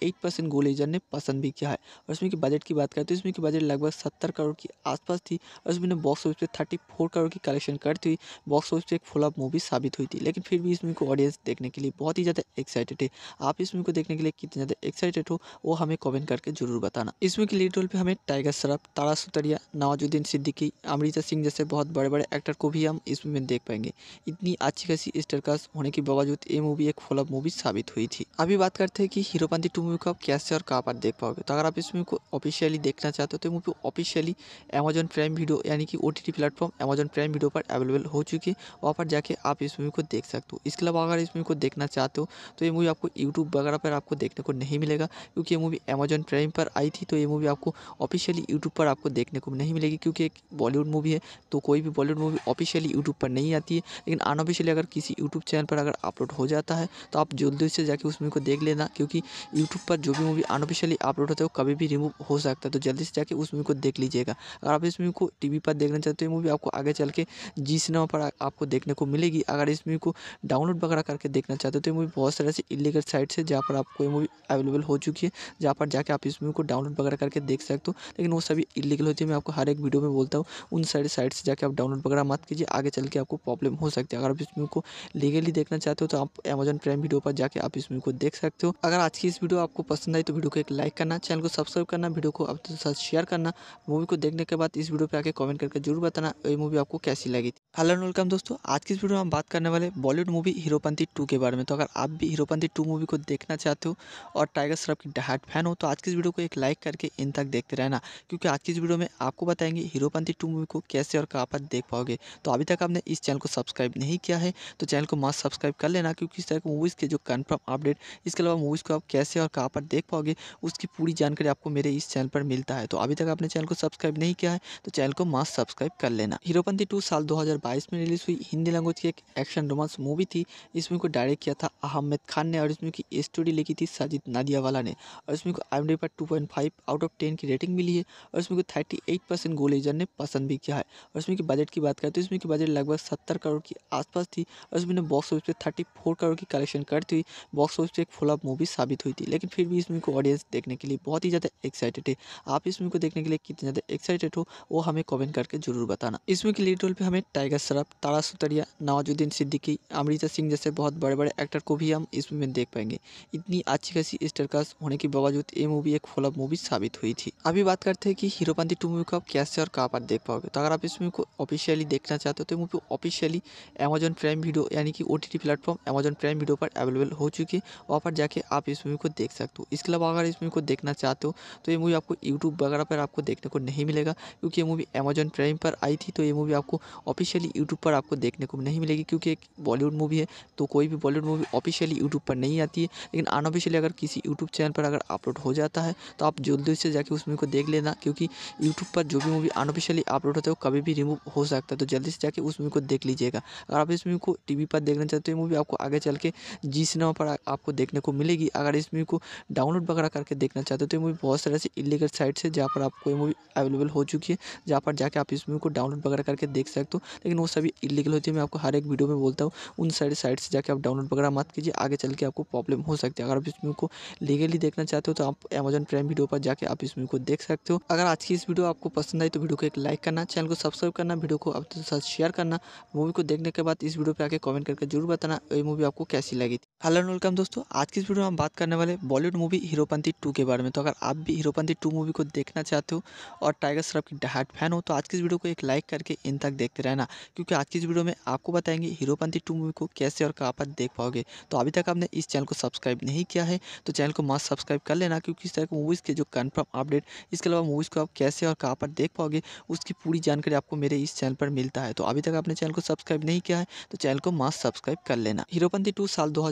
गोलेजर ने पसंद भी किया है और इसमें की बजट की बात करें तो इसमें की बजट लगभग सत्तर करोड़ के आसपास थी और इसमें बॉक्स ऑफिस पर थर्टी फोर करोड़ की कलेक्शन करती हुई बॉक्स ऑफिस पे एक ऑफ मूवी साबित हुई थी लेकिन फिर फिर भी इस मूवी को ऑडियंस देखने के लिए बहुत ही ज़्यादा एक्साइटेड है आप इस मूवी को देखने के लिए कितने ज़्यादा एक्साइटेड हो वो हमें कमेंट करके जरूर बताना इस मूवी के लीड रोल पर हमें टाइगर श्रॉफ तारा सुतरिया नवाजुद्दीन सिद्दीकी अमृता सिंह जैसे बहुत बड़े बड़े एक्टर को भी हम इस मूवी में देख पाएंगे इतनी अच्छी खासी स्टारकास्ट होने के बावजूद ये मूवी एक फ्लॉप मूवी साबित हुई थी अभी बात करते हैं कि हीरोपंथी टू मूवी को आप कैसे और कहाँ पर देख पाओगे तो अगर आप इस मूवी को ऑफिशियली देखना चाहते हो तो movie officially Amazon Prime Video यानी कि O T platform Amazon Prime Video पर अवेलेबल हो चुकी है वहाँ पर जाके आप इस मूवी को देख सकते सकते हो इसके अलावा अगर इस मूवी को देखना चाहते हो तो ये मूवी आपको यूट्यूब वगैरह पर आपको देखने को नहीं मिलेगा क्योंकि ये मूवी अमेजन प्राइम पर आई थी तो ये मूवी आपको ऑफिशियली यूट्यूब पर आपको देखने को नहीं मिलेगी क्योंकि एक बॉलीवुड मूवी है तो कोई भी बॉलीवुड मूवी ऑफिशियली यूट्यूब पर नहीं आती है लेकिन अनऑफिशियली अगर किसी यूट्यूब चैनल पर अगर अपलोड हो जाता है तो आप जल्दी से जाकर उस मूवी को देख लेना क्योंकि यूट्यूब पर जो भी मूवी अनऑफिशियली अपलोड होता है वो कभी भी रिमूव हो सकता है तो जल्दी से जाकर उस मूवी को देख लीजिएगा अगर आप इस मूवी को टी पर देखना चाहते हो मूवी आपको आगे चल के जी सिनेमा पर आपको देखने को मिलेगी अगर इस मूवी को डाउनलोड वगैरह करके देखना चाहते हो तो ये मूवी बहुत सारे ऐसे इलीगल साइट्स है जहाँ पर आपको ये मूवी अवेलेबल हो चुकी है जहाँ पर जाके आप इस मूवी को डाउनलोड वगैरह करके देख सकते हो लेकिन वो सभी इलीगल होती है मैं आपको हर एक वीडियो में बोलता हूँ उन सारे साइट से जाकर आप डाउनलोड वगैरह मत कीजिए आगे चल के आपको प्रॉब्लम हो सकती है अगर आप इस मूवी को लीगली देखना चाहते हो तो आप अमेजन प्राइम वीडियो पर जाकर आप इस मूवी को देख सकते हो अगर आज की इस वीडियो आपको पसंद आई तो वीडियो को एक लाइक करना चैनल को सब्सक्राइब करना वीडियो को आप साथ शेयर करना मूवी को देखने के बाद इस वीडियो पर आके कमेंट करके जरूर बताना ये मूवी आपको कैसी लगी थी हेलो वेलकम दोस्तों आज की इस वीडियो में हम बात करने वाले Bollywood favourite movie Heropanti two के बारे में तो अगर आप भी हिरोपंथी टू मूवी को देखना चाहते हो और टाइगर श्रॉफ की डहाट फैन हो तो आज की इस वीडियो को एक लाइक करके इन तक देखते रहना क्योंकि आज की इस वीडियो में आपको बताएंगे हीरोपंती टू मूवी को कैसे और कहाँ पर देख पाओगे तो अभी तक आपने इस चैनल को सब्सक्राइब नहीं किया है तो चैनल को मस्त सब्सक्राइब कर लेना क्योंकि इस तरह की मूवीज़ के जो कन्फर्म अपडेट इसके अलावा मूवीज़ को आप कैसे और कहाँ पर देख पाओगे उसकी पूरी जानकारी आपको मेरे इस चैनल पर मिलता है तो अभी तक आपने चैनल को सब्सक्राइब नहीं किया है तो चैनल को मस्त सब्सक्राइब कर लेना हीरोपंथी टू साल दो में रिलीज़ हुई हिंदी लैंग्वेज की एक एक्शन रोमांस मूवी मूवी थी इस मूवी को डायरेक्ट किया था अहमद खान ने और इसमें की स्टोरी लिखी थी साजिद नादियावाला ने और इसमें को आई एम डी पर two point five out of ten की रेटिंग मिली है और इसमें को थर्टी एट परसेंट गोलेजर ने पसंद भी किया है और इसमें की बजट की बात करें तो इसमें की बजट लगभग सत्तर करोड़ के आसपास थी और इसमें बॉक्स ऑफिस पर थर्टी फोर करोड़ की कलेक्शन करती हुई बॉक्स ऑफिस पर एक फ्लॉप मूवी साबित हुई थी लेकिन फिर भी इसमें को ऑडियंस देखने के लिए बहुत ही ज़्यादा एक्साइटेड है आप इस मूवी को देखने के लिए कितने ज़्यादा एक्साइटेड हो वो हमें कमेंट करके जरूर बताना इसमें के लीड रोल पर हमें टाइगर श्रॉफ तारा सुतरिया नवाजुद्दीन सिद्दीकी अमृता सिंह जैसे बहुत बड़े बड़े एक्टर को भी हम इसमें देख पाएंगे इतनी अच्छी खासी स्टरकास्ट होने के बावजूद ये मूवी एक फ्लॉप मूवी साबित हुई थी अभी बात करते हैं कि हीरोपंथी टू मूवी को आप कैसे और कहाँ पर देख पाओगे तो अगर आप इस मूवी को ऑफिशियली देखना चाहते हो तो movie officially Amazon Prime Video यानी कि O T platform Amazon Prime Video पर अवेलेबल हो चुकी है वहाँ पर जाके आप इस मूवी को देख सकते हो इसके अलावा अगर इस मूवी को देखना चाहते हो तो ये मूवी आपको यूट्यूब वगैरह पर आपको देखने को नहीं मिलेगा क्योंकि ये मूवी अमेजन प्राइम पर आई थी तो ये मूवी आपको ऑफिशियली यूट्यूब पर आपको देखने को नहीं मिलेगी क्योंकि एक बॉलीवुड बॉलीवुड मूवी है तो कोई भी बॉलीवुड मूवी ऑफिशियली यूट्यूब पर नहीं आती है लेकिन अनऑफिशियली अगर किसी यूट्यूब चैनल पर अगर अपलोड हो जाता है तो आप जल्दी से जाकर उस मूवी को देख लेना क्योंकि यूट्यूब पर जो भी मूवी अनऑफिशियली अपलोड होता है वो कभी भी रिमूव हो सकता है तो जल्दी से जाकर उस मूवी को देख लीजिएगा अगर आप इस मूवी को टी पर देखना चाहते हो ये मूवी आपको आगे चल के जी सिनेमा पर आपको देखने को मिलेगी अगर इस मूवी को डाउनलोड वगैरह करके देखना चाहते हो तो ये मूवी बहुत सारे ऐसी इलीगल साइट्स है जहाँ पर आपको ये मूवी अवेलेबल हो चुकी है जहाँ पर जाके आप इस मूवी को डाउनलोड वगैरह करके देख सकते हो लेकिन वो सभी इलीगल होती है मैं आपको हर एक वीडियो में बोलता हूँ उन साइड साइट से जाके आप डाउनलोड वगैरह मत कीजिए आगे चल के आपको प्रॉब्लम हो सकती है अगर आप इस मूवी को लीगली देखना चाहते हो तो आप अमेजन प्राइम वीडियो पर जाके आप इस मूवी को देख सकते हो अगर आज की इस वीडियो आपको पसंद आई तो वीडियो को एक लाइक करना चैनल को सब्सक्राइब करना वीडियो को आपके साथ शेयर करना मूवी को देखने के बाद इस वीडियो पर आके कॉमेंट करके जरूर बताना ये मूवी आपको कैसी लगी थी हेलो एंड वेलकम दोस्तों आज की इस वीडियो में हम बात करने वाले बॉलीवुड मूवी हीरोपंथी टू के बारे में तो अगर आप भी हीरोपंथी टू मूवी को देखना चाहते हो और टाइगर श्रॉफ की डहाट फैन हो तो आज की इस वीडियो को एक लाइक करके इन तक देखते रहना क्योंकि आज की इस वीडियो में आपको बताएंगे हीरोपंथी टू मूवी को कैसे और कहाँ पर देख पाओगे तो अभी तक आपने इस चैनल को सब्सक्राइब नहीं किया है तो चैनल को मास्क सब्सक्राइब कर लेना क्योंकि इस तरह के मूवीज़ के जो कन्फर्म अपडेट इसके अलावा मूवीज़ को आप कैसे और कहाँ पर देख पाओगे उसकी पूरी जानकारी आपको मेरे इस चैनल पर मिलता है तो अभी तक आपने चैनल को सब्सक्राइब नहीं किया है तो चैनल को मास्क सब्सक्राइब कर लेना हीरोपंथी टू साल दो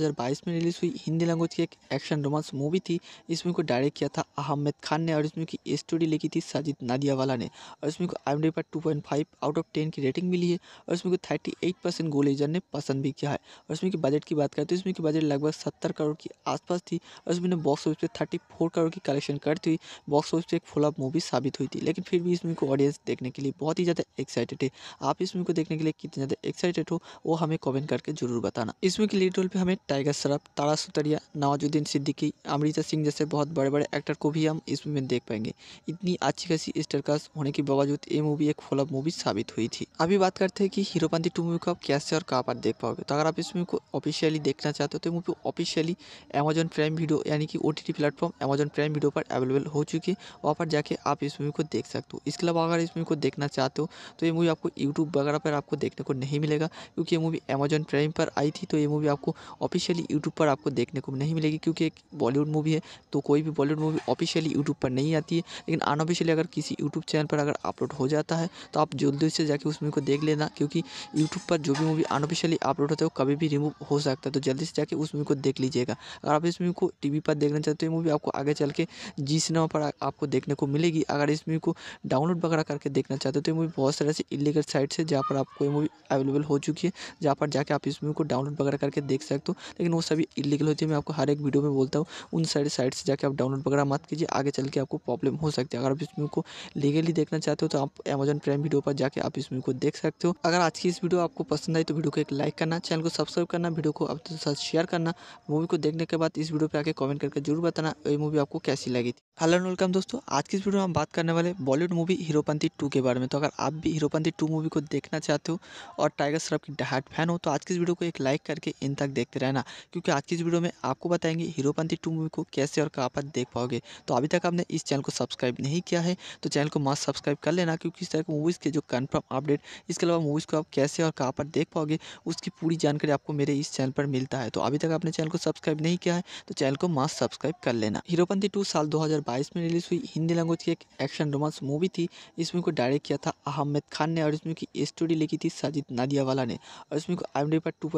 में रिलीज हुई हिंदी लैंग्वेज की एक एक्शन रोमांस मूवी थी इस मूवी को डायरेक्ट किया था अहमद खान ने और इसमें की स्टोरी लिखी थी साजिद नादियावाला ने और इसमें को आई पर टू आउट ऑफ टेन की रेटिंग मिली है और इसमें को थर्टी परसेंट गोलेजर ने पसंद भी किया है और इसमें की बजट की बात करें तो इसमें की बजट लगभग सत्तर करोड़ के आसपास थी और इसमें बॉक्स ऑफिस पे थर्टी फोर करोड़ की कलेक्शन करती हुई बॉक्स ऑफिस पे एक फ्लॉप मूवी साबित हुई थी लेकिन फिर भी इसमें को ऑडियंस देखने के लिए बहुत ही ज़्यादा एक्साइटेड है आप इसमें को देखने के लिए कितने ज़्यादा एक्साइटेड हो वो हमें कमेंट करके जरूर बताना इसमें के लीड रोल पर हमें टाइगर श्रॉफ तारा सुतरिया नवाजुद्दीन सिद्दीकी अमृता सिंह जैसे बहुत बड़े बड़े एक्टर को भी हम इसमें देख पाएंगे इतनी अच्छी खासी स्टरकास्ट होने के बावजूद ये मूवी एक फ्लॉप मूवी साबित हुई थी अभी बात करते हैं कि हीरोपंथी टू मूवी को आप कैसे और कहाँ पर देख पाओगे होगा तो अगर आप इस मूवी को ऑफिशियली देखना चाहते हो तो movie officially Amazon Prime Video यानी कि O T T platform Amazon Prime Video पर अवेलेबल हो चुकी है वहाँ पर जाके आप इस मूवी को देख सकते हो इसके अलावा अगर इस मूवी को देखना चाहते हो तो ये मूवी आपको यूट्यूब वगैरह पर आपको देखने को नहीं मिलेगा क्योंकि ये मूवी अमेजन प्राइम पर आई थी तो ये मूवी आपको ऑफिशियली यूट्यूब पर आपको देखने को नहीं मिलेगी क्योंकि एक बॉलीवुड मूवी है तो कोई भी बॉलीवुड मूवी ऑफिशियली यूट्यूब पर नहीं आती है लेकिन अनऑफिशियली अगर किसी यूट्यूब चैनल पर अगर अपलोड हो जाता है तो आप जल्दी से जाके उस मूवी को देख लेना क्योंकि यूट्यूब पर जो भी मूवी अनऑफिशियली अपलोड अपलोड होता है वो कभी भी रिमूव हो सकता है तो जल्दी से जाके उस मूवी को देख लीजिएगा अगर आप इस मूवी को टी पर देखना चाहते हो मूवी आपको आगे चल के जी सिनेमा पर आपको देखने को मिलेगी अगर इस मूवी को डाउनलोड वगैरह करके देखना चाहते हो तो ये मूवी बहुत सारे ऐसी इलीगल साइट्स है जहाँ पर आपको ये मूवी अवेलेबल हो चुकी है जहाँ पर जाके आप इस मूवी को डाउनलोड वगैरह करके देख सकते हो लेकिन वो सभी इलीगल होती है मैं आपको हर एक वीडियो में बोलता हूँ उन सारी साइट से जाके आप डाउनलोड वगैरह मत कीजिए आगे चल के आपको प्रॉब्लम हो सकती है अगर आप इस मूवी को लीगली देखना चाहते हो तो आप अमेजन प्राइम वीडियो पर जाके आप इस मूवी को देख सकते हो अगर आज की इस वीडियो आपको पसंद आई तो वीडियो को एक लाइक करना करना चैनल को सब्सक्राइब करना वीडियो को अब तक साथ शेयर करना मूवी को देखने के बाद इस वीडियो पर आके कमेंट करके जरूर बताना ये मूवी आपको कैसी लगी थी हेलो एंड वेलकम दोस्तों आज की इस वीडियो में हम बात करने वाले बॉलीवुड मूवी हीरोपंथी टू के बारे में तो अगर आप भी हीरोपंथी टू मूवी को देखना चाहते हो और टाइगर श्रॉफ की डायट फैन हो तो आज की इस वीडियो को एक लाइक करके इन तक देखते रहना क्योंकि आज की इस वीडियो में आपको बताएंगे हीरोपंथी टू मूवी को कैसे और कहाँ पर देख पाओगे तो अभी तक आपने इस चैनल को सब्सक्राइब नहीं किया है तो चैनल को मस्त सब्सक्राइब कर लेना क्योंकि इस तरह की मूवीज़ के जो कन्फर्म अपडेट इसके अलावा मूवीज़ को आप कैसे और कहाँ पर देख पाओगे उसकी पूरी जानकारी आपको मेरे इस चैनल पर मिलता है तो अभी तक आपने चैनल को सब्सक्राइब नहीं किया है तो चैनल को मास्ट सब्सक्राइब कर लेना हीरोपंथी टू साल 2022 में रिलीज हुई हिंदी लैंग्वेज की एक एक्शन रोमांस मूवी थी इस मूवी को डायरेक्ट किया था अहमद खान ने और इसमें की स्टोरी लिखी थी साजिद नादियावाला ने और इसमें को आई पर टू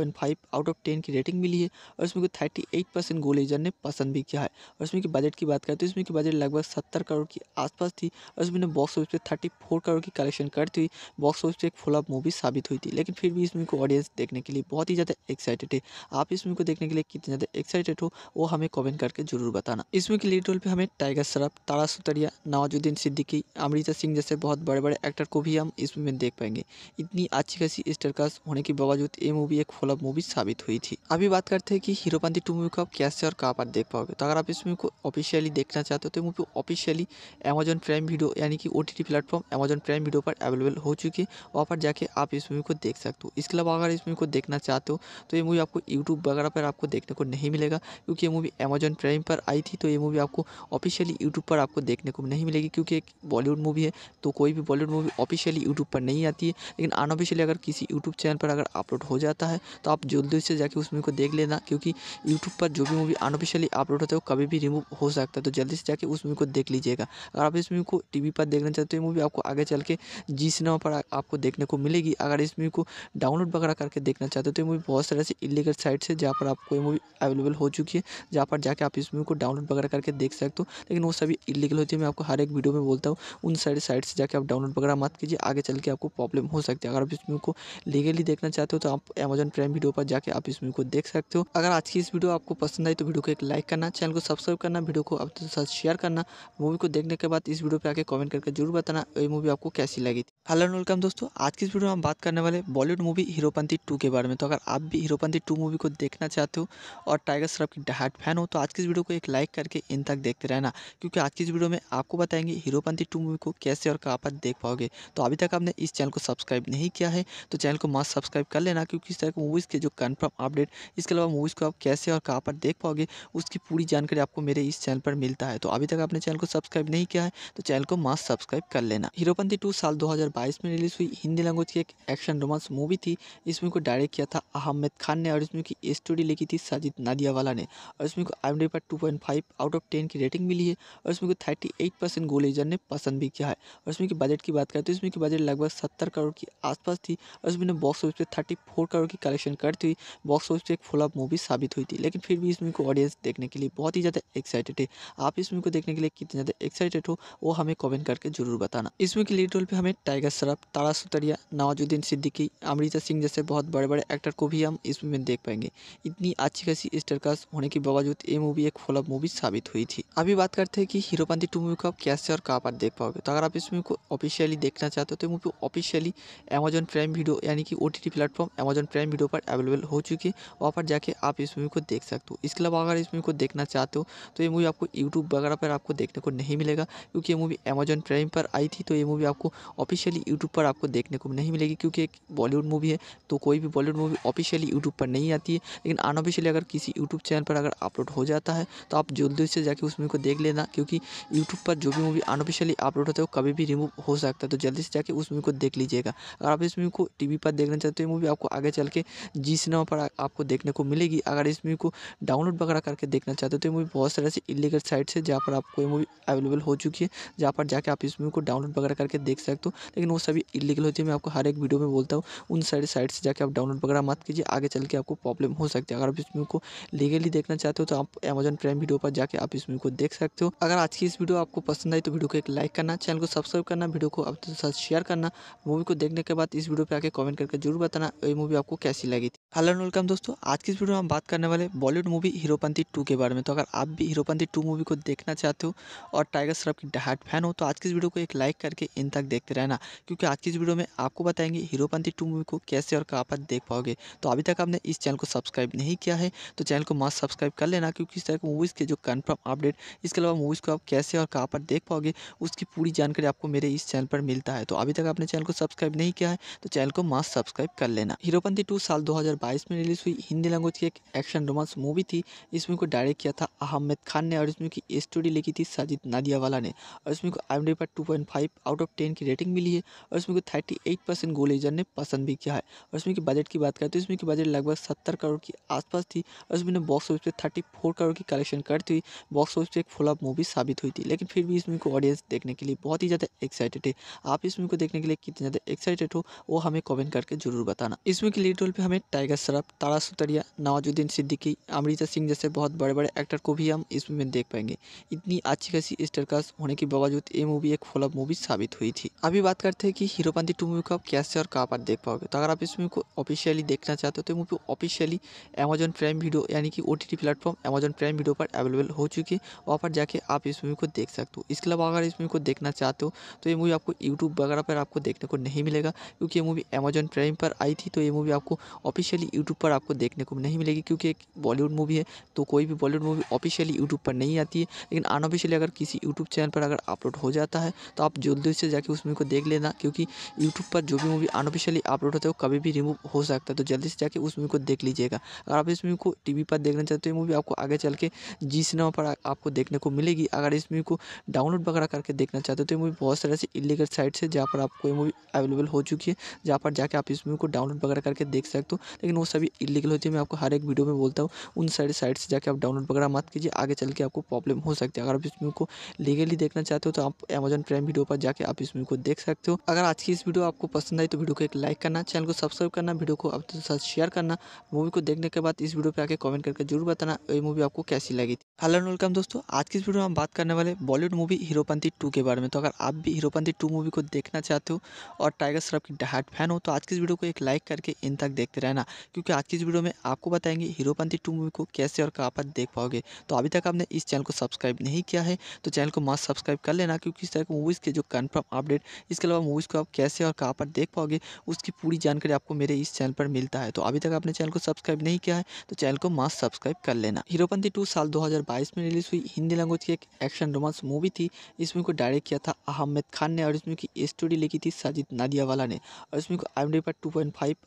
आउट ऑफ टेन की रेटिंग मिली है और इसमें को थर्टी परसेंट गोलेजर ने पसंद भी किया है और इसमें की बजट की बात करें तो इसमें की बजट लगभग सत्तर करोड़ के आसपास थी और इसमें बॉक्स ऑफिस पे थर्टी करोड़ की कलेक्शन करती हुई बॉक्स ऑफिस पे एक फुल मूवी साबित हुई थी लेकिन फिर भी इसमें को ऑडियंस देखने के लिए बहुत ही ज़्यादा एक्साइटेड है आप इस मूवी को देखने के लिए कितने ज़्यादा एक्साइटेड हो वो हमें कमेंट करके जरूर बताना इस मूवी के लीड रोल पर हमें टाइगर श्रॉफ तारा सुतरिया नवाजुद्दीन सिद्दीकी अमृता सिंह जैसे बहुत बड़े बड़े एक्टर को भी हम इस मूवी में देख पाएंगे इतनी अच्छी खासी स्टरकास्ट होने के बावजूद ये मूवी एक फॉलोअप मूवी साबित हुई थी अभी बात करते हैं कि हीरोपंथी टू मूवी को आप कैसे और कहाँ पर देख पाओगे तो अगर आप इस मूवी को ऑफिशियली देखना चाहते हो तो movie officially Amazon Prime Video यानी कि O T platform Amazon Prime Video पर अवेलेबल हो चुकी है वहाँ पर जाके आप इस मूवी को देख सकते हो इसके अलावा अगर इस मूवी को देखना चाहते हो तो ये मूवी आपको यूट्यूब वगैरह पर आपको देखने को नहीं मिलेगा क्योंकि ये मूवी अमेजन प्राइम पर आई थी तो ये मूवी आपको ऑफिशियली यूट्यूब पर आपको देखने को नहीं मिलेगी क्योंकि एक बॉलीवुड मूवी है तो कोई भी बॉलीवुड मूवी ऑफिशियली यूट्यूब पर नहीं आती है लेकिन अनऑफिशियली अगर किसी यूट्यूब चैनल पर अगर अपलोड हो जाता है तो आप जल्दी से जाकर उस मूवी को देख लेना क्योंकि यूट्यूब पर जो भी मूवी अनऑफिशियली अपलोड होता है वो कभी भी रिमूव हो सकता है तो जल्दी से जाकर उस मूवी को देख लीजिएगा अगर आप इस मूवी को टी पर देखना चाहते हो मूवी तो आपको आगे चल के जी सिनेमा पर आपको देखने को मिलेगी अगर इस मूवी को डाउनलोड वगैरह करके देखना देखना चाहते हो तो ये मूवी बहुत सारे ऐसे इलीगल साइट्स है जहाँ पर आपको ये मूवी अवेलेबल हो चुकी है जहाँ पर जाके आप इस मूवी को डाउनलोड वगैरह करके देख सकते हो लेकिन वो सभी इलीगल होती है मैं आपको हर एक वीडियो में बोलता हूँ उन सारी साइट से जाकर आप डाउनलोड वगैरह मत कीजिए आगे चल के आपको प्रॉब्लम हो सकती है अगर आप इस मूवी को लीगली देखना चाहते हो तो आप अमेजन प्राइम वीडियो पर जाकर आप इस मूवी को देख सकते हो अगर आज की इस वीडियो आपको पसंद आई तो वीडियो को एक लाइक करना चैनल को सब्सक्राइब करना वीडियो को आप साथ शेयर करना मूवी को देखने के बाद इस वीडियो पर आके कमेंट करके जरूर बताना ये मूवी आपको कैसी लगी थी हेलो वेलकम दोस्तों आज की इस वीडियो में हम बात करने वाले बॉलीवुड मूवी हीरोपंथी टू के बारे में तो अगर आप भी हीरोपंथी टू मूवी को देखना चाहते हो और टाइगर श्रॉफ की डहाट फैन हो तो आज की इस वीडियो को एक लाइक करके इन तक देखते रहना क्योंकि आज की इस वीडियो में आपको बताएंगे हीरोपंथी टू मूवी को कैसे और कहाँ पर देख पाओगे तो अभी तक आपने इस चैनल को सब्सक्राइब नहीं किया है तो चैनल को मस्त सब्सक्राइब कर लेना क्योंकि इस तरह की मूवीज़ के जो कन्फर्म अपडेट इसके अलावा मूवीज़ को आप कैसे और कहाँ पर देख पाओगे उसकी पूरी जानकारी आपको मेरे इस चैनल पर मिलता है तो अभी तक आपने चैनल को सब्सक्राइब नहीं किया है तो चैनल को मस्त सब्सक्राइब कर लेना हीरोपंथी टू साल दो में रिलीज़ हुई हिंदी लैंग्वेज की एक एक्शन रोमांस मूवी थी इसमें को डायरेक्ट डायरेक्ट किया था अहमद खान ने और इसमें की स्टोरी लिखी थी साजिद नादियावाला ने और इसमें को आई पर two point five out of ten की रेटिंग मिली है और इसमें को थर्टी एट परसेंट गोलेजर ने पसंद भी किया है और इसमें की बजट की बात करें तो इसमें की बजट लगभग सत्तर करोड़ के आसपास थी और इसमें बॉक्स ऑफिस पर थर्टी फोर करोड़ की कलेक्शन करती हुई बॉक्स ऑफिस पर एक फुल मूवी साबित हुई थी लेकिन फिर भी इसमें को ऑडियंस देखने के लिए बहुत ही ज़्यादा एक्साइटेड है आप इस मूवी को देखने के लिए कितने ज़्यादा एक्साइटेड हो वो हमें कॉमेंट करके जरूर बताना इसमें की लीड रोल पर हमें टाइगर श्रॉफ तारा सुतरिया नवाजुद्दीन सिद्दीकी अमृता सिंह जैसे बहुत बड़े बड़े एक्टर को भी हम इस मूवी में देख पाएंगे इतनी अच्छी खासी स्टारकास्ट होने के बावजूद ये मूवी एक फ्लॉप मूवी साबित हुई थी अभी बात करते हैं कि हीरोपंथी टू मूवी को आप कैसे और कहाँ पर देख पाओगे तो अगर आप इस मूवी को ऑफिशियली देखना चाहते हो तो movie officially Amazon Prime Video यानी कि O T platform Amazon Prime Video पर अवेलेबल हो चुकी है वहाँ पर जाके आप इस मूवी को देख सकते हो इसके अलावा अगर इस मूवी को देखना चाहते हो तो ये मूवी आपको यूट्यूब वगैरह पर आपको देखने को नहीं मिलेगा क्योंकि ये मूवी अमेजन प्राइम पर आई थी तो ये मूवी आपको ऑफिशियली यूट्यूब पर आपको देखने को नहीं मिलेगी क्योंकि एक बॉलीवुड मूवी है तो कोई भी Bollywood Bollywood movie officially YouTube पर नहीं आती है लेकिन अनऑफिशियली अगर किसी यूट्यूब चैनल पर अगर अपलोड हो जाता है तो आप जल्दी से जाके उस मूवी को देख लेना क्योंकि यूट्यूब पर जो भी मूवी अनऑफिशियली अपलोड होता है वो कभी भी रिमूव हो सकता है तो जल्दी से जाके उस मूवी को देख लीजिएगा अगर आप इस मूवी को टी पर देखना चाहते हो मूवी आपको आगे चल के जी सिनेमा पर आपको देखने को मिलेगी अगर इस मूवी को डाउनलोड वगैरह करके देखना चाहते हो तो ये मूवी बहुत सारे ऐसी इलीगल साइट है जहाँ पर आपको ये मूवी अवेलेबल हो चुकी है जहाँ पर जाके आप इस मूवी को डाउनलोड वगैरह करके देख सकते हो लेकिन वो सभी इलीगल होती है मैं आपको हर एक वीडियो में बोलता हूँ उन सारी साइट से जाके आप डाउनलोड डाउनलोड वगैरह मत कीजिए आगे चल के आपको प्रॉब्लम हो सकती है अगर आप इस मूवी को लीगली देखना चाहते हो तो आप अमेजन प्राइम वीडियो पर जाकर आप इस मूवी को देख सकते हो अगर आज की इस वीडियो आपको पसंद आई तो वीडियो को एक लाइक करना चैनल को सब्सक्राइब करना वीडियो को आपके साथ शेयर करना मूवी को देखने के बाद इस वीडियो पर आके कॉमेंट करके जरूर बताना ये मूवी आपको कैसी लगी थी हेलो एंड वेलकम दोस्तों आज की इस वीडियो में हम बात करने वाले बॉलीवुड मूवी हीरोपंथी टू के बारे में तो अगर आप भी हीरोपंथी टू मूवी को देखना चाहते हो और टाइगर श्रॉफ की डहाट फैन हो तो आज की इस वीडियो को एक लाइक करके इन तक देखते रहना क्योंकि आज की इस वीडियो में आपको बताएंगे हीरोपंथी टू मूवी को कैसे और कहाँ पर देख पाओगे तो अभी तक आपने इस चैनल को सब्सक्राइब नहीं किया है तो चैनल को मास्ट सब्सक्राइब कर लेना क्योंकि इस तरह की मूवीज़ के जो कन्फर्म अपडेट इसके अलावा मूवीज़ को आप कैसे और कहाँ पर देख पाओगे उसकी पूरी जानकारी आपको मेरे इस चैनल पर मिलता है तो अभी तक आपने चैनल को सब्सक्राइब नहीं किया है तो चैनल को मास्ट सब्सक्राइब कर लेना हीरोपंथी टू साल दो में रिलीज हुई हिंदी लैंग्वेज की एक एक्शन रोमांस मूवी थी इसमें को डायरेक्ट किया था अहमद खान ने और इसमें की स्टोरी लिखी थी साजिद नादियावाला ने और इसमें को आई पर टू आउट ऑफ टेन की रेटिंग मिली है और इसमें को थर्टी गोलेजर ने पसंद भी किया है और इसमें की बजट बजट की बात करें तो इसमें की बजट लगभग सत्तर करोड़ के आसपास थी और इसमें बॉक्स ऑफिस पे थर्टी फोर करोड़ की कलेक्शन करती हुई बॉक्स ऑफिस पे एक फ्लॉप मूवी साबित हुई थी लेकिन फिर भी इसमें को ऑडियंस देखने के लिए बहुत ही ज़्यादा एक्साइटेड है आप इसमें को देखने के लिए कितने ज़्यादा एक्साइटेड हो वो हमें कमेंट करके जरूर बताना इसमें की लीड रोल पर हमें टाइगर श्रॉफ तारा सुतरिया नवाजुद्दीन सिद्दीकी अमृता सिंह जैसे बहुत बड़े बड़े एक्टर को भी हम इसमें देख पाएंगे इतनी अच्छी खासी स्टरकास्ट होने के बावजूद ये मूवी एक फॉलोअप मूवी साबित हुई थी अभी बात करते हैं कि हीरोपंथी टू मूवी को आप कैसे और कहाँ पर देख पाओगे तो अगर आप इस मूवी को ऑफिस ऑफिशियली देखना चाहते हो तो movie officially Amazon Prime Video यानी कि O T T platform Amazon Prime Video पर अवेलेबल हो चुकी है वहाँ पर जाके आप इस मूवी को देख सकते हो इसके अलावा अगर इस मूवी को देखना चाहते हो तो ये मूवी आपको यूट्यूब वगैरह पर आपको देखने को नहीं मिलेगा क्योंकि ये मूवी अमेजन प्राइम पर आई थी तो ये मूवी आपको ऑफिशियली यूट्यूब पर आपको देखने को नहीं मिलेगी क्योंकि एक बॉलीवुड मूवी है तो कोई भी बॉलीवुड मूवी ऑफिशियली यूट्यूब पर नहीं आती है लेकिन अनऑफिशियली अगर किसी यूट्यूब चैनल पर अगर अपलोड हो जाता है तो आप जल्दी से जाके उस मूवी को देख लेना क्योंकि यूट्यूब पर जो भी मूवी अनऑफिशियली अपलोड होते हो कभी भी रिमूव हो सकता है तो जल्दी से जाके उस मूवी को देख लीजिएगा अगर आप इस मूवी को टी पर देखना चाहते हो मूवी आपको आगे चल के जी सिनेमा पर आपको देखने को मिलेगी अगर इस मूवी को डाउनलोड वगैरह करके देखना चाहते हो तो मूवी बहुत सारे ऐसी इलीगल साइट्स है जहाँ पर आपको ये मूवी अवेलेबल हो चुकी है जहाँ पर जाके आप इस मूवी को डाउनलोड वगैरह करके देख सकते हो लेकिन वो सभी इलीगल होती है मैं आपको हर एक वीडियो में बोलता हूँ उन सारी साइट से जाके आप डाउनलोड वगैरह मत कीजिए आगे चल के आपको प्रॉब्लम हो सकती है अगर आप इस मूवी को लीगली देखना चाहते हो तो आप अमेजन प्राइम वीडियो पर जाके आप इस मूवी को देख सकते हो अगर आज की इस वीडियो आपको पसंद आई तो वीडियो को एक लाइक करना चैनल को सब्सक्राइब करना वीडियो वीडियो को अपने साथ शेयर करना मूवी को देखने के बाद इस वीडियो पे आके कमेंट करके जरूर बताना ये मूवी आपको कैसी लगी थी हेलो वेलकम दोस्तों आज की इस वीडियो में हम बात करने वाले बॉलीवुड मूवी हीरोपंथी टू के बारे में तो अगर आप भी हीरोपंथी टू मूवी को देखना चाहते हो और टाइगर श्रॉफ की डहाट फैन हो तो आज की इस वीडियो को एक लाइक करके इन तक देखते रहना क्योंकि आज की इस वीडियो में आपको बताएंगे हीरोपंथी टू मूवी को कैसे और कहाँ पर देख पाओगे तो अभी तक आपने इस चैनल को सब्सक्राइब नहीं किया है तो चैनल को मस्त सब्सक्राइब कर लेना क्योंकि इस तरह की मूवीज़ के जो कन्फर्म अपडेट इसके अलावा मूवीज़ को आप कैसे और कहाँ पर देख पाओगे उसकी पूरी जानकारी आपको मेरे इस चैनल चैनल पर मिलता है तो अभी तक आपने चैनल को सब्सक्राइब नहीं किया है तो चैनल को मास्ट सब्सक्राइब कर लेना हीरोपंथी टू साल 2022 में रिलीज हुई हिंदी लैंग्वेज की एक एक्शन रोमांस मूवी थी इस मूवी को डायरेक्ट किया था अहमद खान ने और इसमें की स्टोरी लिखी थी साजिद नादियावाला ने और इसमें मूवी को आई पर टू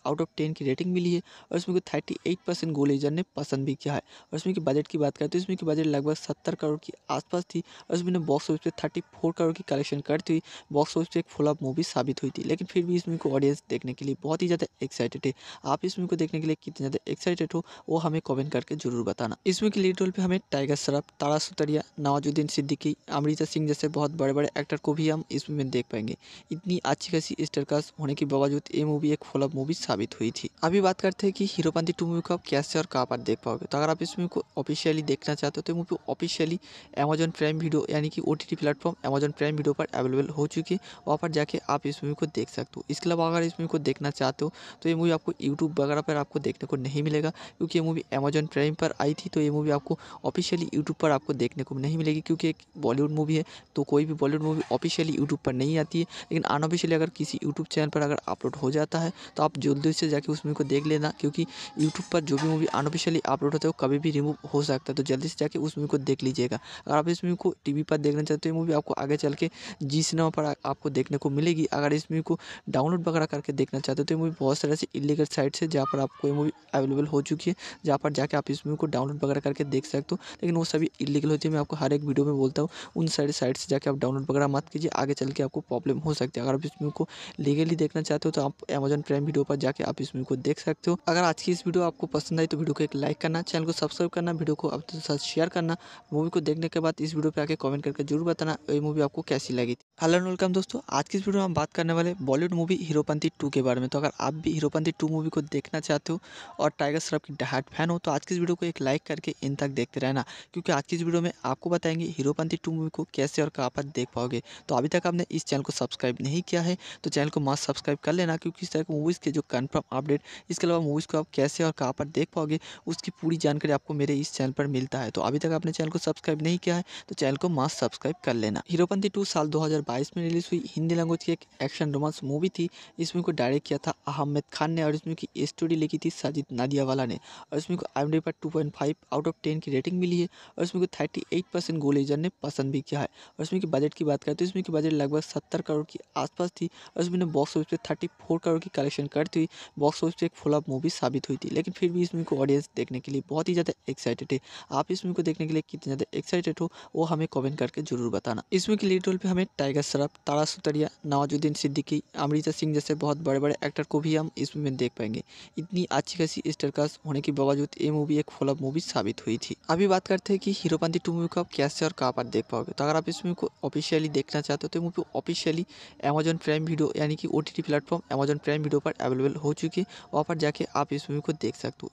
आउट ऑफ टेन की रेटिंग मिली है और इसमें को थर्टी गोलेजर ने पसंद भी किया है और इसमें की बजट की बात करें तो इसमें की बजट लगभग सत्तर करोड़ के आसपास थी और इसमें बॉक्स ऑफिस पर थर्टी करोड़ की कलेक्शन करती हुई बॉक्स ऑफिस पर एक फ्लॉप मूवी साबित हुई थी लेकिन फिर भी इसमें को ऑडियंस देखने के लिए बहुत ही ज़्यादा एक्साइटेड सकते आप इस मूवी को देखने के लिए कितने ज़्यादा एक्साइटेड हो वो हमें कमेंट करके जरूर बताना इसमें की लीड रोल पर हमें टाइगर श्रॉफ तारा सुतरिया नवाजुद्दीन सिद्दीकी अमृता सिंह जैसे बहुत बड़े बड़े एक्टर को भी हम इस मूवी में देख पाएंगे इतनी अच्छी खासी स्टारकास्ट होने के बावजूद ये मूवी एक फ्लॉप मूवी साबित हुई थी अभी बात करते हैं कि हीरोपंथी टू मूवी को आप कैसे और कहाँ पर देख पाओगे तो अगर आप इस मूवी को ऑफिशियली देखना चाहते हो तो movie officially Amazon Prime Video यानी कि O T T platform Amazon Prime Video पर अवेलेबल हो चुकी है वहाँ पर जाके आप इस मूवी को देख सकते हो इसके अलावा अगर इस मूवी को देखना चाहते हो तो ये मूवी आपको यूट्यूब वगैरह पर आपको देखने को नहीं मिलेगा क्योंकि ये मूवी अमेजन प्राइम पर आई थी तो ये मूवी आपको ऑफिशियली यूट्यूब पर आपको देखने को नहीं मिलेगी क्योंकि एक बॉलीवुड मूवी है तो कोई भी बॉलीवुड मूवी ऑफिशियली यूट्यूब पर नहीं आती है लेकिन अनऑफिशियली अगर किसी यूट्यूब चैनल पर अगर अपलोड हो जाता है तो आप जल्दी से जाकर उस मूवी को देख लेना क्योंकि यूट्यूब पर जो भी मूवी अनऑफिशियली अपलोड होता है वो कभी भी रिमूव हो सकता है तो जल्दी से जाकर उस मूवी को देख लीजिएगा अगर आप इस मूवी को वी पर देखना चाहते हो मूवी आपको आगे चल के जी सिनेमा पर आपको देखने को मिलेगी अगर इस मूवी को डाउनलोड वगैरह करके देखना चाहते हो तो ये मूवी बहुत सारे ऐसे इलीगल साइट से जहाँ पर आपको ये मूवी अवेलेबल हो चुकी है जहाँ पर जाके आप इस मूवी को डाउनलोड वगैरह करके देख सकते हो लेकिन वो सभी इलीगल होती है मैं आपको हर एक वीडियो में बोलता हूँ उन सारी साइट से जाके आप डाउनलोड वगैरह मत कीजिए आगे चल के आपको प्रॉब्लम हो सकती है अगर आप इस मूवी को लीगली देखना चाहते हो तो आप अमेजन प्राइम वीडियो पर जाकर आप इस मूवी को देख सकते हो अगर आज की इस वीडियो आपको पसंद आई तो वीडियो को एक लाइक करना चैनल को सब्सक्राइब करना वीडियो को आप साथ शेयर करना मूवी को देखने के बाद इस वीडियो पर आके कमेंट करके जरूर बताना ये मूवी आपको कैसी लगी थी हेलो वेलकम दोस्तों आज की इस वीडियो में हम बात करने वाले बॉलीवुड मूवी हीरोपंथी टू के बारे में तो अगर आप भी हीरोपंथी यदि टू मूवी को देखना चाहते हो और टाइगर श्रॉफ की डहाट फैन हो तो आज की इस वीडियो को एक लाइक करके इन तक देखते रहना क्योंकि आज की इस वीडियो में आपको बताएंगे हीरोपंथी टू मूवी को कैसे और कहाँ पर देख पाओगे तो अभी तक आपने इस चैनल को सब्सक्राइब नहीं किया है तो चैनल को मस्त सब्सक्राइब कर लेना क्योंकि इस तरह की मूवीज़ के जो कन्फर्म अपडेट इसके अलावा मूवीज़ को आप कैसे और कहाँ पर देख पाओगे उसकी पूरी जानकारी आपको मेरे इस चैनल पर मिलता है तो अभी तक आपने चैनल को सब्सक्राइब नहीं किया है तो चैनल को मस्त सब्सक्राइब कर लेना हीरोपंथी टू साल 2022 में रिलीज हुई हिंदी लैंग्वेज की एक एक्शन रोमांस मूवी थी इस मूवी को डायरेक्ट किया था अहमद खान ने और इसमें की स्टोरी लिखी थी साजिद नादिया वाला ने और इसमें को आई पर two point five out of ten की रेटिंग मिली है और इसमें को थर्टी एट परसेंट एजर ने पसंद भी किया है और इसमें की बजट की बात करें तो इसमें की बजट लगभग सत्तर करोड़ के आसपास थी और इसमें बॉक्स ऑफिस पर थर्टी फोर करोड़ की कलेक्शन करती हुई बॉक्स ऑफिस पर एक फ्लॉप मूवी साबित हुई थी लेकिन फिर भी इसमें को ऑडियंस देखने के लिए बहुत ही ज़्यादा एक्साइटेड है आप इसमें को देखने के लिए कितने ज़्यादा एक्साइटेड हो वो हमें कॉमेंट करके जरूर बताना इसमें की लीड रोल पर हमें टाइगर श्रॉफ तारा सुतरिया नवाजुद्दीन सिद्दीकी अमृता सिंह जैसे बहुत बड़े बड़े एक्टर को भी हम इसमें में देख पाएंगे इतनी अच्छी खासी स्टारकास्ट होने के बावजूद ये मूवी एक फॉलोअप मूवी साबित हुई थी अभी बात करते हैं कि हीरोपंथी टू मूवी को आप कैसे और कहाँ पर देख पाओगे तो अगर आप इस मूवी को ऑफिशियली देखना चाहते हो तो movie officially Amazon Prime Video यानी कि O T platform Amazon Prime Video पर अवेलेबल हो चुकी है वहाँ पर जाके आप इस मूवी को देख सकते हो